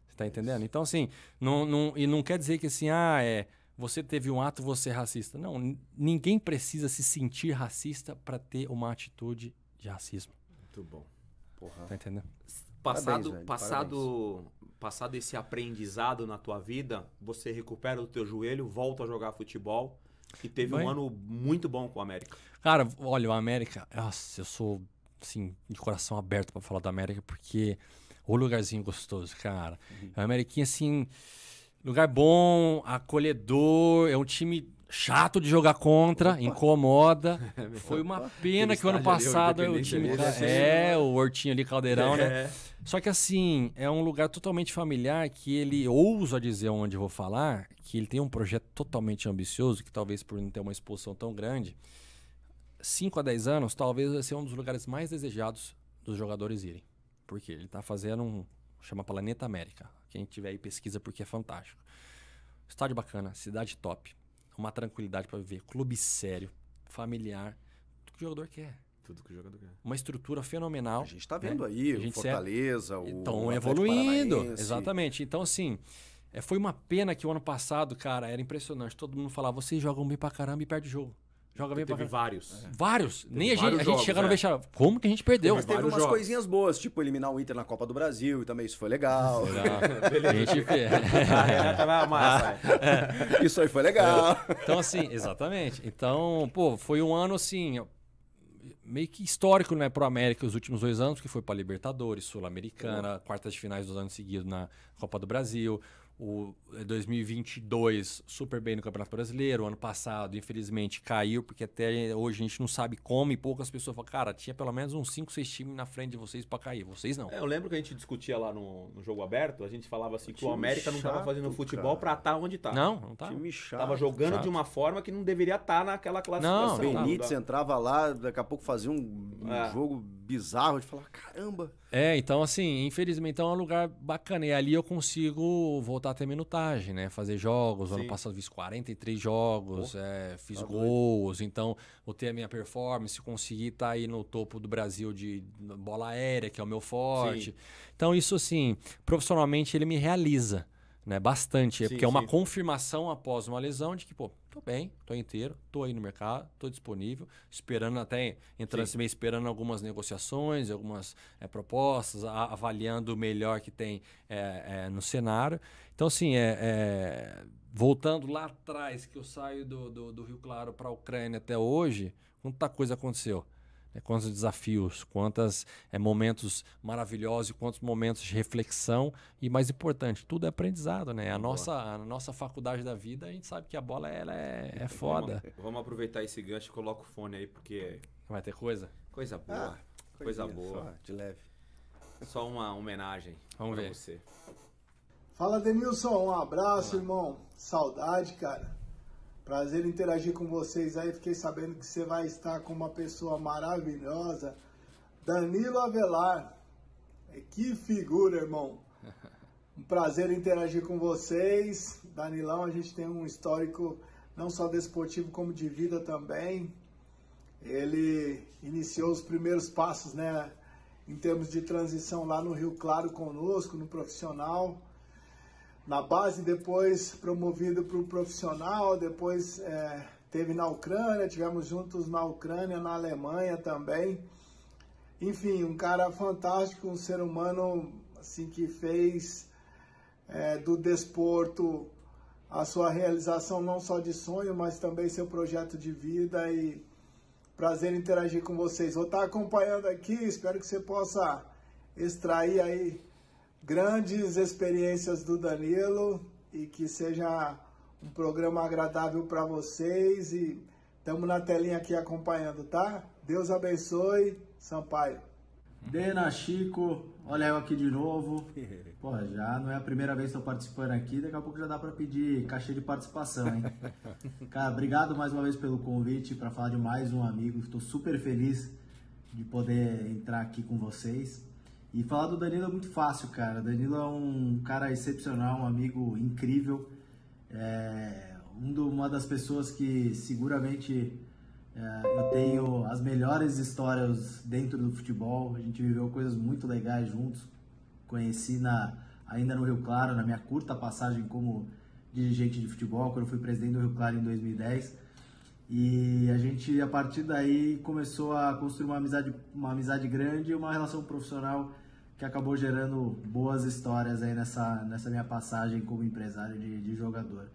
Você tá entendendo? É então, assim, não, não, e não quer dizer que assim, ah, é você teve um ato, você é racista. Não, ninguém precisa se sentir racista para ter uma atitude de racismo. Muito bom. Porra. Tá entendendo? Passado, Parabéns, passado, passado esse aprendizado na tua vida, você recupera o teu joelho, volta a jogar futebol e teve um ano muito bom com o América. Cara, olha, o América, nossa, eu sou assim, de coração aberto para falar da América, porque o lugarzinho gostoso, cara. Uhum. A é América, assim, lugar bom, acolhedor, é um time chato de jogar contra, Opa. incomoda. Foi uma pena que o ano passado o time. Tá- assim, é, né? o Hortinho ali, Caldeirão, né? é. né? Só que assim, é um lugar totalmente familiar que ele ousa dizer onde vou falar, que ele tem um projeto totalmente ambicioso, que talvez por não ter uma exposição tão grande, 5 a 10 anos, talvez vai ser um dos lugares mais desejados dos jogadores irem. Porque ele está fazendo um. chama Planeta América. Quem tiver aí pesquisa porque é fantástico. Estádio bacana, cidade top uma tranquilidade para viver. Clube sério, familiar, tudo que o jogador quer. Tudo que o jogador quer. Uma estrutura fenomenal. A gente está vendo né? aí, o é Fortaleza, o. Estão é evoluindo. Exatamente. Então, assim. É, foi uma pena que o ano passado, cara, era impressionante. Todo mundo falava, vocês jogam bem pra caramba e perde jogo. Joga bem pra Teve vários. É. Vários. Teve Nem a gente, vários a gente jogos, chega no é. Como que a gente perdeu? Mas teve umas jogos. coisinhas boas, tipo eliminar o Inter na Copa do Brasil e também isso foi legal. a gente... Né? Isso aí foi legal. Então, assim, exatamente. Então, pô, foi um ano assim. Meio que histórico, né, pro América os últimos dois anos, que foi pra Libertadores, Sul-Americana, quartas de finais dos anos seguidos na Copa do Brasil o 2022 é, super bem no Campeonato Brasileiro, o ano passado, infelizmente, caiu, porque até hoje a gente não sabe como, e poucas pessoas falam, cara, tinha pelo menos uns 5, 6 times na frente de vocês para cair, vocês não. É, eu lembro que a gente discutia lá no, no jogo aberto, a gente falava assim que o América chato, não tava fazendo futebol para estar tá onde tá. Não, não tá. Time chato, tava jogando chato. de uma forma que não deveria estar tá naquela classificação. Não, tá. Benítez entrava lá, daqui a pouco fazia um, é. um jogo bizarro, de falar, caramba, é, então assim, infelizmente então é um lugar bacana. E ali eu consigo voltar até minutagem, né? Fazer jogos. Sim. Ano passado fiz 43 jogos, é, fiz tá gols. Doido. Então vou ter a minha performance, conseguir estar tá aí no topo do Brasil de bola aérea, que é o meu forte. Sim. Então isso assim, profissionalmente ele me realiza, né? Bastante. É sim, porque é uma confirmação após uma lesão de que, pô, Tô bem, tô inteiro, tô aí no mercado, tô disponível, esperando até entrando esse mês, esperando algumas negociações, algumas é, propostas, a, avaliando o melhor que tem é, é, no cenário. Então, assim, é, é, voltando lá atrás, que eu saio do, do, do Rio Claro para a Ucrânia até hoje, quanta coisa aconteceu. Né? Quantos desafios, quantos é, momentos maravilhosos, quantos momentos de reflexão. E mais importante, tudo é aprendizado, né? A nossa, a nossa faculdade da vida, a gente sabe que a bola ela é, é foda. Vamos, vamos aproveitar esse gancho e coloca o fone aí, porque. Vai ter coisa? Coisa ah, boa. Ah, coisa boa. Só, de leve. Só uma homenagem. Vamos ver. Você. Fala, Denilson. Um abraço, irmão. Saudade, cara. Prazer em interagir com vocês aí. Fiquei sabendo que você vai estar com uma pessoa maravilhosa, Danilo Avelar. É, que figura, irmão. Um prazer interagir com vocês. Danilão, a gente tem um histórico não só desportivo como de vida também. Ele iniciou os primeiros passos, né, em termos de transição lá no Rio Claro conosco, no profissional na base, depois promovido para o profissional, depois é, teve na Ucrânia, tivemos juntos na Ucrânia, na Alemanha também. Enfim, um cara fantástico, um ser humano assim que fez é, do desporto a sua realização não só de sonho, mas também seu projeto de vida e prazer interagir com vocês. Vou estar acompanhando aqui, espero que você possa extrair aí grandes experiências do Danilo e que seja um programa agradável para vocês e estamos na telinha aqui acompanhando, tá? Deus abençoe, Sampaio. Dena, Chico, olha eu aqui de novo. Pô, já não é a primeira vez que estou participando aqui, daqui a pouco já dá para pedir caixa de participação, hein? Cara, obrigado mais uma vez pelo convite para falar de mais um amigo. Estou super feliz de poder entrar aqui com vocês. E falar do Danilo é muito fácil, cara. Danilo é um cara excepcional, um amigo incrível. É uma das pessoas que seguramente é, eu tenho as melhores histórias dentro do futebol. A gente viveu coisas muito legais juntos. Conheci na, ainda no Rio Claro, na minha curta passagem como dirigente de futebol, quando eu fui presidente do Rio Claro em 2010. E a gente, a partir daí, começou a construir uma amizade, uma amizade grande e uma relação profissional que acabou gerando boas histórias aí nessa, nessa minha passagem como empresário de, de jogador.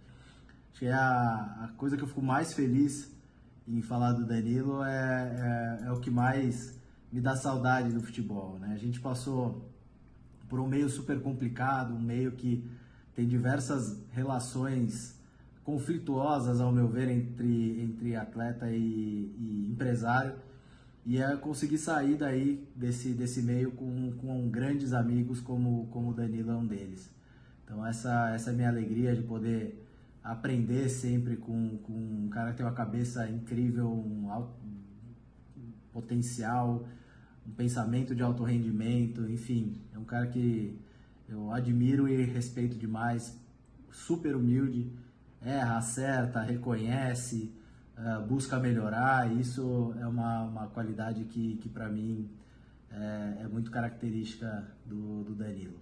Acho que é a, a, coisa que eu fico mais feliz em falar do Danilo é, é, é o que mais me dá saudade do futebol. Né? A gente passou por um meio super complicado, um meio que tem diversas relações conflituosas, ao meu ver, entre, entre atleta e, e empresário e é conseguir sair daí desse, desse meio com, com grandes amigos como, como o Danilo é um deles. Então essa, essa é a minha alegria de poder aprender sempre com, com um cara que tem uma cabeça incrível, um alto potencial, um pensamento de alto rendimento, enfim, é um cara que eu admiro e respeito demais, super humilde, erra, acerta, reconhece, uh, busca melhorar. Isso é uma, uma qualidade que, que para mim, é, é, muito característica do, do Danilo.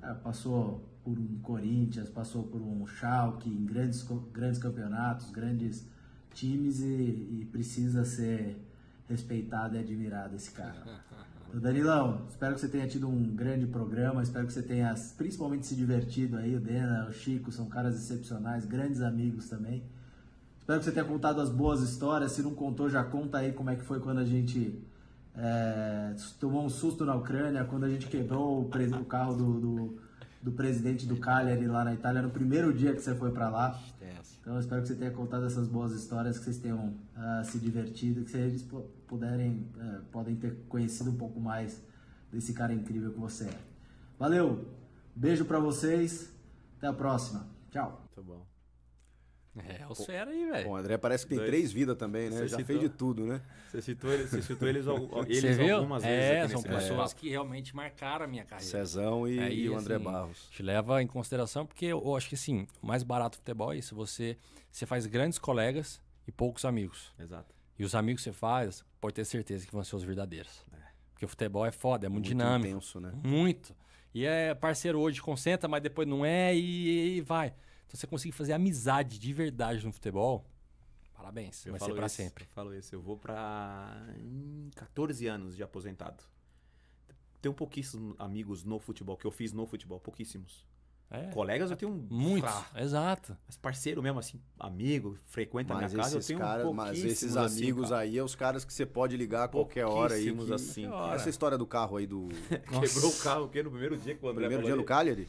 Eh, passou por um Corinthians, passou por um Schalke, em grandes, grandes campeonatos, grandes times e, e precisa ser respeitado e admirado esse cara. Então, Danilão, espero que você tenha tido um grande programa, espero que você tenha principalmente se divertido aí, o Dena, o Chico, são caras excepcionais, grandes amigos também. Espero que você tenha contado as boas histórias. Se não contou, já conta aí como é que foi quando a gente é, tomou um susto na Ucrânia, quando a gente quebrou o, o carro do, do, do, presidente do Cagliari lá na Itália, no primeiro dia que você foi para lá. Então, espero que você tenha contado essas boas histórias, que vocês tenham uh, se divertido, que vocês puderem, uh, podem ter conhecido um pouco mais desse cara incrível que você é. Valeu! Beijo para vocês. Até a próxima. Tchau. Muito tá bom. É, é, o fera aí, velho. O André parece que tem Dois. três vidas também, né? Você já citou, fez de tudo, né? Você citou, você citou eles, eles algumas vezes. É, são pessoas é. que realmente marcaram a minha carreira. Cezão e, e é o André assim, Barros. Te leva em consideração, porque eu acho que sim. o mais barato do futebol é isso. Você, você faz grandes colegas e poucos amigos. Exato. E os amigos que você faz, pode ter certeza que vão ser os verdadeiros. É. Porque o futebol é foda, é muito, muito dinâmico. Intenso, né? Muito. E é parceiro hoje, concentra, mas depois não é e, e vai. Se você conseguir fazer amizade de verdade no futebol, parabéns. Eu vai ser pra sempre. Eu falo isso. Eu vou pra 14 anos de aposentado. Tenho pouquíssimos amigos no futebol, que eu fiz no futebol, pouquíssimos. É, Colegas eu é tenho muitos. exato. Mas parceiro mesmo, assim, amigo, frequenta a minha casa, eu tenho cara, Mas esses assim, amigos assim, aí é os caras que você pode ligar a qualquer hora aí. Que, assim. Cara. Essa é história do carro aí do. Quebrou o carro o quê? No primeiro dia que o André Primeiro dia no Cagliari?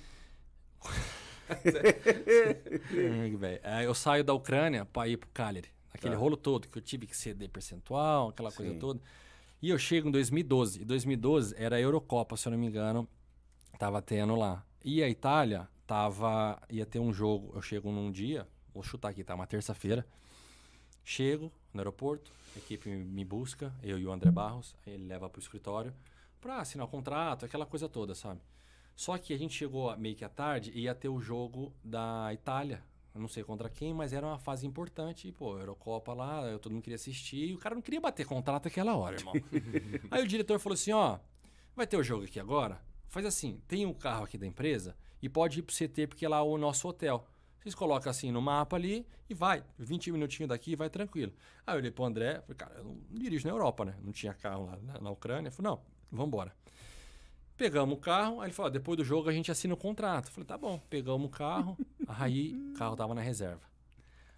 é, eu saio da Ucrânia para ir para o Cagliari. Aquele tá. rolo todo que eu tive que ceder percentual, aquela Sim. coisa toda. E eu chego em 2012. E 2012 era a Eurocopa, se eu não me engano. Tava tendo lá. E a Itália tava. ia ter um jogo. Eu chego num dia, vou chutar aqui, tá? Uma terça-feira. Chego no aeroporto, a equipe me busca, eu e o André Barros, ele leva pro escritório pra assinar o contrato, aquela coisa toda, sabe? Só que a gente chegou meio que à tarde e ia ter o jogo da Itália. Não sei contra quem, mas era uma fase importante. E, pô, Eurocopa lá, eu, todo mundo queria assistir. E o cara não queria bater contrato aquela hora, irmão. Aí o diretor falou assim: ó, vai ter o jogo aqui agora. Faz assim, tem um carro aqui da empresa e pode ir pro CT, porque é lá o nosso hotel. Vocês colocam assim no mapa ali e vai. 20 minutinhos daqui vai tranquilo. Aí eu olhei pro André, falei, cara, eu não dirijo na Europa, né? Não tinha carro lá na, na Ucrânia. Eu falei, não, vambora. embora. Pegamos o carro, aí ele falou: depois do jogo a gente assina o contrato. Eu falei: tá bom, pegamos o carro. aí o carro tava na reserva.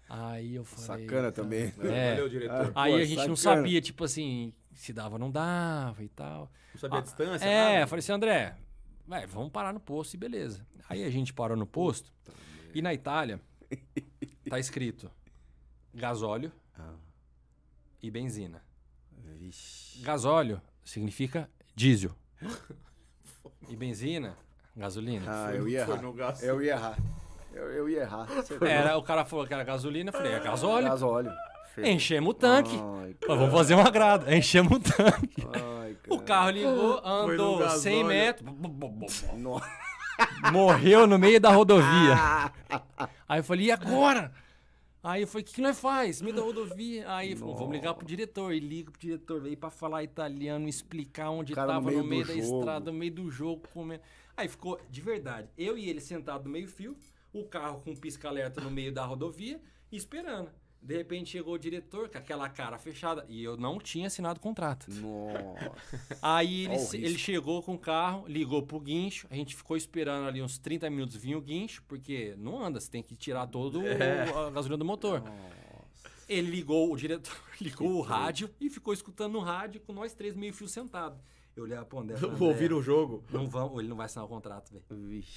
Aí eu falei. Sacana tá. também. É. Valeu, diretor. aí Pô, a gente sacana. não sabia, tipo assim, se dava ou não dava e tal. Não sabia ah, a distância? É, nada. Eu falei assim, André, vai, vamos parar no posto e beleza. Aí a gente parou no posto e na Itália tá escrito gasóleo ah. e benzina. Vixe. Gasóleo significa diesel. E benzina? Gasolina? Ah, eu ia errar. Eu ia errar. Eu, eu ia errar. É, era, o cara falou que era gasolina, eu falei, é gasóleo. Gasóleo. Enchemos o tanque. Ai, vamos fazer um agrado. Enchemos o tanque. Ai, o carro ligou, andou 100 metros. Nossa. Morreu no meio da rodovia. Ah. Aí eu falei, e agora? Aí eu falei, o que, que nós faz? Me dá rodovia. Aí falou, vamos ligar pro diretor. E liga pro diretor, veio pra falar italiano, explicar onde Cara, tava no meio, no meio da jogo. estrada, no meio do jogo, comendo. É. Aí ficou, de verdade, eu e ele sentado no meio fio, o carro com pisca-alerta no meio da rodovia, esperando. De repente chegou o diretor com aquela cara fechada e eu não tinha assinado o contrato. Nossa. Aí ele, oh, ele chegou com o carro, ligou pro guincho, a gente ficou esperando ali uns 30 minutos vinha o guincho, porque não anda, você tem que tirar todo é. o, a gasolina do motor. Nossa. Ele ligou o diretor, ligou que o rádio e ficou escutando no rádio com nós três meio fio sentado. Eu olhei pra André. Vou ouvir o jogo. Não vão, ele não vai assinar o contrato, velho.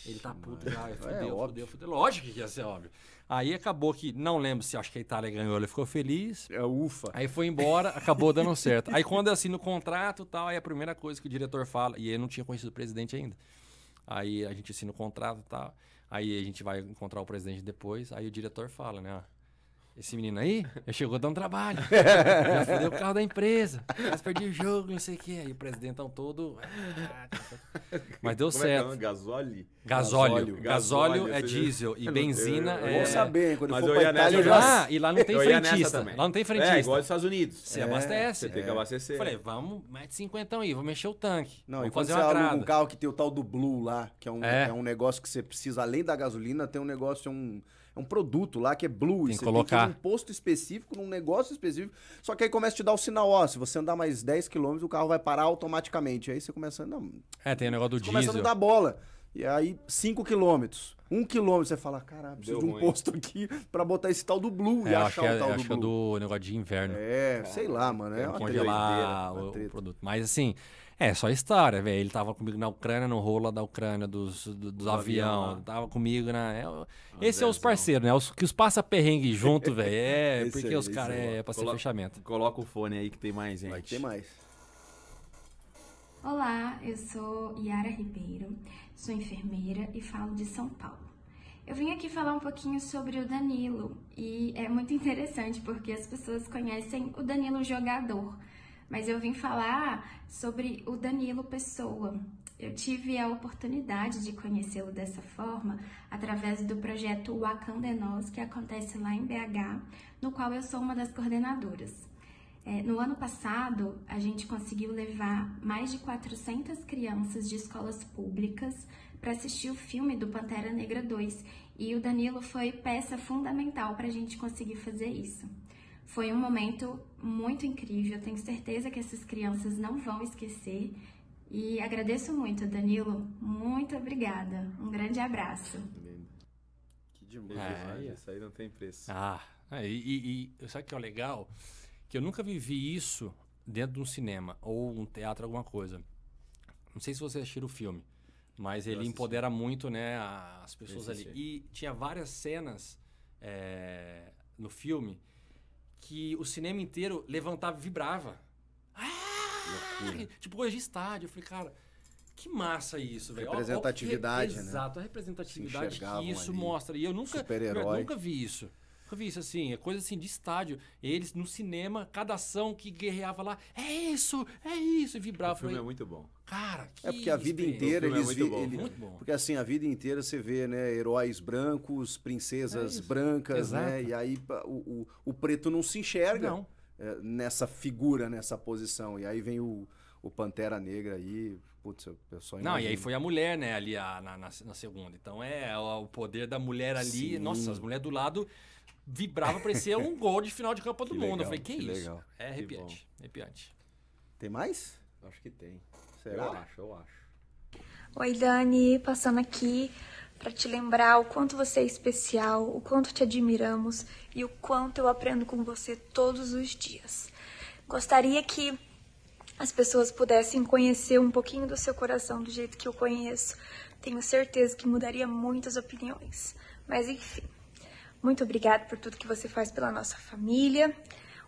Ele tá puto mano. já. Fudeu, é, fudeu, fudeu, fudeu. Lógico que ia ser óbvio. Aí acabou que, não lembro se acho que a Itália ganhou, ele ficou feliz. É, ufa. Aí foi embora, acabou dando certo. Aí quando eu assino o contrato tal, aí a primeira coisa que o diretor fala, e ele não tinha conhecido o presidente ainda. Aí a gente assina o contrato tal. Aí a gente vai encontrar o presidente depois, aí o diretor fala, né? esse menino aí, eu chegou a dar um trabalho. já fudeu o carro da empresa. Mas perdi o jogo, não sei o quê. Aí o tão todo. Ah, Mas deu Como é é certo. É gasóleo. Gasóleo. Gasóleo é diesel. E benzina é. Vou saber, quando Mas for eu ia nessa Itália, já... Ah, e lá não tem frentista. Lá não tem frentista. É igual aos Estados Unidos. Você é. abastece. Você tem que é. abastecer. Falei, vamos, mais de 50 aí, vou mexer o tanque. Não, vamos e fazer uma aluga um carro que tem o tal do Blue lá, que é um, é. é um negócio que você precisa, além da gasolina, tem um negócio, um um produto lá que é blue. Tem que colocar. Tem que um posto específico, num negócio específico. Só que aí começa a te dar o sinal, ó, se você andar mais 10 km, o carro vai parar automaticamente. Aí você começa... a andar é, tem o negócio do diesel. começa a dar bola. E aí, 5 quilômetros. Um quilômetro, você fala, caralho, preciso Deu de um ruim. posto aqui pra botar esse tal do Blue É, e achar o é, tal do acho é do negócio de inverno. É, sei lá, mano. É, uma congelar doideira, uma o, produto. Mas assim, é, só história, velho. Ele tava comigo na Ucrânia, no rolo da Ucrânia, dos, do, dos avião. avião. Né? Tava comigo na. É, esse é os parceiros, né? Os que os passa perrengue junto, velho. É, porque os caras é, é pra ser fechamento. Coloca o fone aí que tem mais, gente. Vai ter mais. Olá, eu sou Yara Ribeiro, sou enfermeira e falo de São Paulo. Eu vim aqui falar um pouquinho sobre o Danilo e é muito interessante porque as pessoas conhecem o Danilo jogador, mas eu vim falar sobre o Danilo Pessoa. Eu tive a oportunidade de conhecê-lo dessa forma através do projeto Wakanda é que acontece lá em BH, no qual eu sou uma das coordenadoras. É, no ano passado, a gente conseguiu levar mais de 400 crianças de escolas públicas para assistir o filme do Pantera Negra 2 e o Danilo foi peça fundamental para a gente conseguir fazer isso. Foi um momento muito incrível, eu tenho certeza que essas crianças não vão esquecer. E agradeço muito, Danilo. Muito obrigada. Um grande abraço. Que demais, é, é. isso aí não tem preço. Ah, é, e, e sabe o que é o legal? Que eu nunca vivi isso dentro de um cinema ou um teatro, alguma coisa. Não sei se você assistiu o filme, mas ele empodera muito né, as pessoas ali. E tinha várias cenas é, no filme que o cinema inteiro levantava e vibrava. Ah! Tipo, hoje é estádio. Eu falei, cara, que massa isso, velho. Representatividade, ó, ó, re... né? Exato, a representatividade que isso ali. mostra. E eu nunca, eu nunca vi isso isso assim, é coisa assim de estádio. Eles no cinema, cada ação que guerreava lá, é isso, é isso, e vibrava. O filme falei, é muito bom. Cara, é, que É porque a vida inteira é eles... É muito, vi, bom, ele, muito bom. Porque assim, a vida inteira você vê, né, heróis brancos, princesas é brancas, né, Exato. né? E aí o, o, o, preto não se enxerga não. É, nessa figura, nessa posição. E aí vem o o Pantera Negra aí, putz, o pessoal Não, e aí foi a mulher, né, ali a, na, na, na, segunda. Então é o, o poder da mulher ali. Sim. Nossa, as mulheres do lado vibrava, parecia um gol de final de Copa do que Mundo. Legal, eu falei, que, que isso? Legal. É arrepiante, arrepiante. Tem mais? Acho que tem. Será? Eu acho, eu acho. Oi, Dani, passando aqui para te lembrar o quanto você é especial, o quanto te admiramos e o quanto eu aprendo com você todos os dias. Gostaria que as pessoas pudessem conhecer um pouquinho do seu coração do jeito que eu conheço. Tenho certeza que mudaria muitas opiniões. Mas enfim, muito obrigada por tudo que você faz pela nossa família.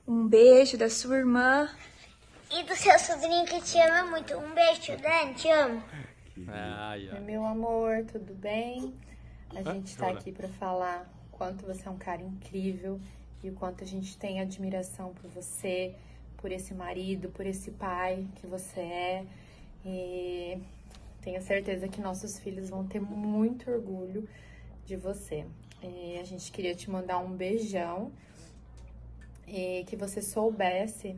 Um beijo da sua irmã. E do seu sobrinho que te ama muito. Um beijo, Dani, te amo. Ai, ai. Meu amor, tudo bem? A gente está aqui para falar o quanto você é um cara incrível e o quanto a gente tem admiração por você, por esse marido, por esse pai que você é. E tenho certeza que nossos filhos vão ter muito orgulho de você. É, a gente queria te mandar um beijão e que você soubesse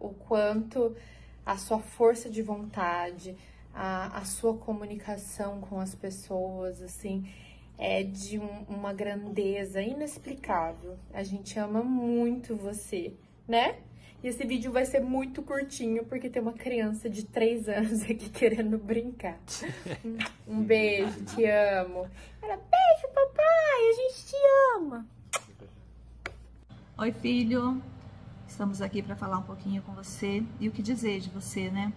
o quanto a sua força de vontade, a, a sua comunicação com as pessoas, assim, é de um, uma grandeza inexplicável. A gente ama muito você, né? E esse vídeo vai ser muito curtinho, porque tem uma criança de 3 anos aqui querendo brincar. Um beijo, te amo. beijo, papai, a gente te ama. Oi, filho. Estamos aqui para falar um pouquinho com você e o que dizer de você, né?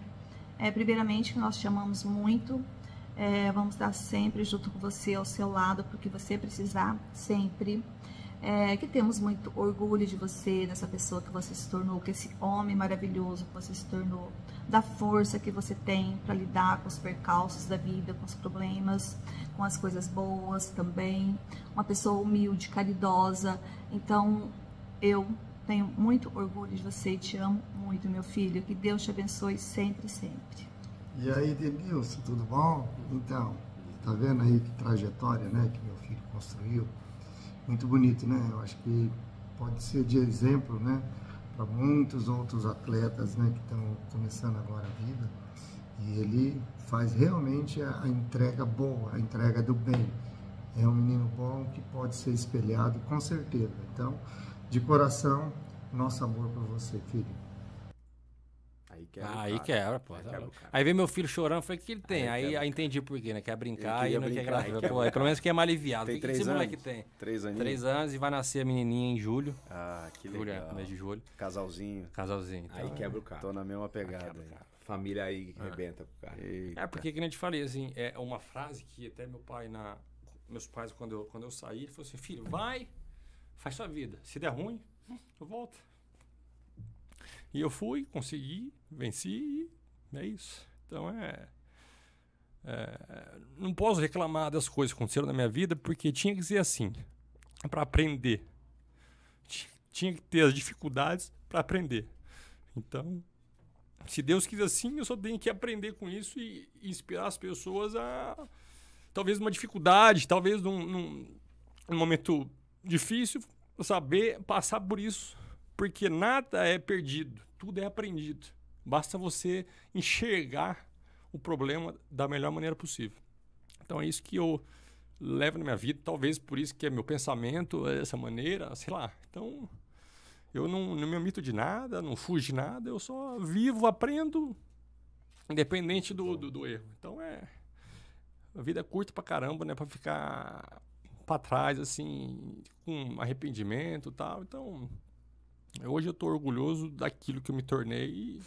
É, primeiramente, nós te amamos muito. É, vamos estar sempre junto com você, ao seu lado, porque você precisar, sempre é, que temos muito orgulho de você, dessa pessoa que você se tornou, que esse homem maravilhoso que você se tornou, da força que você tem para lidar com os percalços da vida, com os problemas, com as coisas boas também. Uma pessoa humilde, caridosa. Então, eu tenho muito orgulho de você e te amo muito, meu filho. Que Deus te abençoe sempre, sempre. E aí, Denilson, tudo bom? Então, tá vendo aí que trajetória, né, que meu filho construiu? muito bonito, né? Eu acho que pode ser de exemplo, né? Para muitos outros atletas, né? Que estão começando agora a vida. E ele faz realmente a, a entrega boa, a entrega do bem. É um menino bom que pode ser espelhado, com certeza. Então, de coração, nosso amor por você, filho quebra. Ah, aí cara. quebra, pô. Aí, tá aí vem meu filho chorando, foi falei, o que ele tem? Aí, aí, aí entendi por quê, né? Quer brincar e não brincar, quer gravar. Pô, pelo menos é que é mais aliviado. Tem que três que esse anos? moleque tem? Três anos. Três anos e vai nascer a menininha em julho. Ah, que né? legal. Julho, mês de julho. Casalzinho. Casalzinho. Então, aí quebra o carro. Tô na mesma pegada. Aí Família aí ah. rebenta pro carro. Eita. É, porque que nem te falei, assim, é uma frase que até meu pai na... Meus pais, quando eu, quando eu saí, ele falou assim, filho, vai, faz sua vida. Se der ruim, eu volto. E eu fui, consegui venci e é isso. Então é, é, Não posso reclamar das coisas que aconteceram na minha vida, porque tinha que ser assim para aprender. Tinha que ter as dificuldades para aprender. Então, se Deus quiser assim, eu só tenho que aprender com isso e, e inspirar as pessoas a. Talvez uma dificuldade, talvez num, num, num momento difícil, saber passar por isso. Porque nada é perdido, tudo é aprendido. Basta você enxergar o problema da melhor maneira possível. Então é isso que eu levo na minha vida, talvez por isso que é meu pensamento é dessa maneira, sei lá. Então eu não, não me omito de nada, não fujo de nada, eu só vivo, aprendo, independente do, do, do erro. Então é. A vida é curta pra caramba, né? Pra ficar pra trás, assim, com arrependimento e tal. Então, hoje eu tô orgulhoso daquilo que eu me tornei e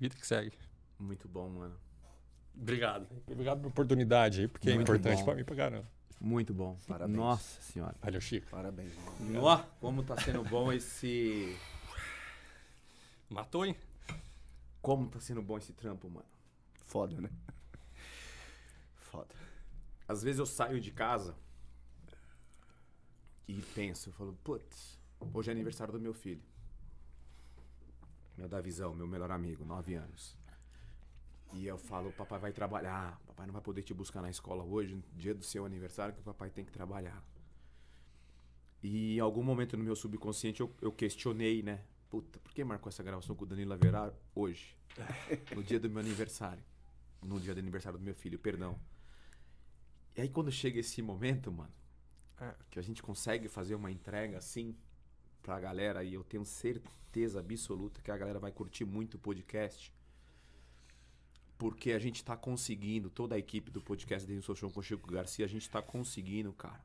Vida que segue. Muito bom, mano. Obrigado. Obrigado pela oportunidade aí, porque é Muito é importante para mim pra caramba. Muito bom. Parabéns. Nossa senhora. Valeu, Chico. Parabéns. Ó, como tá sendo bom esse. Matou, hein? Como tá sendo bom esse trampo, mano. Foda, né? Foda. Às vezes eu saio de casa e penso, eu falo, putz, hoje é aniversário do meu filho meu Davizão, meu melhor amigo, nove anos. E eu falo, papai vai trabalhar, papai não vai poder te buscar na escola hoje, dia do seu aniversário, que o papai tem que trabalhar. E em algum momento no meu subconsciente eu, eu questionei, né? Puta, por que marcou essa gravação com o Danilo Averar hoje? No dia do meu aniversário. No dia do aniversário do meu filho, perdão. E aí quando chega esse momento, mano, é. que a gente consegue fazer uma entrega assim, para a galera e eu tenho certeza absoluta que a galera vai curtir muito o podcast. Porque a gente está conseguindo, toda a equipe do podcast dentro do Social com Chico Garcia, a gente está conseguindo, cara,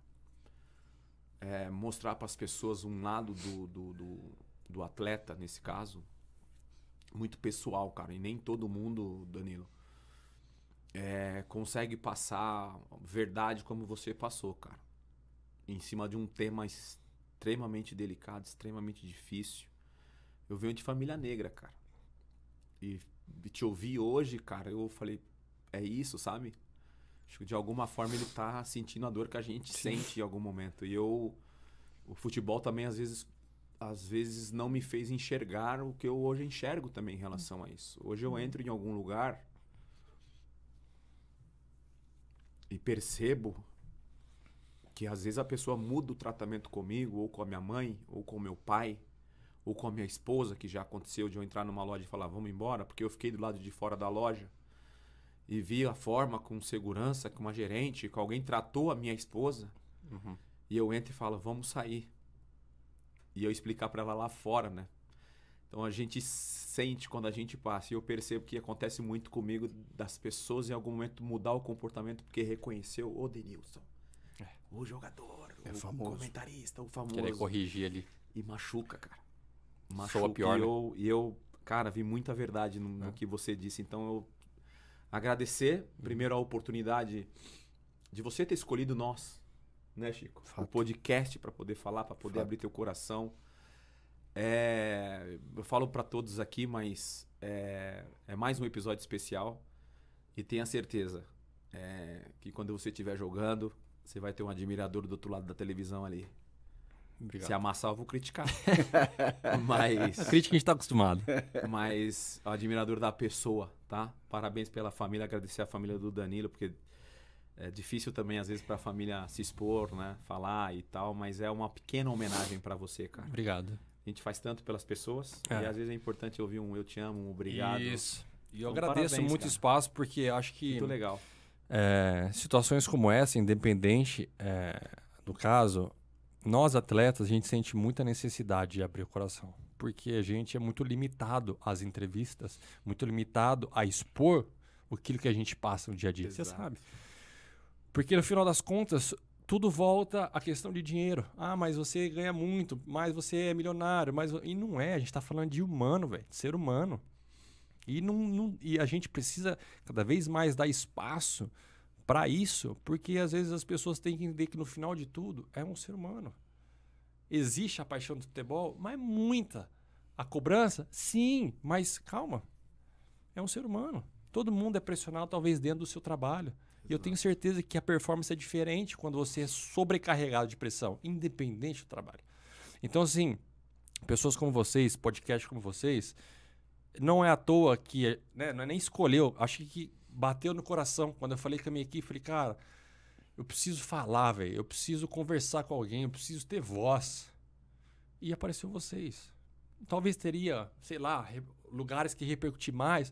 é, mostrar para as pessoas um lado do, do, do, do atleta, nesse caso, muito pessoal, cara. E nem todo mundo, Danilo, é, consegue passar verdade como você passou, cara. Em cima de um tema extremamente extremamente delicado, extremamente difícil. Eu venho de família negra, cara. E te ouvir hoje, cara, eu falei, é isso, sabe? Acho que de alguma forma ele tá sentindo a dor que a gente Sim. sente em algum momento. E eu o futebol também às vezes às vezes não me fez enxergar o que eu hoje enxergo também em relação a isso. Hoje eu entro em algum lugar e percebo que às vezes a pessoa muda o tratamento comigo, ou com a minha mãe, ou com o meu pai, ou com a minha esposa, que já aconteceu de eu entrar numa loja e falar, vamos embora, porque eu fiquei do lado de fora da loja e vi a forma com segurança, com uma gerente, com alguém tratou a minha esposa. Uhum. E eu entro e falo, vamos sair. E eu explicar para ela lá fora, né? Então a gente sente quando a gente passa. E eu percebo que acontece muito comigo das pessoas em algum momento mudar o comportamento porque reconheceu, ô oh, Denilson, o jogador, é o famoso. comentarista, o famoso. Querer corrigir ali. E machuca, cara. Machuca. pior, e, né? eu, né? e eu, cara, vi muita verdade no, no é. que você disse. Então eu agradecer, uhum. primeiro, a oportunidade de você ter escolhido nós, né, Chico? Fato. O podcast para poder falar, para poder Fato. abrir teu coração. É, eu falo para todos aqui, mas é, é, mais um episódio especial. E tenha certeza é, que quando você estiver jogando, você vai ter um admirador do outro lado da televisão ali. Obrigado. Se amassar, eu vou criticar. mas. A crítica a gente tá acostumado. Mas o admirador da pessoa, tá? Parabéns pela família, agradecer a família do Danilo, porque é difícil também, às vezes, para a família se expor, né? Falar e tal, mas é uma pequena homenagem para você, cara. Obrigado. A gente faz tanto pelas pessoas é. e às vezes é importante ouvir um eu te amo, um obrigado. Isso. E eu então, agradeço parabéns, muito o espaço porque acho que. Muito legal. É, situações como essa, independente é, do caso, nós atletas, a gente sente muita necessidade de abrir o coração. Porque a gente é muito limitado às entrevistas, muito limitado a expor aquilo que a gente passa no dia a dia. Você sabe. Porque no final das contas, tudo volta à questão de dinheiro. Ah, mas você ganha muito, mas você é milionário, mas. E não é, a gente está falando de humano, velho, de ser humano. E, não, não, e a gente precisa cada vez mais dar espaço para isso, porque às vezes as pessoas têm que entender que no final de tudo é um ser humano. Existe a paixão do futebol, mas muita. A cobrança, sim, mas calma. É um ser humano. Todo mundo é pressionado, talvez, dentro do seu trabalho. Exato. E eu tenho certeza que a performance é diferente quando você é sobrecarregado de pressão, independente do trabalho. Então, assim, pessoas como vocês, podcast como vocês, não é à toa que, né, não é nem escolheu, acho que bateu no coração quando eu falei com a minha equipe, falei, cara, eu preciso falar, velho, eu preciso conversar com alguém, eu preciso ter voz. E apareceu vocês. Talvez teria, sei lá, lugares que repercutir mais,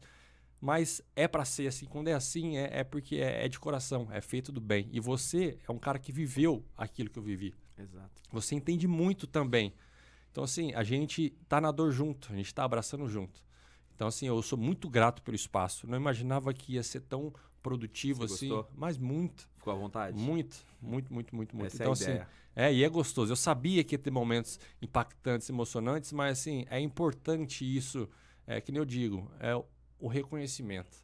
mas é para ser assim. Quando é assim, é, é porque é, é de coração, é feito do bem. E você é um cara que viveu aquilo que eu vivi. Exato. Você entende muito também. Então, assim, a gente tá na dor junto, a gente tá abraçando junto. Então, assim, eu sou muito grato pelo espaço. Não imaginava que ia ser tão produtivo Você assim. Gostou? Mas muito. Ficou à vontade? Muito, muito, muito, muito, muito. Essa é então, é assim, ideia. é, e é gostoso. Eu sabia que ia ter momentos impactantes, emocionantes, mas assim, é importante isso, é que nem eu digo, é o reconhecimento.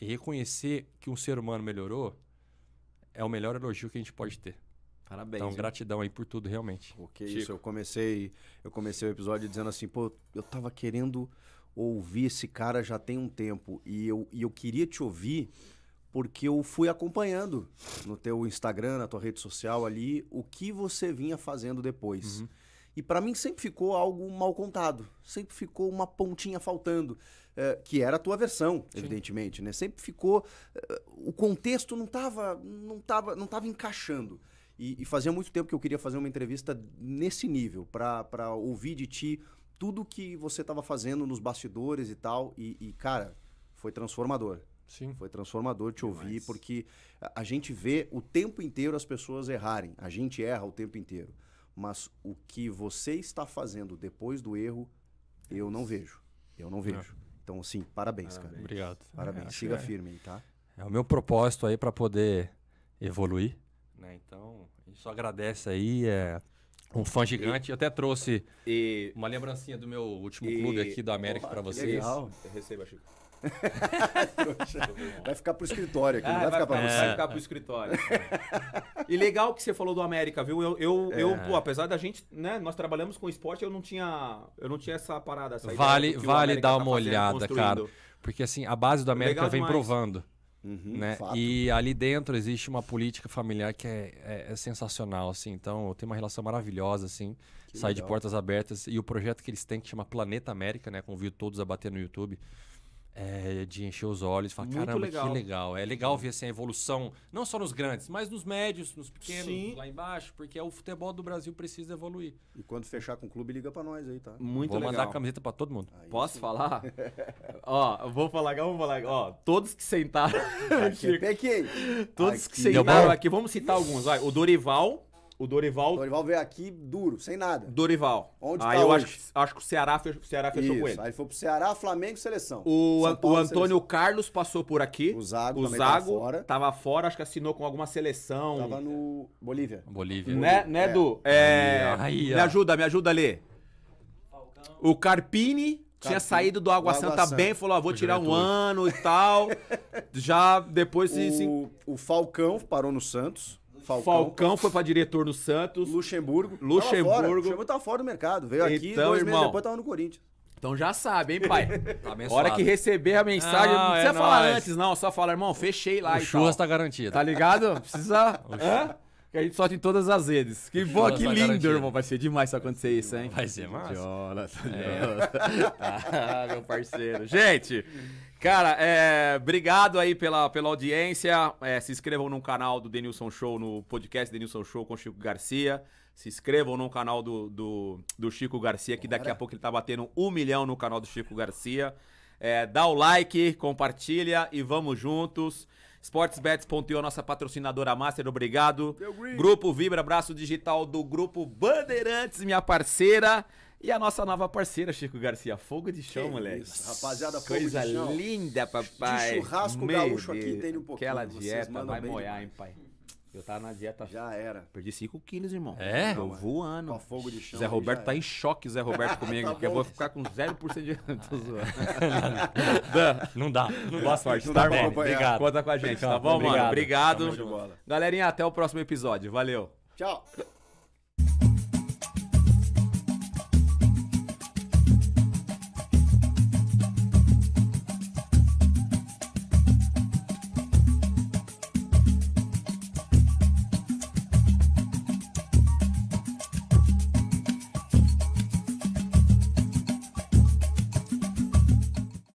E reconhecer que um ser humano melhorou é o melhor elogio que a gente pode ter. Parabéns. Então, hein? gratidão aí por tudo, realmente. Ok, Chico. isso. Eu comecei, eu comecei o episódio dizendo assim, pô, eu tava querendo ouvir esse cara já tem um tempo. E eu, e eu queria te ouvir porque eu fui acompanhando no teu Instagram, na tua rede social ali, o que você vinha fazendo depois. Uhum. E para mim sempre ficou algo mal contado, sempre ficou uma pontinha faltando, é, que era a tua versão, Sim. evidentemente, né? Sempre ficou é, o contexto não estava não tava, não tava encaixando. E, e fazia muito tempo que eu queria fazer uma entrevista nesse nível, para ouvir de ti tudo que você estava fazendo nos bastidores e tal. E, e, cara, foi transformador. Sim. Foi transformador te ouvir, porque a, a gente vê o tempo inteiro as pessoas errarem. A gente erra o tempo inteiro. Mas o que você está fazendo depois do erro, é eu não vejo. Eu não vejo. É. Então, assim, parabéns, parabéns, cara. Obrigado. Parabéns. É, Siga é. firme, tá? É o meu propósito aí para poder evoluir né? Então, a gente só agradece aí. É um fã gigante. E, eu até trouxe e, uma lembrancinha do meu último e, clube aqui do América para vocês. Legal. Receba, Chico. vai ficar pro escritório aqui, ah, não vai, vai ficar pra você. Vai ficar pro escritório. e legal que você falou do América, viu? Eu, eu, é. eu pô, apesar da gente, né? Nós trabalhamos com esporte, eu não tinha, eu não tinha essa parada. Essa vale, vale dar tá uma olhada, cara. Porque assim, a base do América legal vem demais. provando. Uhum, né? E ali dentro existe uma política familiar que é, é, é sensacional, assim. Então, eu tenho uma relação maravilhosa, assim. Que sai legal. de portas abertas. E o projeto que eles têm, que chama Planeta América, né? Convido todos a bater no YouTube é, de encher os olhos e falar, Muito caramba, legal. que legal. É legal ver assim, a evolução, não só nos grandes, mas nos médios, nos pequenos, Sim. lá embaixo, porque é o futebol do Brasil precisa evoluir. E quando fechar com o clube, liga para nós aí, tá? Muito vou legal. Vou mandar a camiseta para todo mundo. Aí Posso sim. falar? ó, vou falar, vamos falar. Ó, todos que sentaram... aqui, é peguei. Todos aqui. que sentaram aqui, vamos citar alguns. Vai, o Dorival o Dorival. Dorival veio aqui duro, sem nada. Dorival. Onde Aí tá eu hoje? acho, acho que o Ceará fechou, o Ceará fechou Isso. com ele. Aí ele foi pro Ceará, Flamengo seleção. O, An o Antônio seleção. Carlos passou por aqui. O Zago, o Zago tava fora. tava fora. acho que assinou com alguma seleção. Tava no Bolívia. Bolívia. Né, né é. Du? É... Aí, me ajuda, me ajuda ali. O Carpini tinha saído do Água, Santa, Santa, bem, falou, ah, vou tirar um ano e tal. Já depois o, se... O Falcão parou no Santos. Falcão. Falcão foi para diretor no Santos. Luxemburgo. Luxemburgo. Tava fora. Tava fora do mercado. Veio então, aqui, dois irmão, meses depois tava no Corinthians. Então já sabe, hein, pai? Tá Hora que receber a mensagem, não, não precisa é falar antes, não. Só fala, irmão, fechei lá. O churras tá garantido. Tá ligado? Precisa. Hã? Que a gente sorte em todas as redes. Que, bom, que tá lindo, irmão. Vai ser demais se acontecer isso, hein? Vai ser massa. Jonas, tá é. Jonas. ah, meu parceiro. Gente. Cara, é, obrigado aí pela, pela audiência. É, se inscrevam no canal do Denilson Show, no podcast Denilson Show com Chico Garcia. Se inscrevam no canal do, do, do Chico Garcia, que Bora. daqui a pouco ele tá batendo um milhão no canal do Chico Garcia. É, dá o like, compartilha e vamos juntos. Sportsbets.io, nossa patrocinadora master, obrigado. Grupo Vibra, abraço digital do Grupo Bandeirantes, minha parceira. E a nossa nova parceira, Chico Garcia, Fogo de Chão, que moleque. Isso, rapaziada, Fogo Coisa de Chão. Coisa linda, papai. De churrasco Meu gaúcho Deus. aqui tem um pouquinho. Aquela dieta vai moiar, hein, pai. Eu tava na dieta. Já era. Perdi 5 quilos, irmão. É? Tô é. voando. Com fogo de chão. Zé Roberto tá em choque, Zé Roberto comigo, tá que eu vou ficar com 0% de. Tô zoando. não dá. Não Boa sorte, tá, bom. Obrigado. Conta com a gente, tá bom, obrigado. mano? Obrigado. Galerinha, até o próximo episódio. Valeu. Tchau.